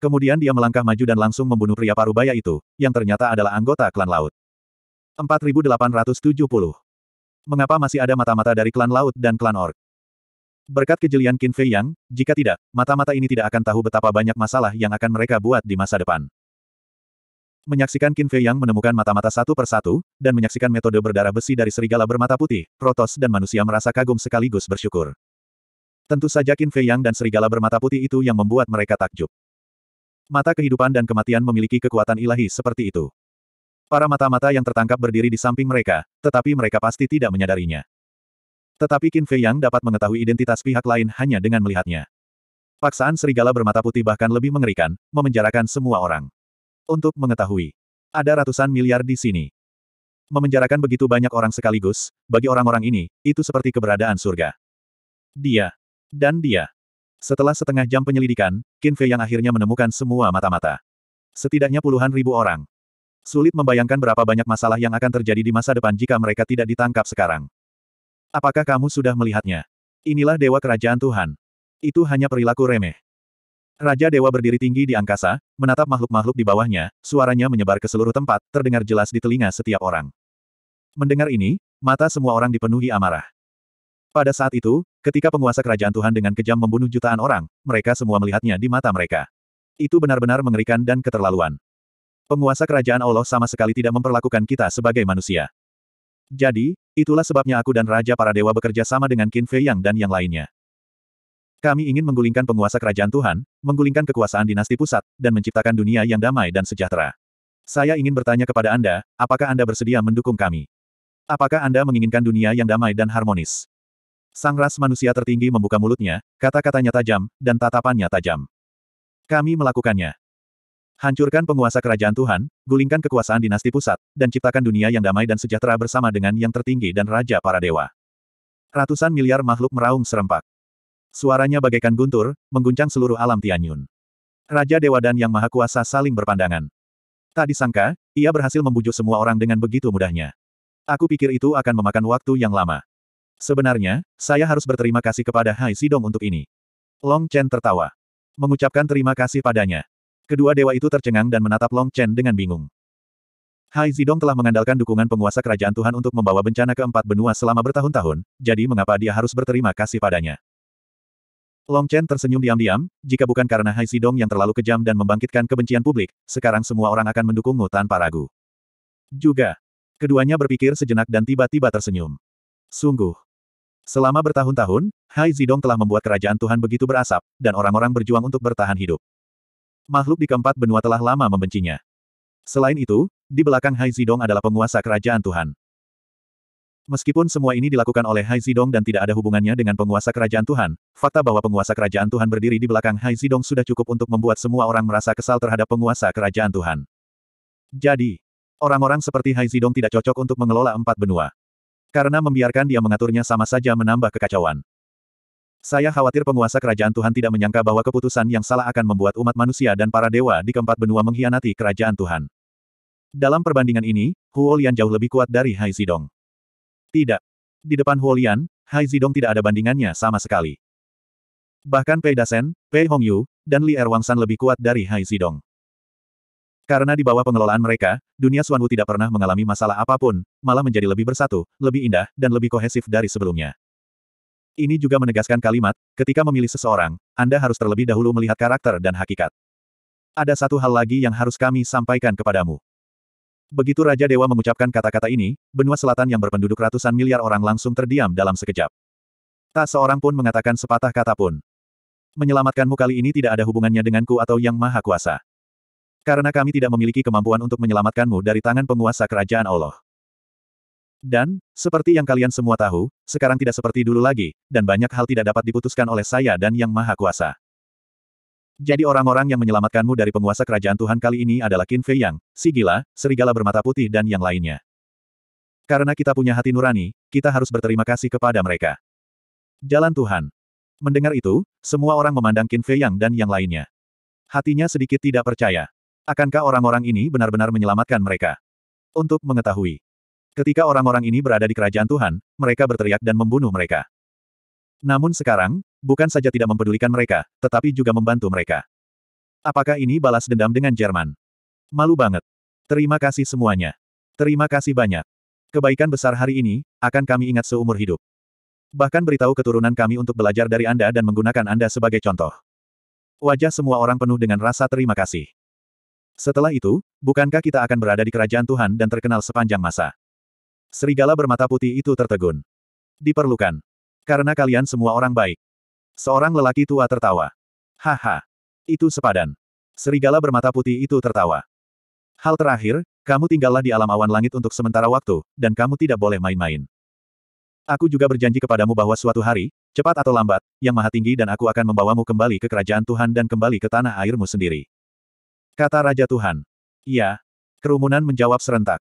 Kemudian dia melangkah maju dan langsung membunuh pria parubaya itu, yang ternyata adalah anggota klan laut. 4870. Mengapa masih ada mata-mata dari klan laut dan klan ork? Berkat kejelian Qin Fei Yang, jika tidak, mata-mata ini tidak akan tahu betapa banyak masalah yang akan mereka buat di masa depan. Menyaksikan Qin Fei Yang menemukan mata-mata satu persatu, dan menyaksikan metode berdarah besi dari serigala bermata putih, Protos dan manusia merasa kagum sekaligus bersyukur. Tentu saja Qin Fei Yang dan serigala bermata putih itu yang membuat mereka takjub. Mata kehidupan dan kematian memiliki kekuatan ilahi seperti itu. Para mata-mata yang tertangkap berdiri di samping mereka, tetapi mereka pasti tidak menyadarinya. Tetapi Qin Fei Yang dapat mengetahui identitas pihak lain hanya dengan melihatnya. Paksaan serigala bermata putih bahkan lebih mengerikan, memenjarakan semua orang. Untuk mengetahui, ada ratusan miliar di sini. Memenjarakan begitu banyak orang sekaligus, bagi orang-orang ini, itu seperti keberadaan surga. Dia. Dan dia. Setelah setengah jam penyelidikan, Qin Fei Yang akhirnya menemukan semua mata-mata. Setidaknya puluhan ribu orang. Sulit membayangkan berapa banyak masalah yang akan terjadi di masa depan jika mereka tidak ditangkap sekarang. Apakah kamu sudah melihatnya? Inilah dewa kerajaan Tuhan. Itu hanya perilaku remeh. Raja Dewa berdiri tinggi di angkasa, menatap makhluk-makhluk di bawahnya, suaranya menyebar ke seluruh tempat, terdengar jelas di telinga setiap orang. Mendengar ini, mata semua orang dipenuhi amarah. Pada saat itu, ketika penguasa kerajaan Tuhan dengan kejam membunuh jutaan orang, mereka semua melihatnya di mata mereka. Itu benar-benar mengerikan dan keterlaluan. Penguasa kerajaan Allah sama sekali tidak memperlakukan kita sebagai manusia. Jadi, Itulah sebabnya aku dan Raja para Dewa bekerja sama dengan Qin Fei Yang dan yang lainnya. Kami ingin menggulingkan penguasa kerajaan Tuhan, menggulingkan kekuasaan dinasti pusat, dan menciptakan dunia yang damai dan sejahtera. Saya ingin bertanya kepada Anda, apakah Anda bersedia mendukung kami? Apakah Anda menginginkan dunia yang damai dan harmonis? Sang ras manusia tertinggi membuka mulutnya, kata-katanya tajam, dan tatapannya tajam. Kami melakukannya. Hancurkan penguasa kerajaan Tuhan, gulingkan kekuasaan dinasti pusat, dan ciptakan dunia yang damai dan sejahtera bersama dengan yang tertinggi dan raja para dewa. Ratusan miliar makhluk meraung serempak. Suaranya bagaikan guntur, mengguncang seluruh alam Tianyun. Raja Dewa dan Yang Maha Kuasa saling berpandangan. Tak disangka, ia berhasil membujuk semua orang dengan begitu mudahnya. Aku pikir itu akan memakan waktu yang lama. Sebenarnya, saya harus berterima kasih kepada Hai Sidong untuk ini. Long Chen tertawa. Mengucapkan terima kasih padanya. Kedua dewa itu tercengang dan menatap Long Chen dengan bingung. Hai Zidong telah mengandalkan dukungan penguasa kerajaan Tuhan untuk membawa bencana keempat benua selama bertahun-tahun, jadi mengapa dia harus berterima kasih padanya? Long Chen tersenyum diam-diam, jika bukan karena Hai Zidong yang terlalu kejam dan membangkitkan kebencian publik, sekarang semua orang akan mendukungmu tanpa ragu. Juga. Keduanya berpikir sejenak dan tiba-tiba tersenyum. Sungguh. Selama bertahun-tahun, Hai Zidong telah membuat kerajaan Tuhan begitu berasap, dan orang-orang berjuang untuk bertahan hidup makhluk di keempat benua telah lama membencinya. Selain itu, di belakang Hai Zidong adalah penguasa kerajaan Tuhan. Meskipun semua ini dilakukan oleh Hai Zidong dan tidak ada hubungannya dengan penguasa kerajaan Tuhan, fakta bahwa penguasa kerajaan Tuhan berdiri di belakang Hai Zidong sudah cukup untuk membuat semua orang merasa kesal terhadap penguasa kerajaan Tuhan. Jadi, orang-orang seperti Hai Zidong tidak cocok untuk mengelola empat benua. Karena membiarkan dia mengaturnya sama saja menambah kekacauan. Saya khawatir penguasa kerajaan Tuhan tidak menyangka bahwa keputusan yang salah akan membuat umat manusia dan para dewa di keempat benua mengkhianati kerajaan Tuhan. Dalam perbandingan ini, Huolian jauh lebih kuat dari Hai Zidong. Tidak. Di depan Huolian, Hai Zidong tidak ada bandingannya sama sekali. Bahkan Pei Dasen, Pei Hongyu, dan Li Erwangsan lebih kuat dari Hai Zidong. Karena di bawah pengelolaan mereka, dunia Suanwu tidak pernah mengalami masalah apapun, malah menjadi lebih bersatu, lebih indah, dan lebih kohesif dari sebelumnya. Ini juga menegaskan kalimat, ketika memilih seseorang, Anda harus terlebih dahulu melihat karakter dan hakikat. Ada satu hal lagi yang harus kami sampaikan kepadamu. Begitu Raja Dewa mengucapkan kata-kata ini, benua selatan yang berpenduduk ratusan miliar orang langsung terdiam dalam sekejap. Tak seorang pun mengatakan sepatah kata pun. Menyelamatkanmu kali ini tidak ada hubungannya denganku atau Yang Maha Kuasa. Karena kami tidak memiliki kemampuan untuk menyelamatkanmu dari tangan penguasa kerajaan Allah. Dan, seperti yang kalian semua tahu, sekarang tidak seperti dulu lagi, dan banyak hal tidak dapat diputuskan oleh saya dan Yang Maha Kuasa. Jadi orang-orang yang menyelamatkanmu dari penguasa kerajaan Tuhan kali ini adalah Qin Fei Yang, si gila, serigala bermata putih dan yang lainnya. Karena kita punya hati nurani, kita harus berterima kasih kepada mereka. Jalan Tuhan. Mendengar itu, semua orang memandang Qin Fei Yang dan yang lainnya. Hatinya sedikit tidak percaya. Akankah orang-orang ini benar-benar menyelamatkan mereka? Untuk mengetahui, Ketika orang-orang ini berada di kerajaan Tuhan, mereka berteriak dan membunuh mereka. Namun sekarang, bukan saja tidak mempedulikan mereka, tetapi juga membantu mereka. Apakah ini balas dendam dengan Jerman? Malu banget. Terima kasih semuanya. Terima kasih banyak. Kebaikan besar hari ini, akan kami ingat seumur hidup. Bahkan beritahu keturunan kami untuk belajar dari Anda dan menggunakan Anda sebagai contoh. Wajah semua orang penuh dengan rasa terima kasih. Setelah itu, bukankah kita akan berada di kerajaan Tuhan dan terkenal sepanjang masa? Serigala bermata putih itu tertegun. Diperlukan. Karena kalian semua orang baik. Seorang lelaki tua tertawa. Haha. Itu sepadan. Serigala bermata putih itu tertawa. Hal terakhir, kamu tinggallah di alam awan langit untuk sementara waktu, dan kamu tidak boleh main-main. Aku juga berjanji kepadamu bahwa suatu hari, cepat atau lambat, Yang Maha Tinggi dan aku akan membawamu kembali ke kerajaan Tuhan dan kembali ke tanah airmu sendiri. Kata Raja Tuhan. Iya. Kerumunan menjawab serentak.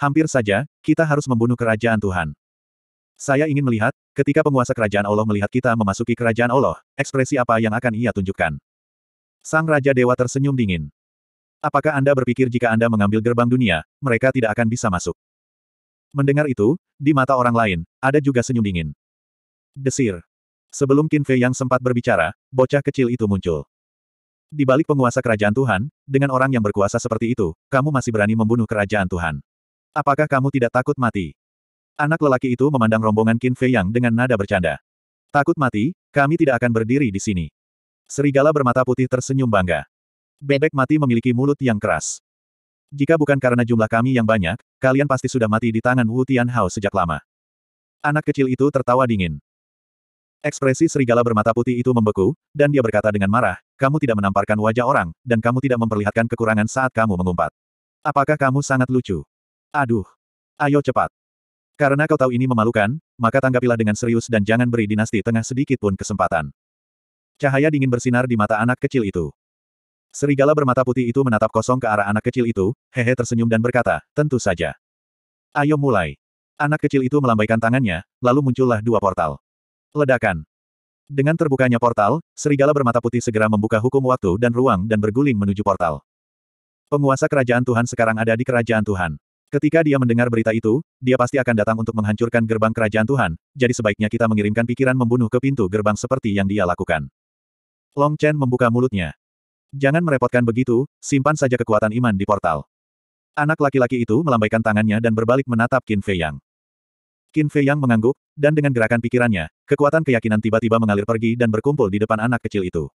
Hampir saja, kita harus membunuh kerajaan Tuhan. Saya ingin melihat, ketika penguasa kerajaan Allah melihat kita memasuki kerajaan Allah, ekspresi apa yang akan ia tunjukkan. Sang Raja Dewa tersenyum dingin. Apakah Anda berpikir jika Anda mengambil gerbang dunia, mereka tidak akan bisa masuk? Mendengar itu, di mata orang lain, ada juga senyum dingin. Desir. Sebelum Qin Fei yang sempat berbicara, bocah kecil itu muncul. Di balik penguasa kerajaan Tuhan, dengan orang yang berkuasa seperti itu, kamu masih berani membunuh kerajaan Tuhan. Apakah kamu tidak takut mati? Anak lelaki itu memandang rombongan Qin Fei Yang dengan nada bercanda. Takut mati, kami tidak akan berdiri di sini. Serigala bermata putih tersenyum bangga. Bebek mati memiliki mulut yang keras. Jika bukan karena jumlah kami yang banyak, kalian pasti sudah mati di tangan Wu Tianhao sejak lama. Anak kecil itu tertawa dingin. Ekspresi serigala bermata putih itu membeku, dan dia berkata dengan marah, kamu tidak menamparkan wajah orang, dan kamu tidak memperlihatkan kekurangan saat kamu mengumpat. Apakah kamu sangat lucu? Aduh. Ayo cepat. Karena kau tahu ini memalukan, maka tanggapilah dengan serius dan jangan beri dinasti tengah sedikit pun kesempatan. Cahaya dingin bersinar di mata anak kecil itu. Serigala bermata putih itu menatap kosong ke arah anak kecil itu, hehe tersenyum dan berkata, tentu saja. Ayo mulai. Anak kecil itu melambaikan tangannya, lalu muncullah dua portal. Ledakan. Dengan terbukanya portal, serigala bermata putih segera membuka hukum waktu dan ruang dan berguling menuju portal. Penguasa kerajaan Tuhan sekarang ada di kerajaan Tuhan. Ketika dia mendengar berita itu, dia pasti akan datang untuk menghancurkan gerbang kerajaan Tuhan, jadi sebaiknya kita mengirimkan pikiran membunuh ke pintu gerbang seperti yang dia lakukan. Long Chen membuka mulutnya. Jangan merepotkan begitu, simpan saja kekuatan iman di portal. Anak laki-laki itu melambaikan tangannya dan berbalik menatap Qin Fei Yang. Qin Fei Yang mengangguk, dan dengan gerakan pikirannya, kekuatan keyakinan tiba-tiba mengalir pergi dan berkumpul di depan anak kecil itu.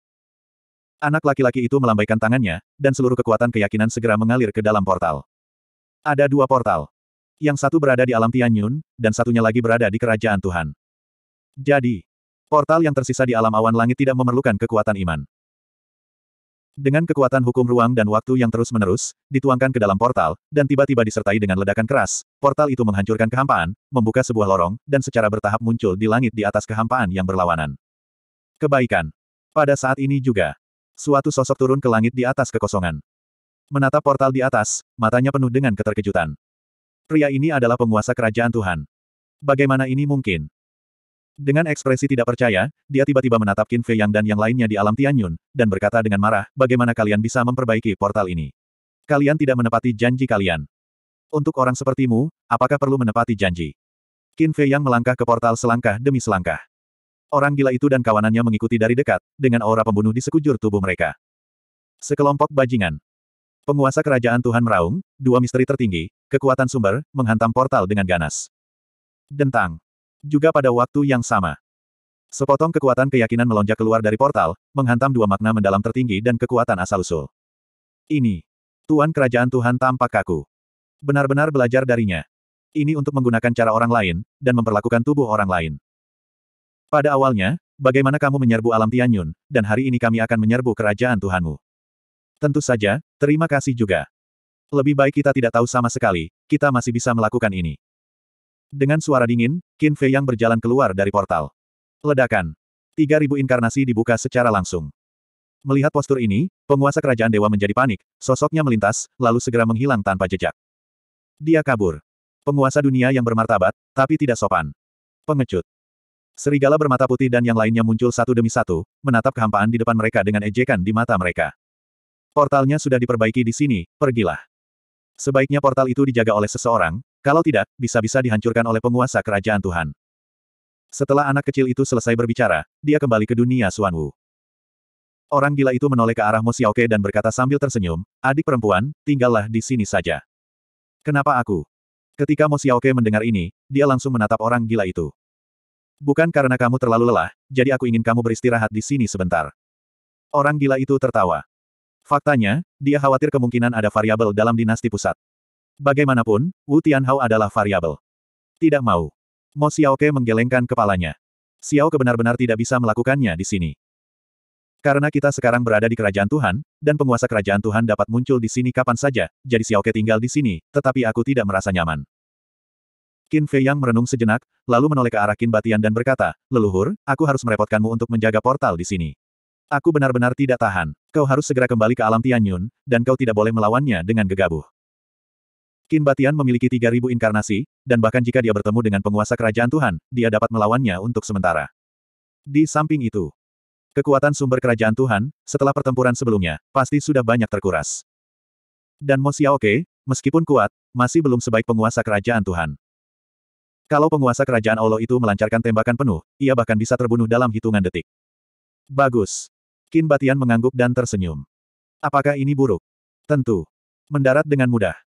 Anak laki-laki itu melambaikan tangannya, dan seluruh kekuatan keyakinan segera mengalir ke dalam portal. Ada dua portal. Yang satu berada di alam Tianyun, dan satunya lagi berada di kerajaan Tuhan. Jadi, portal yang tersisa di alam awan langit tidak memerlukan kekuatan iman. Dengan kekuatan hukum ruang dan waktu yang terus-menerus, dituangkan ke dalam portal, dan tiba-tiba disertai dengan ledakan keras, portal itu menghancurkan kehampaan, membuka sebuah lorong, dan secara bertahap muncul di langit di atas kehampaan yang berlawanan. Kebaikan. Pada saat ini juga, suatu sosok turun ke langit di atas kekosongan. Menatap portal di atas, matanya penuh dengan keterkejutan. Pria ini adalah penguasa kerajaan Tuhan. Bagaimana ini mungkin? Dengan ekspresi tidak percaya, dia tiba-tiba menatap Qin Fei Yang dan yang lainnya di alam Tianyun, dan berkata dengan marah, bagaimana kalian bisa memperbaiki portal ini? Kalian tidak menepati janji kalian. Untuk orang sepertimu, apakah perlu menepati janji? Qin Fei Yang melangkah ke portal selangkah demi selangkah. Orang gila itu dan kawanannya mengikuti dari dekat, dengan aura pembunuh di sekujur tubuh mereka. Sekelompok bajingan. Penguasa kerajaan Tuhan meraung, dua misteri tertinggi, kekuatan sumber, menghantam portal dengan ganas. Dentang. Juga pada waktu yang sama. Sepotong kekuatan keyakinan melonjak keluar dari portal, menghantam dua makna mendalam tertinggi dan kekuatan asal-usul. Ini. Tuan kerajaan Tuhan tampak kaku. Benar-benar belajar darinya. Ini untuk menggunakan cara orang lain, dan memperlakukan tubuh orang lain. Pada awalnya, bagaimana kamu menyerbu alam Tianyun, dan hari ini kami akan menyerbu kerajaan Tuhanmu. Tentu saja, terima kasih juga. Lebih baik kita tidak tahu sama sekali, kita masih bisa melakukan ini. Dengan suara dingin, Qin Fei yang berjalan keluar dari portal. Ledakan. 3000 inkarnasi dibuka secara langsung. Melihat postur ini, penguasa kerajaan dewa menjadi panik, sosoknya melintas, lalu segera menghilang tanpa jejak. Dia kabur. Penguasa dunia yang bermartabat, tapi tidak sopan. Pengecut. Serigala bermata putih dan yang lainnya muncul satu demi satu, menatap kehampaan di depan mereka dengan ejekan di mata mereka. Portalnya sudah diperbaiki di sini, pergilah. Sebaiknya portal itu dijaga oleh seseorang, kalau tidak, bisa-bisa dihancurkan oleh penguasa kerajaan Tuhan. Setelah anak kecil itu selesai berbicara, dia kembali ke dunia Suan Wu. Orang gila itu menoleh ke arah Mo Xiaoke dan berkata sambil tersenyum, adik perempuan, tinggallah di sini saja. Kenapa aku? Ketika Mo Xiaoke mendengar ini, dia langsung menatap orang gila itu. Bukan karena kamu terlalu lelah, jadi aku ingin kamu beristirahat di sini sebentar. Orang gila itu tertawa. Faktanya, dia khawatir kemungkinan ada variabel dalam dinasti pusat. Bagaimanapun, Wu Tianhao adalah variabel. Tidak mau. Mo Xiaoke menggelengkan kepalanya. Xiao benar-benar tidak bisa melakukannya di sini. Karena kita sekarang berada di kerajaan Tuhan, dan penguasa kerajaan Tuhan dapat muncul di sini kapan saja, jadi Xiaoke tinggal di sini, tetapi aku tidak merasa nyaman. Qin Fei Yang merenung sejenak, lalu menoleh ke arah Qin Batian dan berkata, Leluhur, aku harus merepotkanmu untuk menjaga portal di sini. Aku benar-benar tidak tahan. Kau harus segera kembali ke alam Tianyun, dan kau tidak boleh melawannya dengan gegabah. Qin Batian memiliki 3.000 inkarnasi, dan bahkan jika dia bertemu dengan penguasa kerajaan Tuhan, dia dapat melawannya untuk sementara. Di samping itu, kekuatan sumber kerajaan Tuhan, setelah pertempuran sebelumnya, pasti sudah banyak terkuras. Dan Mo Xiaoke, meskipun kuat, masih belum sebaik penguasa kerajaan Tuhan. Kalau penguasa kerajaan Allah itu melancarkan tembakan penuh, ia bahkan bisa terbunuh dalam hitungan detik. Bagus. Kin Batian mengangguk dan tersenyum. Apakah ini buruk? Tentu. Mendarat dengan mudah.